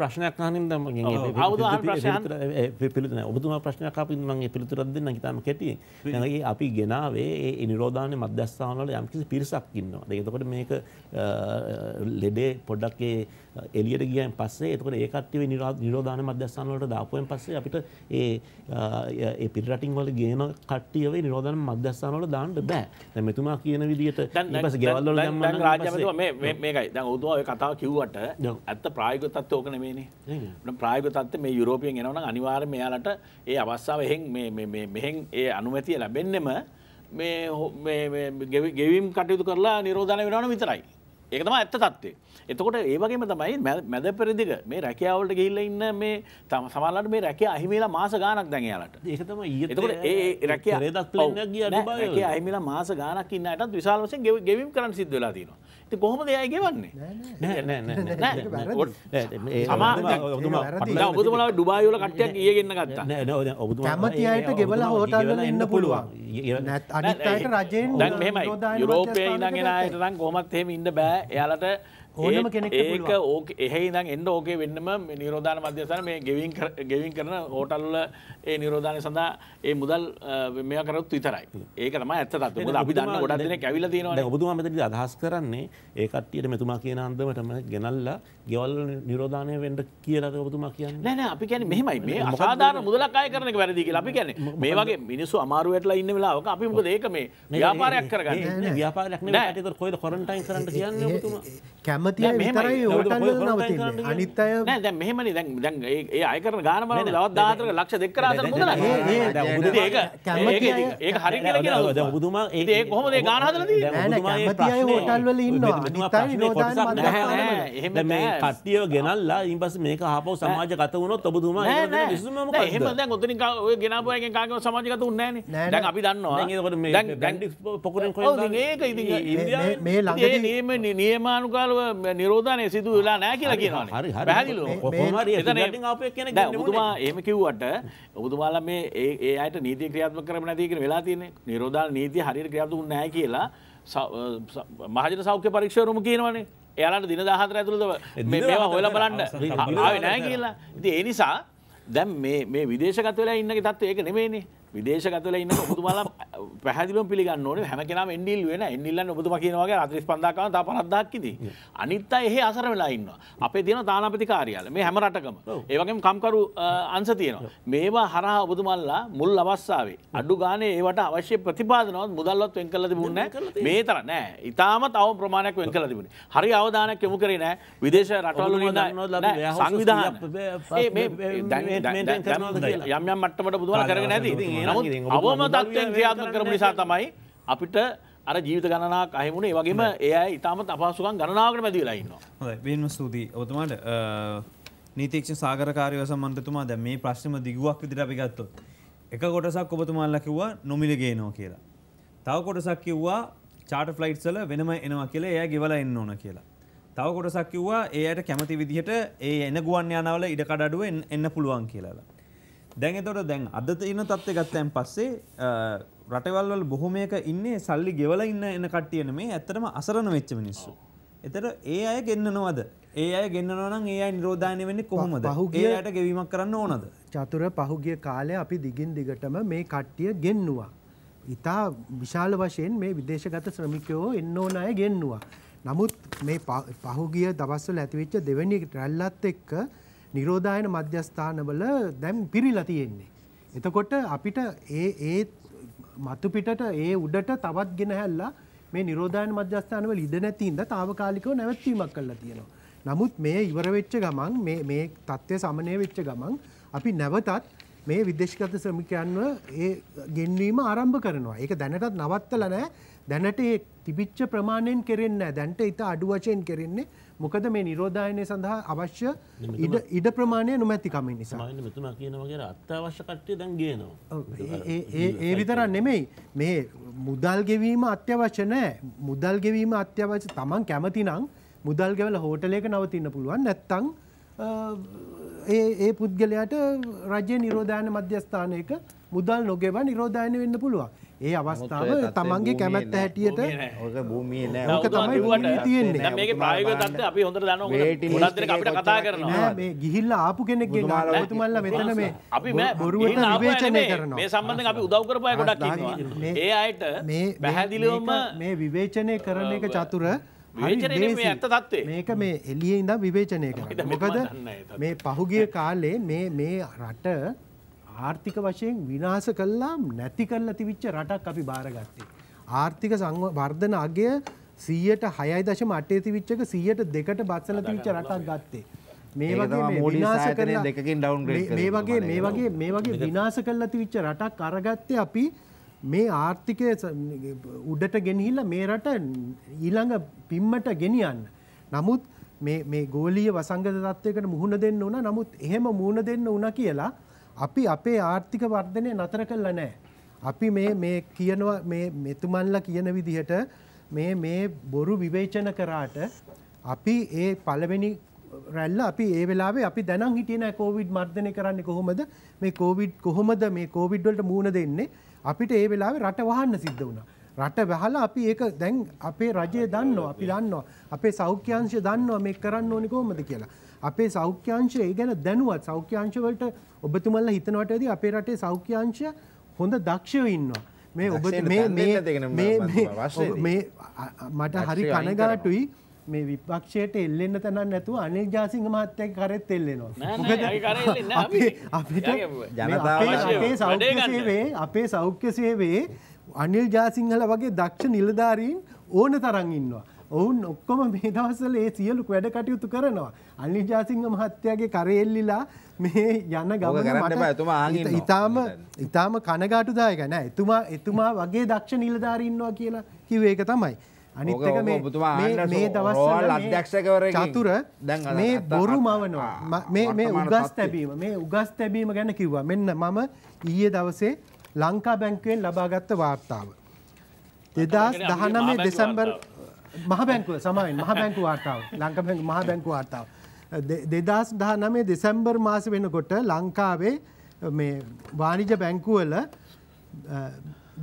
ප්‍රශ්නයක් න පිළි ඔබතුම ප්‍රශ්නයක් අපින් මගේ පිළිතුරද දෙන්න තම කෙටිය නැගේ අපි ගෙනාවේ ඒ නිරෝධානය මධ්‍යස්ථානල යම්කිසි පිරිසක් ඉන්නවා එතකොට මේක ලෙඩේ පොඩ්ඩක්ේ එලියට ගියන් පස්සේ එතකට ඒකටව නිරෝධාන මධ්‍යස්ථානලට දාපුුවෙන් පස්සේ අපිට ඒ පිරිරටින් වල ගේන කට්ටියව අපේ නිරෝධන මධ්‍යස්ථානවල දාන්න බෑ. දැන් මෙතුමා කියන විදිහට ඊපස් ගෙවල් වල දැන් දැන් රාජ්‍යමතුමා මේ මේකයි. දැන් ඔතුමා ඔය කතාව කිව්වට ඇත්ත ප්‍රායෝගික තත්ත්වය ඕක නෙමෙයිනේ. ප්‍රායෝගික තත්ත්වය මේ යුරෝපියන් එනවා නම් අනිවාර්යයෙන් මෙයාලට ඒ අවස්ථාව එහෙන් මේ මේ මෙහෙන් ඒ අනුමැතිය ලැබෙන්නෙම මේ ගෙවීම් කටයුතු කරලා නිරෝධන වෙනවන විතරයි. ඒක තම ඇත්ත තත්වේ. එතකොට ඒවගේම තමයි මැද පෙරදික මේ රැකියාවලට ගිල්ල ඉන්න මේ තම සමලට මේ රැකිය අහිමලා මාස ගානක් දැඟයාලට ඒතම ඒ රැකිය රදත් ප රැකිය අහිමලා මාස ගානක් ඉන්නටත් විශාලසෙන් ගෙවීම් කරන්න සිද්ධ වෙලා තිනවා. කොහොම දෙයයි ගෙවන්නේ ඔබතුමලා ඩුබායෝල කට්ටයක් ඒගන්න ගත්තා ඔබතුමතියට ගෙවල හෝටල්ල එන්න පුළුවන් අනිට රජයෙන් යුරෝපය ඉඳගෙන අයටතන් කොමත් හෙම ඉන්න බෑ එයාලට ඕනම කෙනෙක් ඒක ඕක එහෙයිනම් එන්න ඕකේ වෙන්නම නිරෝධාන මධ්‍යස්ථාන මේ ගෙවින් ගෙවින් කරන හෝටල්ල ඒ නිරෝධානය සඳහා ඒ මුදල් මේ කරොත් විතරයි ඒක තමයි ඇත්ත තත්ත්වය මොකද අපි දන්න ගොඩක් දෙනෙක් ඇවිල්ලා තියෙනවා දැන් ඔබතුමා මෙතනදී අදහස් කරන්නේ ඒ කට්ටියට මෙතුමා කියන අන්දමටම ගෙනල්ලා ගෙවල් නිරෝධානය වෙන්න කියලාද ඔබතුමා කියන්නේ නෑ නෑ අපි කියන්නේ මෙහෙමයි මේ අසාධාරණ මුදලක් අය කරන එක වැරදි කියලා අපි කියන්නේ මේ වගේ මිනිස්සු අමාරු වෙట్లా ඉන්න වෙලාවක අපි මොකද ඒක මේ ව්‍යාපාරයක් කරගන්නේ ව්‍යාපාරයක් නෙමෙයි ඒක කොහෙද කොරන්ටයින් කරන්න කියන්නේ ඔබතුමා කැම නොමතිය විතරයි ඕටන්වල නවතින්නේ අනිත් අය නෑ දැන් මෙහෙමනේ දැන් දැන් ඒ අය කරන ගාන බලන්න දවස් 14ක ලක්ෂ දෙක කරා අතර මුදල ඒක ඒක හරි කියලා කියනවා දැන් ඔබතුමා ඒක ඒක කොහොමද ඒ ගාන හදලා තියෙන්නේ දැන් ඔබතුමා ඒ ප්‍රශ්නේ ඕටන්වල ඉන්නවා අනිත් අය නෝදාන මන්දක් දැන් මේ කට්ටියව ගෙනල්ලා ඊන් පස්සේ මේක ආපහු සමාජගත වුණොත් ඔබතුමා ඒක විසඳුම මොකක්ද එහෙම දැන් ඔතනින් ඔය ගෙනාපු අයගෙන් කාගේවත් සමාජගත උන්නේ නෑනේ දැන් අපි දන්නවා දැන් ඒකට මේ දැන් පොකුරෙන් කොහෙන්ද ඒක ඉතින් ඉන්දියාවේ මේ ළඟදී නියම නියමානුකූලව නිරෝධනය සිදු වෙලා නෑ කියලා කියනවා පැහදිලු ඔබතුමා ඒම කිව්වට ඔබතුමාල මේ ඒ අයට නීති ක්‍රියාත්ම කරම නැතිකන වෙලා තියෙන නිරෝධන නීති හරි ක්‍රියාතු නෑ කියලා මහජන සෞඛ්‍ය පරීක්ෂවරුම කියනවනේ එයාලට දින දහතර ඇතුළද මේවා හොල බලන්න නෑ කියලා ඉති ඒ නිසා දැම් මේ විදේශගත වෙලා ඉන්න තත්ව ඒක නෙමේනේ විදේශගතල ඉන්න ඔබතුමාලා පැහදිලුම් පිළිගන්න ඕනේ හැම කෙනාම එන්ඩිල් වෙන එන්ඩිල්ලන් ඔබතුමා කියනවා වගේ 45000කම තා 50000ක් ඉදී අනිත් අය එහෙ අසර වෙලා ඉන්නවා අපේ තියෙන තානාපති කාර්යාලය මේ හැම රටකම oh. ඒ වගේම කම්කරු අංශ තියෙනවා මේවා හරහා ඔබතුමාලා මුල් අවස්ථාවේ අඩු ගානේ ඒවට අවශ්‍ය ප්‍රතිපාදනවත් මුදල්වත් වෙන් කරලා තිබුණේ නැහැ මේ තරම් නෑ ඊටාමත් අවම ප්‍රමාණයක් වෙන් කරලා තිබුණේ හරි අවධානයක් යොමු කරේ නෑ විදේශ රටවල සංවිධාන මේ යම් යම් මට්ටමට බුදුමලා කරගෙන නැති නමුත් අවම තත්වයෙන් ක්‍රියාත්මක කරම නිසා තමයි අපිට අර ජීවිත ගණනාවක් අහෙමුණේ වගේම එය ඉතාමත් අපහසුකම් ගණනාවකට මැදිලා ඉන්නවා. බේන්ම ස්තුතියි. ඔබතුමාට නීතික්ෂ සාගරකාරයව සම්බන්ධතුමා දැන් මේ ප්‍රශ්නෙම දිගුවක් විදිහට අපි ගත්තොත් එක කොටසක් ඔබතුමාලා කිව්වා නොමිල ගේනවා කියලා. තව කොටසක් කිව්වා චාට ෆ්ලයිට්ස් වල වෙනම එනවා කියලා එයා ගෙවලා එන්න ඕන කියලා. තව කොටසක් කිව්වා එයාට කැමති විදිහට ඒ එන ගුවන් යානාවල ඉඩ කඩ අඩුව එන්න පුළුවන් කියලා. දැන් එතකොට දැන් අද තියෙන තත්ත්වය ගත්තයන් පස්සේ රටවල් වල බොහොමයක ඉන්නේ සල්ලි ගෙවලා ඉන්න එන කට්ටිය නෙමේ ඇත්තටම අසරණ වෙච්ච මිනිස්සු. එතට ඒ අය ගෙන්න්නනවද ඒ අය ගෙන්න්නනවනම් ඒ අයි නිරෝධානය වෙන්නේ කොහොමද හුගේයට ගෙවීමක් කරන්න ඕනද. චතුර පහුගිය කාලය අපි දිගින් දිගටම මේ කට්ටිය ගෙන්නවා. ඉතා විශාල වශයෙන් මේ විදේශගත ශ්‍රමිකයෝ එන්න ඕන අය ගෙන්නවා. නමුත් මේ පහුගිය දවස්වල ඇතිවෙච්ච දෙවැනි රැල්ලත් එක්ක නිරෝධායන මධ්‍යස්ථානවල දැම් පිරිලා තියෙන්නේ. එතකොට අපිට ඒ ඒ මතුපිටට ඒ උඩට තවත් ගෙනහැල්ලා මේ නිරෝධායන මධ්‍යස්ථානවල ඉඩ නැතිඳ తాවකාලිකව නැවැත්වීමක් කරලා තියෙනවා. නමුත් මේ ඉවර වෙච්ච ගමන් මේ මේ தත්ත්වය සමනය වෙච්ච ගමන් අපි නැවතත් මේ විදේශගත ශ්‍රමිකයන්ව ඒ ගෙන්වීම ආරම්භ කරනවා. ඒක දැනටත් නවත්තලා නැහැ. දැනට ඒ තිබිච්ච ප්‍රමාණයෙන් කෙරෙන්නේ නැහැ. දැනට ඊට අඩු වශයෙන් කෙරෙන්නේ මොකද මේ නිරෝධායනය සඳහා අවශ්‍ය ඉඩ ප්‍රමාණය නොමැතිකමින් නිසා මෙතුම කියනවගේ අත්‍යවශ්‍ය කට්ටය දැන් ගේනවා ඒ විතරන් නෙමෙයි මේ මුදල් ගෙවීම අත්‍යවශ්‍ය නෑ මුදල් ගෙවීම අත්‍යවශ්‍ය තමන් කැමති නම් මුදල් ගෙවල හෝටලයක නවතින්න පුළුවන් නැත්තං ඒ පුද්ගලයාට රජය නිරෝධායන මධ්‍යස්ථානයක මුදල් නොගෙව නිරෝධායන වෙන්න පුළුවන් ඒ අවස්ථාව තමන්ගේ කැමැත්ත හැටියට ඕක භූමිය නෑ ඕක තමයි තියෙන්නේ මේක ප්‍රායෝගික තත්ත්වය අපි හොඳට දන්නවා ගොඩක් දෙනෙක් අපිට කතා කරනවා නෑ මේ ගිහිල්ලා ආපු කෙනෙක්ගේ ගාන ඔයතුමල්ලා මෙතන මේ අපි මේ බොරුවට විවේචනය කරනවා මේ සම්බන්ධයෙන් අපි උදව් කරපු අය ගොඩක් ඉන්නවා ඒ අයට පැහැදිලිවම මේ විවේචනය කරන එක චතුර මේක මේ එලිය ඉඳ විවේචනය කර මොකද මේ පහුගිය කාලේ මේ මේ රට ආර්ථික වශයෙන් විනාස කල්ලා නැති කල්ලා තිවිච්ච රටක් අපි භාරගත්තේ. ආර්ථික වර්ධන අගය සීයට හයයි දශම අටේ තිවිච්චක සීයට දෙකට බත්සල තිවිච්ච රටක් ගත්තේ. මේ වගේ විනාස කරලා දෙකකින් ඩවුන් මේ වගේ මේ වගේ මේ වගේ විනාස කල්ලා තිවිච්ච රටක් අරගත්තේ අපි මේ ආර්ථිකය උඩට ගෙනහිල්ල මේ රට ඊළඟ පිම්මට ගෙනියන්න. නමුත් මේ ගෝලීය වසංගත තත්වයකට මුහුණ දෙන්න වන නමුත් එහෙම මුහුණ දෙන්න උන කියලා අපි අපේ ආර්ථික වර්ධනය නතර කල්ලා නෑ. අපි මේ කියනවා මෙතුමන්ලා කියන විදිහට මේ මේ බොරු විවේචන කරාට අපි ඒ පළවෙනි රැල්ල අපි ඒ වෙලාවේ අපි දැනම් හිටියන කෝවිඩ් මර්ධනය කරන්නේ කොහොමද මේ කෝවිඩ් කොහොමද මේ කෝවිඩ්වලට මූුණ දෙන්නේ අපිට ඒ වෙලාවේ රට වහන්න සිද්ධ වුණා. රට වැහලා අපි ඒක දැන් අපේ රජය දන්නවා අපි දන්නවා අපේ සෞඛ්‍යංශය දන්නවා මේ කරන්න ඕනි කොහොමද කියලා. අපේ සෞඛ්‍යංශය ඒ ගැන දැනුවත් සෞඛ්‍යංශවලට ඔබතුමල්ලා හිතනවට ඇති අපේ රටේ සෞඛ්‍යංශය හොඳ දක්ෂව ඉන්නවා. මේ ඔබ මට හරි කනගාටුයි මේ විපක්ෂයට එල්ලෙන්න තැනක් නැතුව අනිල් ජාසිංහ මහත්තයා කරෙත් එල්ලෙනවා. අපිට අපේ සෞඛ්‍ය සේවයේ අපේ සෞඛ්‍ය සේවයේ අනිල් ජාසිංහල වගේ දක්ෂ නිලධාරීන් ඕන තරම් ඉන්නවා. ඔවුන් ඔක්කොම මේ දවස්සල ඒ සියලු වැඩ කටයුතු කරනවා. අල්ලි ජාසිංහ මහත්තයාගේ කරෙල්ලිලා මේ යන ගම ඉතාම ඉතාම කනගාටුදාය ගැන එතුමා එතුමා වගේ දක්ෂ නිලධාරන්නවා කියලා කිවේ එක තමයි. අනිත්තක මේ දවස් අධ්‍යක්ෂකවර චතුර මේ බොරු මවනවා මේ උගස් තැබීම මේ උගස් තැබීම ගැන කිව්වා මෙන්න මම ඊයේ දවසේ ලංකා බැංකුවෙන් ලබාගත්ත වාර්තාව. එදා දහනමේ දෙසම්බර් මහ බැංකුව සමයින් මහ බැංකු වාර්තාව ලංකා මහ බැංකු වාර්තාව දෙදස් දහ නමේ දෙසැම්බර් මාස වෙනකොට ලංකාවේ මේ වාණිජ බැංකුවල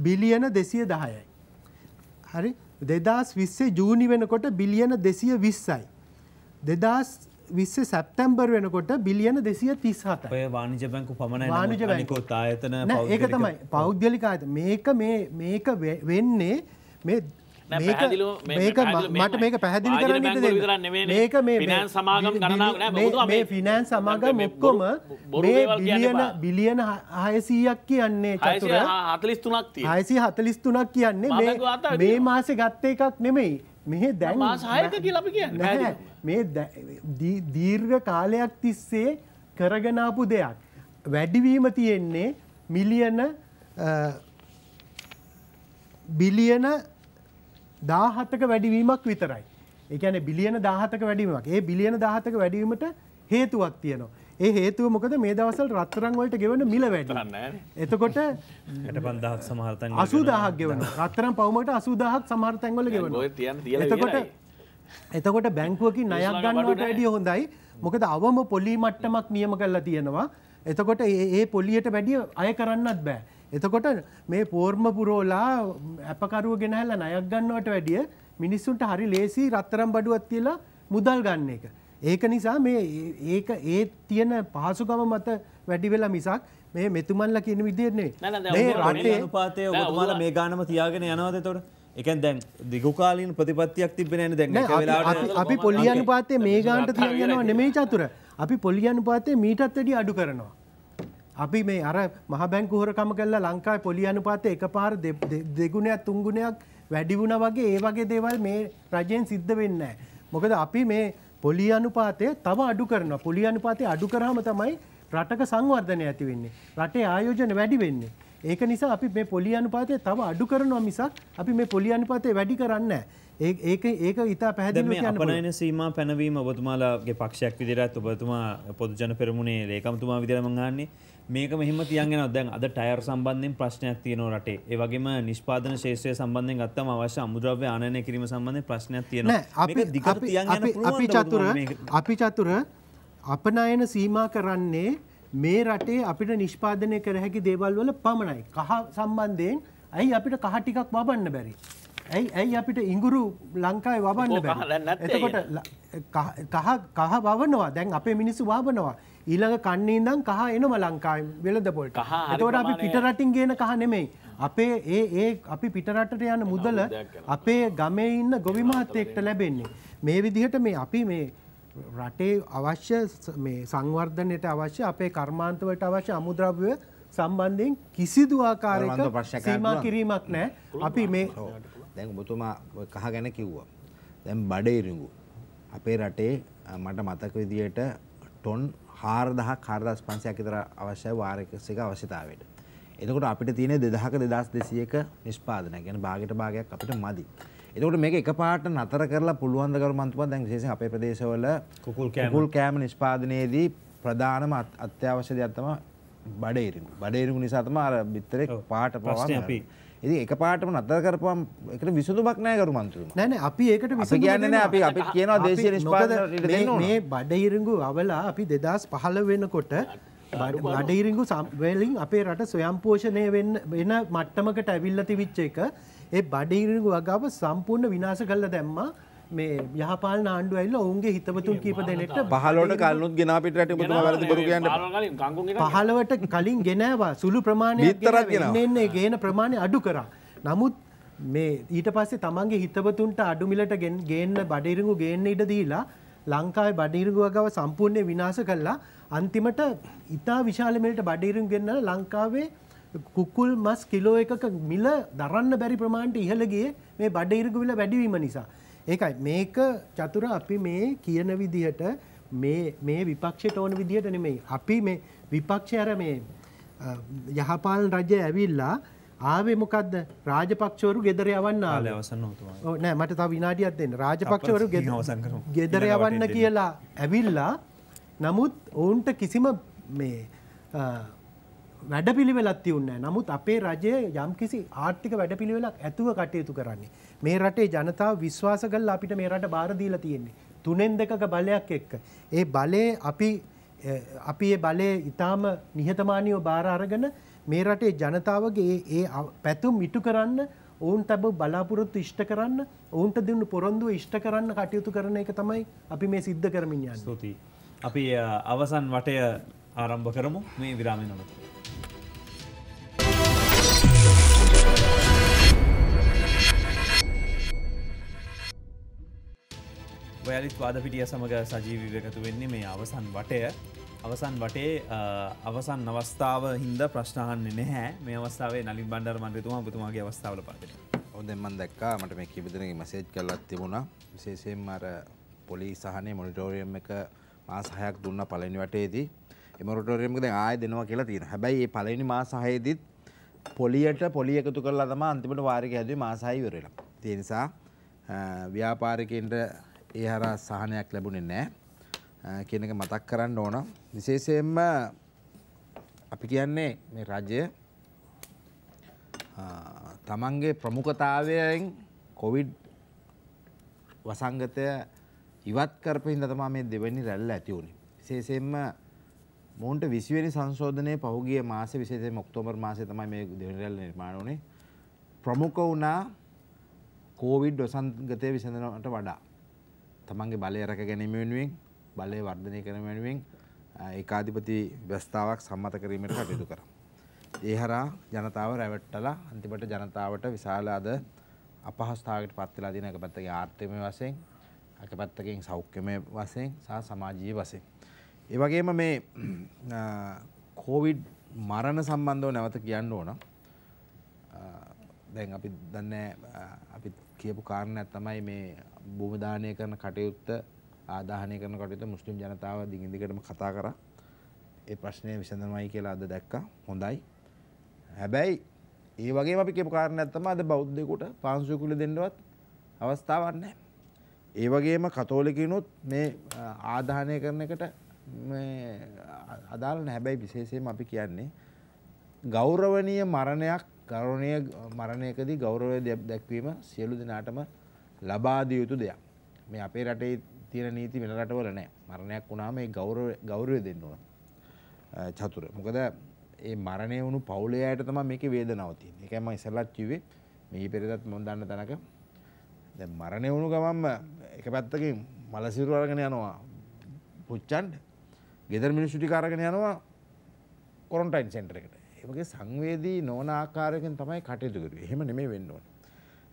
බිලියන දෙසිය දහයයි. හරි දෙදස් විස්සේ ජූනි වෙනකොට බිලියන දෙසිය විස්සයි. දෙදස් විස්ස සැප්තැම්බර් වෙනකොට බිලියන දෙසිය තිස් හත වානිජ බැංකු පමණ වානිජ බැංකොත් ආයතන ඒක තමයි පෞද්ගලික ආයත මේක මේක වෙන්නේ මේ මට මේක පැහැදිලි කරන්න මේක මේ සමාගම් ගණනාව මේ ෆිනෑන් සමාගම් එක්කොම බිලියන බිලියන හයසීයක් කියන්නේ චතුර හතලිස්තුනක් හයසි හතලිස්තුනක් කියන්නේ මේ මාසෙ ගත්ත එකක් නෙමෙයි මෙහෙ දැන් සහයක කියලපි කිය මේ දීර්ඝ කාලයක් තිස්සේ කරගනාපු දෙයක්. වැඩිවීම තියෙන්නේ මිලියන බිලියන දාහතක වැඩිවීමක් විතරයි. එකන බිලියන දාහතක වැඩීමක් ඒ බිලියන දාහතක වැඩීමට හේතුවක් තියනවා. ඒ හේතුව මොකද මේ දවසල් රත්තරංවලට ගෙවන මිල වැඩලන්න එතකොට පන්දහක් සමහර්තන් අසුදාහක් ගෙවන රත්තරම් පවමට අසුදාහක් සමහර්තැන්වල ගෙවන එතකොට එතකොට බැංකුවකි නයක් ගන්නට වැඩිය හොඳයි මොකද අවම පොලි මට්ටමක් නියම කරලා තියෙනවා එතකොට ඒ පොලියට වැඩිය අය කරන්නත් බෑ එතකොට මේ පෝර්ම පුරෝලා අපකරුව ගෙනහැල්ල නයක් ගන්නවට වැඩිය මිනිස්සුන්ට හරි ලේසි රත්තරම් බඩුවත් කියලා මුදල් ගන්න එක. ඒක නිසා මේ ඒක ඒ තියෙන පහසුකම මත වැඩි වෙලා මිසක් මේ මෙතුමන්ලා කියන විදිහන්නේ මේ රටේ අනුපාතය ඔබතුමාලා මේ ගානම තියාගෙන යනවාද එතකොට? එකන් දැන් දිගුකාලීන ප්‍රතිපත්තියක් තිබෙන න දැන් අපි පොලියනු පාතේ මේ ගාන්ට තියගෙනවා නෙමේ චතුර අපි පොලියනු පාතේ මීටත් වැඩි අඩු කරනවා. අපි මේ අර මහ බැංකු හොරකම කරලා ලංකාවේ පොලි අනුපාතය එකපාර දෙගුණයක් තුන්ගුණයක් වැඩි වුණා වගේ ඒ වගේ දේවල් මේ රජයෙන් සිද්ධ වෙන්නේ නැහැ. මොකද අපි මේ පොලි අනුපාතය තව අඩු කරනවා. පොලි අනුපාතය අඩු කරාම තමයි රටක සංවර්ධනය ඇති වෙන්නේ. රටේ ආයෝජන වැඩි වෙන්නේ. ඒක නිසා අපි මේ පොලි අනුපාතය තව අඩු කරනවා මිසක් අපි මේ පොලි අනුපාතය වැඩි කරන්නේ නැහැ. ඒක ඒක ඉතා පැහැදිලි අපනයන සීම පැනවීම ඔබතුමාලාගේ පක්ෂයක් විදිරත් ඔබතුමා පොදුජන පෙරමුණේ ලේකමතුමා විදිරමංගන්නේ මේක මෙහම තියන්ගෙන දැන් අද ටයර් සම්බන්ධයෙන් ප්‍රශ්නයක් තියෙන රටේ ඒ වගේම නිෂ්පාදන ශේෂය සම්බන්ධයෙන් ගත්තම අවශ්‍ය අමුද්‍රව්‍ය ආනයනය කිරීම සම්බන්ධ ප්‍රශ්නයක් තියෙන අපි චතුර අපි චතුර අපනයන සීමා කරන්නේ මේ රටේ අපිට නිෂ්පාදනය කර හැකි දේවල් වල පමණයි කහ සම්බන්ධයෙන් ඇයි අපිට කහ ටිකක් වබන්න බැරි ඇයි ඇයි අපිට ඉංගුරු ලංකායි වබන්න එතකොට කහ කහ බවනවා දැන් අපේ මිනිස්සු වාබනවා ඊළඟ කන්නේ ඉඳන් කහ එනම ලංකායි වෙලද පොල්ට එතකොට අපි පිටරටින් ගේන කහ නෙමෙයි අපේ ඒ ඒ අපි පිටරටට යන මුදල අපේ ගමේ ඉන්න ගොවි මහත්තයෙක්ට ලැබෙන්නේ. මේ විදිහට මේ අපි මේ රටේ අවශ්‍ය මේ සංවර්ධනයට අවශ්‍ය අපේ කර්මාන්තවලට අවශ්‍ය අමුද්‍රව්‍ය සම්බන්ධයෙන් කිසිදු ආකාරයක සීමා කිරීමක් නැහැ. අපි මේ දැන් ඔබතුමා කහ ගැන කිව්වා. දැන් බඩේ රිඟු. අපේ රටේ මට මතක විදියට ටොන් 4000ක් 4500ක් විතර අවශ්‍යයි වාරකසික අවශ්‍යතාවයට. එතකොට අපිට තියෙන 2000ක 2200ක නිෂ්පාදනය. කියන්නේ භාගයට භාගයක් අපිට මදි. එතකොට මේක එකපාරට නතර කරලා පුළුවන් ද කරු මන්තුමා දැන් විශේෂයෙන් අපේ ප්‍රදේශවල කුකුල් කෑම කුකුල් කෑම නිෂ්පාදනයේදී ප්‍රධානම අත්‍යවශ්‍ය දෙයක් තමයි බඩේරිඟු. බඩේරිඟු නිසා තමයි අර බිත්තරේ පාට පවා අපි ඉතින් එක පාටම නතර කරපුවම ඒකට විසඳුමක් නැහැ ගරු මන්ත්‍රීතුමා. නෑ නෑ අපි ඒකට විසඳුමක් කියන්නේ නෑ අපි අපි කියනවා දේශීය නිෂ්පාදනයට දෙන්න ඕන. මේ බඩහිරිඟු අවලා අපි 2015 වෙනකොට බඩහිරිඟු වලින් අපේ රට ස්වයං පෝෂණය වෙන්න වෙන මට්ටමකට ඇවිල්ලා තිබිච්ච එක ඒ බඩහිරිඟු වගාව සම්පූර්ණ විනාශ කරලා දැම්මා. මේ යහපාලන ආණ්ඩුව ඇවිල්ලා ඔවුන්ගේ හිතවතුන් කීප දෙනෙක්ට 15ට කලිනුත් ගෙනාපිට රට ඔබතුමා වැරදි බොරු කියන්න 15ට කලින් ගෙනාවා සුළු ප්‍රමාණයක් ගෙනෙන්නේ ගේන ප්‍රමාණය අඩු කරා නමුත් මේ ඊට පස්සේ තමන්ගේ හිතවතුන්ට අඩු මිලට ගේන්න බඩිරිඟු ගේන්න ඉඩ දීලා ලංකාවේ බඩිරිඟු ගව සම්පූර්ණයෙන් විනාශ කළා අන්තිමට ඉතා විශාල මිලට බඩිරිඟු ගෙන්නලා ලංකාවේ කුකුල් මස් කිලෝ එකක මිල දරන්න බැරි ප්‍රමාණයට ඉහළ ගියේ මේ බඩ ඉරිගු මිල වැඩිවීම නිසා. ඒකයි මේක චතුර අපි මේ කියන විදිහට මේ මේ විපක්ෂයට ඕන විදිහට නෙමෙයි. අපි මේ විපක්ෂය අර මේ යහපාලන රජය ඇවිල්ලා ආවේ මොකද්ද? රාජපක්ෂවරු ගෙදර යවන්න ආවේ. අවසන් නොතුමා. ඔව් නෑ මට තව විනාඩියක් දෙන්න. රාජපක්ෂවරු ගෙදර යවන්න කියලා ඇවිල්ලා නමුත් ඔවුන්ට කිසිම මේ වැඩ පිළිවෙලක් තිවුන්නේ නමුත් අපේ රජය යම් කිසි ආර්ථික වැඩ පිළිවෙලක් ඇතුව කටයුතු කරන්නේ. මේ රටේ ජනතාව විශ්වාස කල් අපිට මේ රට බාරදීල තියෙන්නේ. තුනෙන් දෙකක බලයක් එක්ක. ඒ බලය අපි අපි ඒ බලය ඉතාම නිහතමානීව බාර අරගෙන මේ රටේ ජනතාවගේ ඒ පැතුම් ඉටු කරන්න ඔවුන් තැබ බලාපොරොත්තු ඉෂ්ට කරන්න ඔවුන්ට දෙන්න පොරොන්දුව ඉෂ්ට කරන්න කටයුතු කරන එක තමයි අපි මේ සිද්ධ කරමින් යන්න. ස්තුතියි. අපි අවසන් වටය ආරම්භ කරමු මේ විරාමය නොමැති. ඔයාලිත් වාද පිටිය සමඟ සජීවිව එකතු වෙන්නේ මේ අවසන් වටය අවසන් වටේ අවසන් අවස්ථාව හින්ද ප්‍රශ්නාහන්න නැහැ මේ අවස්ථාවේ නලින් බන්ඩර් මන්ත්‍රතුමා පුතුමාගේ අවස්ථාවල පාට හොදෙමන් දක්කා මට මේ කිවිදනගේ මසේජ් කරලත් තිබුණා විශේෂයෙන් අර පොලි සහනේ මොනිටෝරියම් එක මාසහයක් දුන්න පලනි වටේදී එමරටෝරියම් ද ආය දෙනවා කියලා තියෙන හැබැයි ඒ පලනි මාසාහයේදත් පොලියට පොලි එකතු කරලා තම අන්තිමට වාරික හැදේ මාසාහි වරලා තිනිසා ව්‍යාපාරිකෙන්ට ඒ හරහා සහනයක් ලැබුණේ නැහැ කියන එක මතක් කරන්න ඕන. විශේෂයෙන්ම අපි කියන්නේ මේ රජය තමන්ගේ ප්‍රමුඛතාවයෙන් කොවිඩ් වසංගතය ඉවත් කරපු හින්දා තමයි මේ දෙවෙනි රැල්ල ඇති වුනේ. විශේෂයෙන්ම මොවුන්ට 20 වෙනි සංශෝධනයේ පහුගිය මාසේ විශේෂයෙන්ම ඔක්තෝබර් මාසේ තමයි මේ දෙවෙනි රැල්ල නිර්මාණය වුනේ. ප්‍රමුඛ වුණා කොවිඩ් වසංගතය විසඳනවට වඩා තමන්ගේ බලය රැක ගැනීම වෙනුවෙන් බලය වර්ධනය කරන වෙනුවෙන් ඒකාධිපති ව්‍යවස්ථාවක් සම්මත කිරීමට කටයුතු කරා. ඒ හරහා ජනතාව රැවට්ටලා අන්තිමට ජනතාවට විශාල අද අපහසුතාවකට පත් වෙලා තියෙන එක පැත්තකින් ආර්ථිකමය වශයෙන්, එක පැත්තකින් සෞඛ්‍යමය වශයෙන් සහ සමාජීය වශයෙන්. ඒ වගේම මේ කෝවිඩ් මරණ සම්බන්ධව නැවත කියන්න ඕන. දැන් අපි දන්නේ අපි කියපු කාරණයක් තමයි මේ භූමදානය කරන කටයුත්ත ආදාහනය කරන කටයුත්ත මුස්ලිම් ජනතාව දිගින් දිගටම කතා කරා. ඒ ප්‍රශ්නේ විසඳනවයි කියලා අද දැක්කා. හොඳයි. හැබැයි ඒ වගේම අපි කියපු කාරණයක් තමයි අද බෞද්ධයෙකුට පාංශු කුල දෙන්නවත් අවස්ථාවක් නැහැ. ඒ වගේම කතෝලිකිනුත් මේ ආදාහනය කරන එකට මේ අදාළ නැහැ. හැබැයි විශේෂයෙන්ම අපි කියන්නේ ගෞරවනීය මරණයක් ගෞරවනීය මරණයකදී ගෞරවය දැක්වීම සියලු දෙනාටම ලබාදිය යුතු දෙයක්. මේ අපේ රටේ තියෙන නීති වෙන රටවල නැහැ. මරණයක් වුණාම ඒ ගෞරව ගෞරවය දෙන්න ඕන. චතුර. මොකද ඒ මරණය වුණු පවුලේ අයට තමයි මේකේ වේදනාව තියෙන්නේ. ඒකයි මම ඉස්සෙල්ලත් කිව්වේ මේ පෙරදත් මම දන්න තැනක දැන් මරණය වුණු ගමන්ම එක පැත්තකින් මලසිරු අරගෙන යනවා පුච්චන්න. ගෙදර මිනිස්සු ටික අරගෙන යනවා කොරන්ටයින් සෙන්ටර් එකට. ඒ වගේ සංවේදී නොවන ආකාරයකින් තමයි කටයුතු කරුවේ. එහෙම නෙමෙයි වෙන්න ඕනේ.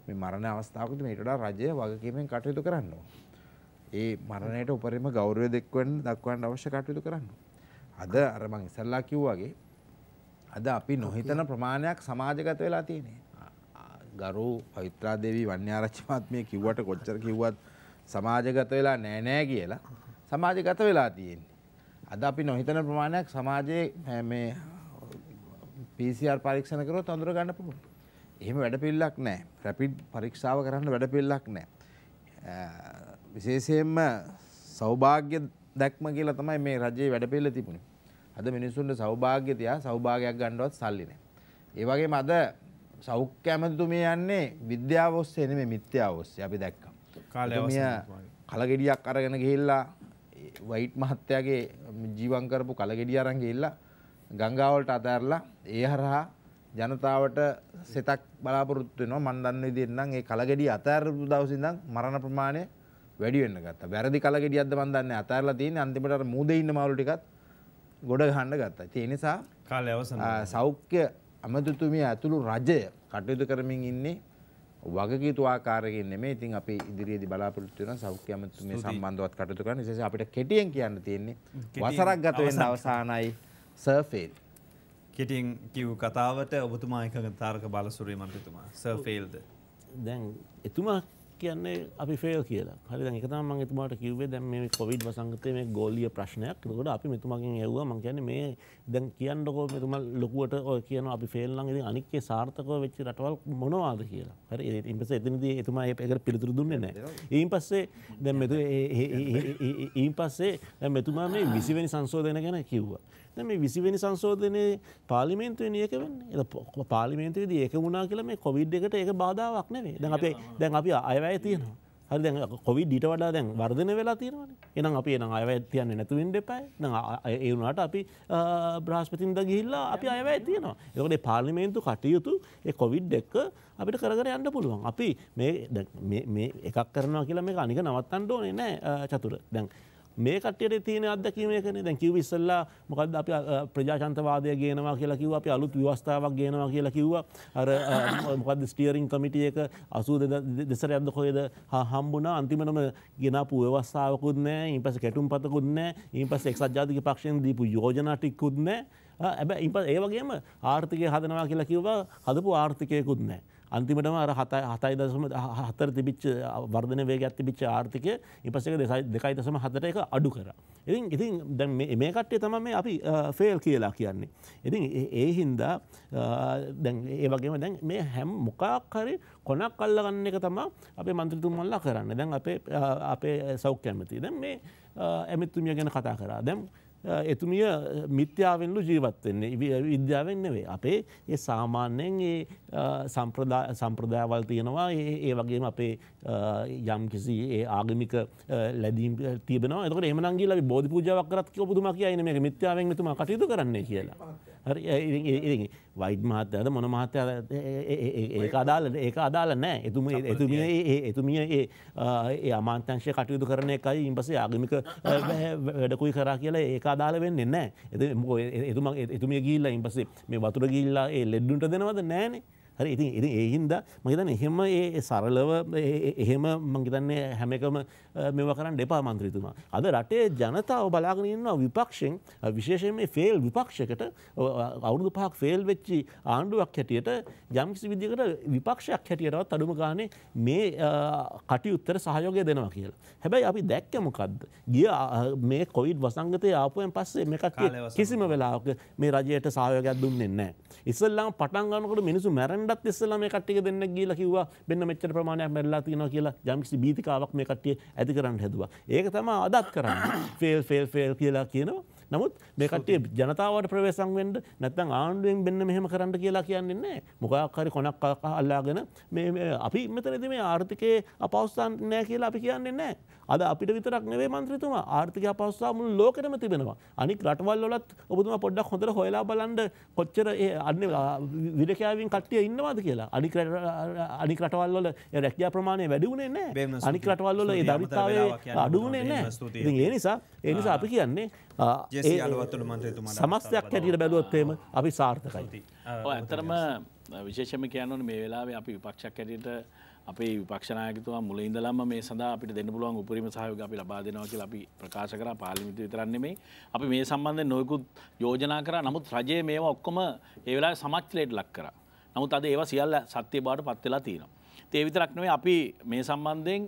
මේ මරණ අවස්ථාවකදී මේට වඩා රජය වගකීමෙන් කටයුතු කරන්න ඒ මරණයට උපරිම ගෞරවය දෙක්වන්න දක්වන්න අවශ්‍ය කටයුතු කරන්න. අද අර මං ඉස්සල්ලා කිව්වාගේ අද අපි නොහිතන ප්‍රමාණයක් සමාජගත වෙලා තියෙන්නේ. ගරු පවිත්‍රා දේවී වන්‍යාරච්චි මහත්මිය කිව්වට කොච්චර කිව්වත් සමාජගත වෙලා නෑ නෑ කියලා සමාජගත වෙලා තියෙන්නේ. අද අපි නොහිතන ප්‍රමාණයක් සමාජයේ මේ PCR පරීක්ෂණ කරොත් අඳුර ගන්න පුළුවන්. එහෙම වැඩපිල්ලක් නෑ රැපිඩ් පරීක්ෂාව කරන්න වැඩපිල්ලක් නෑ විශේෂයෙන්ම සෞභාග්‍ය දැක්ම කියලා තමයි මේ රජයේ වැඩපිල්ල තිබුණේ අද මිනිස්සුන්ට සෞභාග්‍ය තියා සෞභාගයක් ගන්නවත් සල්ලි නෑ ඒ වගේම අද සෞඛ්‍ය ඇමතිතුමිය යන්නේ විද්‍යාව ඔස්සේ නෙමෙයි මිත්‍යාව ඔස්සේ අපි දැක්කා කාලය කලගෙඩියක් අරගෙන ගිහිල්ලා වයිට් මහත්තයාගේ ජීවම් කරපු කලගෙඩිය අරන් ගිහිල්ලා ගංගාවලට අතහැරලා ඒ හරහා ජනතාවට සෙතක් බලාපොරොත්තු වෙනවා මම දන්න විදිහට නම් ඒ කලගෙඩිය අතෑරපු දවසේ ඉඳන් මරණ ප්‍රමාණය වැඩි වෙන්න ගත්තා. වැරදි කලගෙඩියක්ද මම දන්නේ අතෑරලා තියෙන්නේ අන්තිමට අර මූදේ ඉන්න මාළු ටිකත් ගොඩ ගහන්න ගත්තා. ඒ නිසා කාලය අවසන් සෞඛ්‍ය අමතුතුමිය ඇතුළු රජය කටයුතු කරමින් ඉන්නේ වගකීතු ආකාරයකින් නෙමෙයි. ඉතින් අපි ඉදිරියේදී බලාපොරොත්තු වෙනවා සෞඛ්‍ය අමතුතුමිය සම්බන්ධවත් කටයුතු කරන්න. විශේෂයෙන් අපිට කෙටියෙන් කියන්න තියෙන්නේ වසරක් ගත වෙන්න අවසానයි සර්ෆේල් කෙටින් කිව් කතාවට ඔබතුමා එක තාර්ක බලසුරේ මන්තතුමා සර්ෆේල්ද දැන් එතුමා කියන්නේ අපි ෆේල් කියලා හරි දැන් එක තමයි මම එතුමාට කිව්වේ දැන් මේ කොවිඩ් වසංගතයේ මේ ගෝලීය ප්‍රශ්නයක් ඒකට අපි මෙතුමාගෙන් ඇහුවා මම කියන්නේ මේ දැන් කියන්නකෝ මෙතුමා ලොකුවට ඔය කියනවා අපි ෆේල් නම් ඉතින් අනික්කේ සාර්ථකව වෙච්ච රටවල් මොනවාද කියලා හරි ඊට පස්සේ එතනදී එතුමා ඒකට පිළිතුරු දුන්නේ නැහැ ඊයින් පස්සේ දැන් මෙතු ඊයින් පස්සේ දැන් මෙතුමා මේ 20 වෙනි සංශෝධනය ගැන කිව්වා දැන් මේ 20 වෙනි සංශෝධනයේ පාර්ලිමේන්තුවේ නියක වෙන්නේ. ඒක පාර්ලිමේන්තුවේදී ඒක වුණා කියලා මේ කොවිඩ් එකට ඒක බාධාවක් නෙවෙයි. දැන් අපි දැන් අපි අයවැය තියෙනවා. හරි දැන් කොවිඩ් ඊට වඩා දැන් වර්ධනය වෙලා තියෙනවානේ. එහෙනම් අපි එහෙනම් අයවැය තියන්නේ නැතු වෙන්න එපායි. දැන් ඒ වුණාට අපි බ්‍රහස්පතින්ද ගිහිල්ලා අපි අයවැය තියනවා. ඒකෝට මේ පාර්ලිමේන්තු කටයුතු ඒ කොවිඩ් එක අපිට කරගෙන යන්න පුළුවන්. අපි මේ මේ එකක් කරනවා කියලා මේක අනික නවත්තන්න ඕනේ නෑ චතුර. දැන් මේ කටයට තියෙන අදකීමකන දැන් කිව ඉස්සල්ලා මොකද අප ප්‍රජාචන්තවාදය ගේනවා කියලා කිව අප අලුත් ව්‍යවස්ථාවක් ගේනවා කියලා කිව්වා අර මොකද ස්ටියරිං කමිටිය එක අසූ දෙසර ඇද කොයද හම්බුණ අන්තිමනම ගෙනපු ව්‍යවස්ථාවකුත්නෑ ඉන් පස කැටුම් පතකුත්නෑ ඉන් පස එක්සත් ජාතික පක්ෂයෙන් දීපු යෝජනාටිකුත්නෑ ඇබ ඉ ඒවගේම ආර්ථිකය හදනවා කියලා කිව්වා හදපු ආර්ථිකයකුත්නෑ අන්තිමටම අර හතයි දසම හතර තිබිච් වර්ධන වේග ඇතිබිච් ආර්ථකය ඉපසක දෙසයි දෙකයි දසම හතර එක අඩු කර. ඉතින් ඉතින් දැන් මේ කට්ටේ තම මේ අපි ෆේල් කියලා කියන්නේ. ඉතින් ඒ හින්දා දැන් ඒ වගේම දැන් මේ හැම් මොකක් හරි කොනක් කල්ලගන්න එක තමා අපේ මන්ත්‍රතුමල්ලා කරන්න දැන් අපේ අපේ සෞඛ්‍යඇමති දැන් මේ ඇමිත්තුමිය ගැන කතා කරා දැම්. එතුමිය මිත්‍යාවෙන්ලු ජීවත්වෙන්නේ විද්‍යාවෙන් නෙවේ අපේ ඒ සාමාන්‍යයෙන් ඒ සම්ප්‍රදායවල් තියෙනවා ඒ වගේම අපේ යම් කිසි ඒ ආගමික ලැදීම් තිබෙනවා එතකට එමනගේ ලබි බෝධි පූජාවක් කරත් කියපුතුම කියයින මේ මිත්‍යාවෙන් තුම කටයුතු කරන්නේ කියලා. හරි වයිඩ් මහත්තයද මොන මහත්තය ඒ අදාල ඒක අදාල නෑ එතුම එතුමිය ඒ එතුමිය ඒ ඒ අමාන්තංශය කටයුතු කරන එකයි ඉම්පසේ ආගමික වැඩකුයි කරා කියලා ඒක අදාල වෙන්න නෑ එතුම එතුමිය ගිල්ලා ඉම්පසේ මේ වතුර ගිල්ලා ඒ ලෙඩ්ඩුන්ට දෙනවද නෑනේ හරි ඉතින් ඉතින් ඒහින්ද මහිතන් එහෙම ඒ සරලව එහෙම මංගිතන්නේ හැමකම මෙව කරන්න දෙපා මන්ත්‍රීතුමා. අද රටේ ජනතාව බලාගෙනන්නවා විපක්ෂෙන් විශේෂයෙන් ෆෙල් විපක්ෂකට අවුරුදු පහක් ෆෙල් වෙච්චි ආණ්ඩුවක් හැටියට යම්කිසි විදිකට විපක්ෂයක් හැටියටවත් අඩුම ගානේ මේ කටයුත්තර සහයෝගය දෙනවා කියලා. හැබැයි අපි දැක්ක මොකක්ද. ගිය මේ කොයිඩ් වසංගතය ආපුයෙන් පස්සේ මේකත් කිසිම වෙලාවක මේ රජයට සහයෝගයක් දුන්නේ නැහැ. ඉස්සල්ලාම පටන් ගන්නකොට මිනිසු මැරෙන කණ්ඩත් ඉස්සලා මේ කට්ටිය දෙන්න කියලා කිව්වා මෙන්න මෙච්චර ප්‍රමාණයක් මැරිලා තියෙනවා කියලා යම්කිසි බීතිකාවක් මේ කට්ටිය ඇති කරන්න හැදුවා. ඒක තමයි අදත් කරන්නේ. ෆේල් ෆේල් ෆේල් කියලා කියනවා. නමුත් මේකටේ ජනතාවට ප්‍රවේසංවෙන්ට නැත්තං ආණ්ඩුවෙන් බෙන්න්න මෙහම කරන්න කියලා කියන්නන්නේ මොකක්හරි කොනක් අල්ලාගෙන අපි මෙතනති මේ ආර්ථිකයේ අපවස්ථාන් නෑ කියලා අපි කියන්නේ නෑ අද අපිට විතරක් නෙවේ මන්ත්‍රතුමා ආර්ථික අපස්සා මුළු ලෝකෙටම තිබෙනවා. අනික් රටවල් වලත් ඔබතුමා පොඩ්ඩක් හොඳට හොයලා බලන්න කොච්චර ඒ අන්න විරකයාවෙන් කට්ටිය ඉන්නවාද කියලා. අනික් අනික් රටවල් වල රැකියා ප්‍රමාණය වැඩි වුණේ නැහැ. අනික් රටවල් වල ඒ දරිද්‍රතාවය අඩු වුණේ නැහැ. ඉතින් ඒ නිසා ඒ නිසා අපි කියන්නේ ඒ අලවත්තුළු මන්ත්‍රතුමා සමස්තයක් හැටියට බැලුවොත් එහෙම අපි සාර්ථකයි. ඔය ඇත්තටම විශේෂම කියන්න ඕනේ මේ වෙලාවේ අපි විපක්ෂයක් හැටියට අපේ විපක්ෂනායකතුවා මුල ඉඳලම මේ සඳහා අපිට දෙන්න පුළුවන් උපරිම සහයෝගය අපි ලබා දෙනවා කියලා අපි ප්‍රකාශ කරා පාර්ලිමේන්තුව විතරක් නෙමෙයි අපි මේ සම්බන්ධයෙන් නොයෙකුත් යෝජනා කරා නමුත් රජය මේවා ඔක්කොම ඒ වෙලාවේ සමච්චලයට ලක් කරා නමුත් අද ඒවා සියල්ල සත්‍ය බවට පත් වෙලා තියෙනවා ඒ විතරක් නෙමෙයි අපි මේ සම්බන්ධයෙන්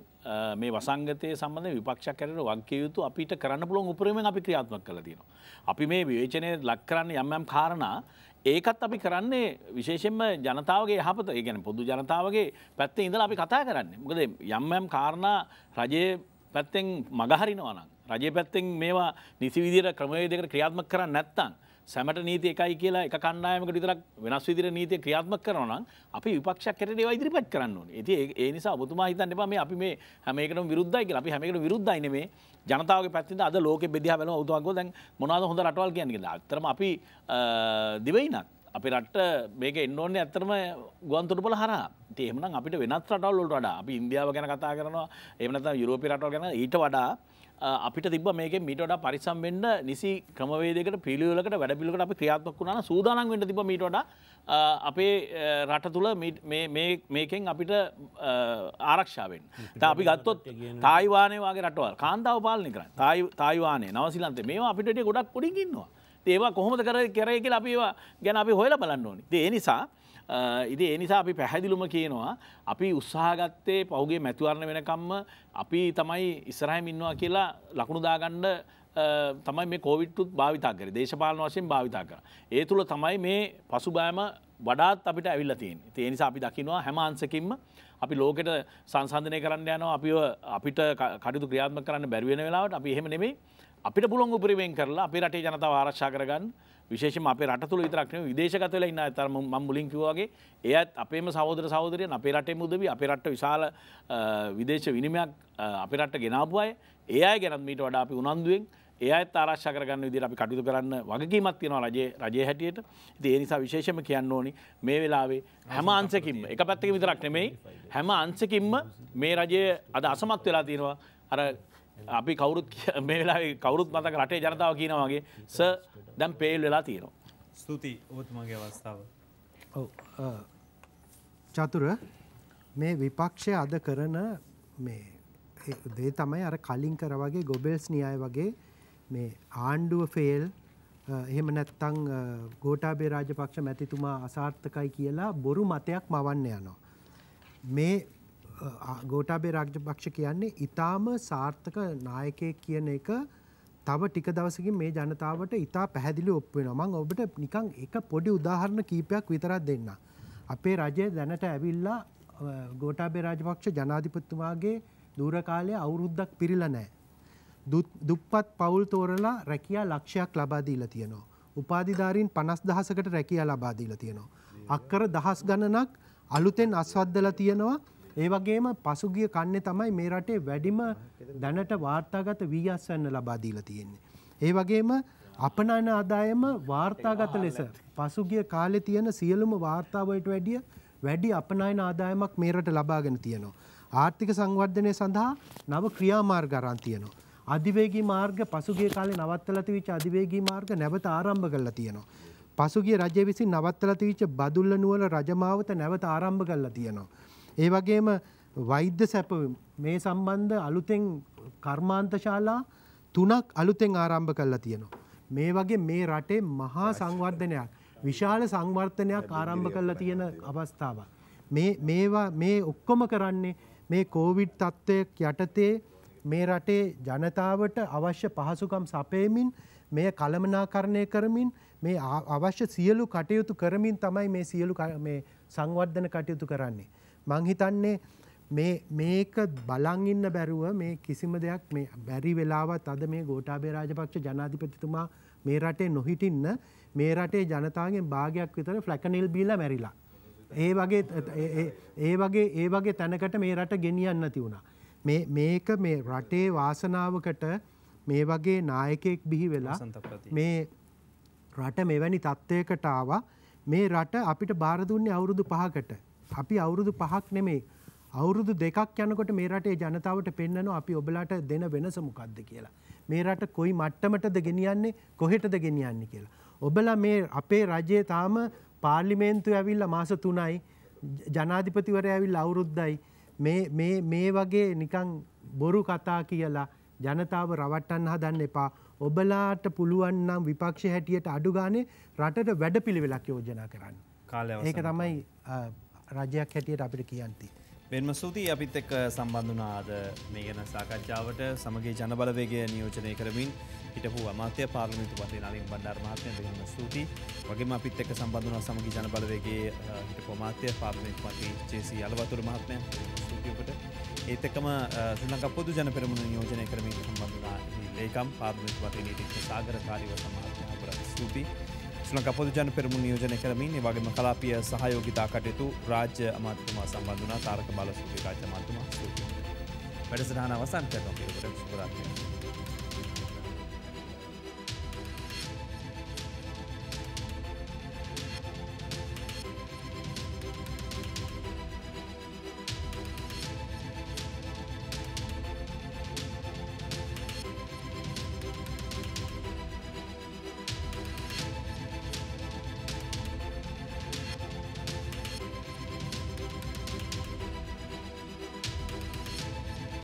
මේ වසංගතය සම්බඳධ විපක්ෂ කරට වගේ යුතු අපිට කරන්න පුළුවන් උපරමෙන් අපි ක්‍රියාත්මක් කළ තියෙනවා අපි මේ විවේචනය ලක් කරන්න යම්යම් කාරණා ඒකත් අපි කරන්නේ විශේෂෙන්ම ජනතාවගේ හපත ගැන පොදු ජනතාවගේ පැත්ත ඉඳල අපි කතා කරන්න මොකද යම්යම් කාරණා රජය පැත්තෙන් මගහරිනවනම් රජය පැත්තෙන් මේවා නිසිවිදිර ක්‍රමවේදකට ක්‍රියාත්ම කරන්න නැත්තන් සැමට නීති එකයි කියලා එක කණ්ඩායමක විතරක් වෙනස් විදිර නීතිය ක්‍රියාත්මක කරනවා නම් අපි විපක්ෂයක් හැටියට ඒවා ඉදිරිපත් කරන්න ඕනේ. ඉතින් ඒ නිසා ඔබතුමා හිතන්න එපා මේ අපි මේ හැම එකටම විරුද්ධයි කියලා. අපි හැම එකටම විරුද්ධයි නෙමේ. ජනතාවගේ පැත්තෙන්ද අද ලෝකෙ බෙදියා බලනවා ඔබතුමා ගෝ දැන් මොනවාද හොඳ රටවල් කියන්නේ කියලා. අත්‍තරම අපි දිවෙයිනක්. අපි රට මේක එන්නඕන්නේ ඇතරම ගුවන්තුරපල හර තේමන අපිට වෙනත් රටවල්ලට වඩා අපි ඉන්දියාව ගැන කතා කරනවා එමනත යුරෝපි රටව ගැන ඊට වඩා අපිට තිබ මේක මීටඩ පරිසම් වෙන්න නිසි ක්‍රමවේදකට පිළිවලකට වැඩපිලකට අපි ක්‍රියාත්මක් වුණන සූදානන් වෙන්න තිබ මීටඩ අපේ රට තුළ මේකෙන් අපිට ආරක්ෂාවෙන් අපි ගත්තොත් තායිවානය වගේ රටවල් කාන්තාව පාලනි කර තායිවානය නවසිලන්ත මේ අපිට ගොඩක් පොඩිගන්නවා ඒවා කොහොමද කර කරය කියලා අපිවා ගැන අපි හොයල බලන්න ඕනි. ඒ නිසා ඉදි එනිසා අපි පැහැදිලුම කියනවා අපි උත්සාහගත්තේ පහුගේ මැතිවරණ වෙනකම්ම අපි තමයි ඉස්සරහම ඉන්නවා කියලා ලකුණු දාගණ්ඩ තමයි මේ කෝවිට්ටුත් භාවිතා කර දේශපාලන වශයෙන් භාවිතා කර. ඒ තුළ තමයි මේ පසුබෑම වඩාත් අපිට ඇවිල්ල තියෙන් ඒ නිසා අපි දකිනවා හැමහන්සකින්ම අපි ලෝකෙට සංසන්ධනය කරන්න යනවා අපි අපිට කටයුතු ක්‍රියාත්ම කරන්න බැරිවෙන වෙලාවට අපි එහෙම නෙමේ අපිට පුළුවන් උපරිමයෙන් කරලා අපේ රටේ ජනතාව ආරක්ෂා කරගන්න විශේෂයෙන්ම අපේ රට තුල විතරක් නෙවෙයි විදේශගත වෙලා ඉන්න අතර මම මුලින් කිව්වා වගේ එයත් අපේම සහෝදර සහෝදරියන් අපේ රටේම උදවි අපේ රට විශාල විදේශ විනිමයක් අපේ රට ගෙනාපු අය ඒ අය ගැනත් මීට වඩා අපි උනන්දුවෙන් ඒ අයත් ආරක්ෂා කරගන්න විදිහට අපි කටයුතු කරන්න වගකීමක් තියෙනවා රජයේ රජයේ හැටියට. ඉතින් ඒ නිසා විශේෂයෙන්ම කියන්න ඕනි මේ වෙලාවේ හැම අංශකින්ම එක පැත්තක විතරක් නෙමෙයි හැම අංශකින්ම මේ රජය අද අසමත් වෙලා තියෙනවා. අර අපි කවුරුත් මේ වෙලා කවුරුත් මතක රටේ ජනතාව කියනවාගේ ස දැම් පේල් වෙලා තියෙනවා. ස්තුති ඕත්මගේ අවස්ථාව. චතුර මේ විපක්ෂය අද කරන මේ දේ තමයි අර කලින් කර වගේ ගොබෙල්ස් නියය වගේ මේ ආණ්ඩුව ෆේල් එහෙම නැත්තං ගෝටාබේ රාජපක්ෂ මැතිතුමා අසාර්ථකයි කියලා බොරු මතයක් මවන්න යනවා. මේ ගෝටාබේ රාජපක්ෂ කියන්නේ ඉතාම සාර්ථක නායකය කියන එක තව ටික දවසකින් මේ ජනතාවට ඉතා පැහැදිලි ඔප්පු වෙනවා. මම ඔබට නිකන් එක පොඩි උදාහරණ කීපයක් විතරක් දෙන්නම්. අපේ රජය දැනට ඇවිල්ලා ගෝටාබේ රාජපක්ෂ ජනාධිපතිතුමාගේ දුර කාලයේ අවුරුද්දක් පිරিলা නැහැ. දුප්පත් පවුල් තෝරලා රැකියා ලක්ෂයක් ලබා දීලා තියෙනවා. උපාධිධාරීන් 50000කට රැකියා ලබා දීලා තියෙනවා. අක්කර දහස් ගණනක් අලුතෙන් අස්වද්දලා තියෙනවා. ඒ වගේම පසුගිය කන්නේ තමයි මේ රටේ වැඩිම දැනට වාර්තාගත වී අස්වැන්න ලබා දීලා තියෙන්නේ. ඒ වගේම අපනයන ආදායම වාර්තාගත ලෙස පසුගිය කාලේ තියෙන සියලුම වාර්තාවලට වැඩිය වැඩි අපනයන ආදායමක් මේ රට ලබාගෙන තියෙනවා. ආර්ථික සංවර්ධනය සඳහා නව ක්‍රියාමාර්ග අරන් තියෙනවා. අධිවේගී මාර්ග පසුගිය කාලේ නවත්තලා තිබිච්ච අධිවේගී මාර්ග නැවත ආරම්භ කරලා තියෙනවා. පසුගිය රජය විසින් නවත්තලා තිබිච්ච බදුල්ල නුවර රජමාවත නැවත ආරම්භ කරලා තියෙනවා. ඒ වගේම වෛද්‍ය සැප මේ සම්බන්ධ අලුතෙන් කර්මාන්ත ශාලා තුනක් අලුතෙන් ආරම්භ කරලා තියෙනවා. මේ වගේ මේ රටේ මහා සංවර්ධනයක් විශාල සංවර්ධනයක් ආරම්භ කරලා තියෙන අවස්ථාව. මේ මේවා මේ ඔක්කොම කරන්නේ මේ කෝවිඩ් තත්ත්වයක් යටතේ මේ රටේ ජනතාවට අවශ්‍ය පහසුකම් සපයමින් මෙය කළමනාකරණය කරමින් මේ අවශ්‍ය සියලු කටයුතු කරමින් තමයි මේ සියලු මේ සංවර්ධන කටයුතු කරන්නේ. මංහිතන්නේ මේක බලං ඉන්න බැරුව මේ කිසිම දෙයක් මේ බැරි වෙලාවත් අද මේ ගෝටාබේ රාජපක්ෂ ජනාධිපතිතුමා මේ රටේ නොහිටින්න මේ රටේ ජනතාවගෙන් භාගයක් විතර ෆ්ලැකනිල් බීලා මැරිලා. ඒ වගේ ඒ වගේ ඒ වගේ තැනකට මේ රට ගෙනියන්න තිවුණා. මේ මේක මේ රටේ වාසනාවකට මේ වගේ නායකයෙක් බිහි වෙලා මේ රට මෙවැනි තත්ත්වයකට ආවා මේ රට අපිට බාර දුන්නේ අවුරුදු 5කට. අපි අවුරුදු පහක් නෙමේ අවුරුදු දෙකක් යනකොට මේ රටේ ජනතාවට පෙන්න්නනවා අපි ඔබලාට දෙන වෙනස මොකක්ද කියලා. මේ රට කොයි මට්ටමටද ගෙනියන්නේ කොහෙටද ගෙනියන්නේ කියලා. ඔබලා මේ අපේ රජයේ තාම පාර්ලිමේන්තු ඇවිල්ල මාස තුනයි ජනාධිපතිවර ඇවිල් අවුරුද්දයි මේ වගේ නිකං බොරු කතා කියලා ජනතාව රවට්ටන්න හදන්න එපා ඔබලාට පුළුවන් නම් විපක්ෂ හැටියට අඩුගානේ රටට වැඩ පිළිවෙලක් යෝජනා කරන්න. ඒක තමයි රජයක් හැටියට අපිට කියන්ති. වෙන්ම සූතියි අපිත් එක් සම්බන්ධනාද මේ ගැන සාකච්ඡාවට සමගේ ජනබලවේගේ නියෝජනය කරමින් හිටපු අමාත්‍ය පාර්ලිමිතු පති නලින් බණ්ඩර් මහත්මය දෙන්න සූති වගේ අපිත් එක් සම්බඳධනා සමග ජනබලවේගේ හිට පොමාත්‍ය පාර්ලිමිත් පති ජේසි අලවතුර මහත්මය සූතියකට ඒත් එකම සුනක පොදු ජන පෙරමුණ නියෝජනය කරමින් සම්බඳනා ඒකම් පාර්මිත් පති නීතික්ෂ සාගර කාරිව සමහත්මය අපරත් ස්තුතියි ශ්‍රලක පොදුජන පෙරමු නියෝජනය කරමින් වගේම කලාපිය සහයෝගිතා කටයුතු රාජ්‍ය අමාත්‍යතුමා සම්බන්ධනා තාරක බලසූගේ රාජ්‍ය අමාත්‍යතුමා වැඩසටහන අවසන් කරනවා කියලා ප්‍රකාශ කරන්නේ.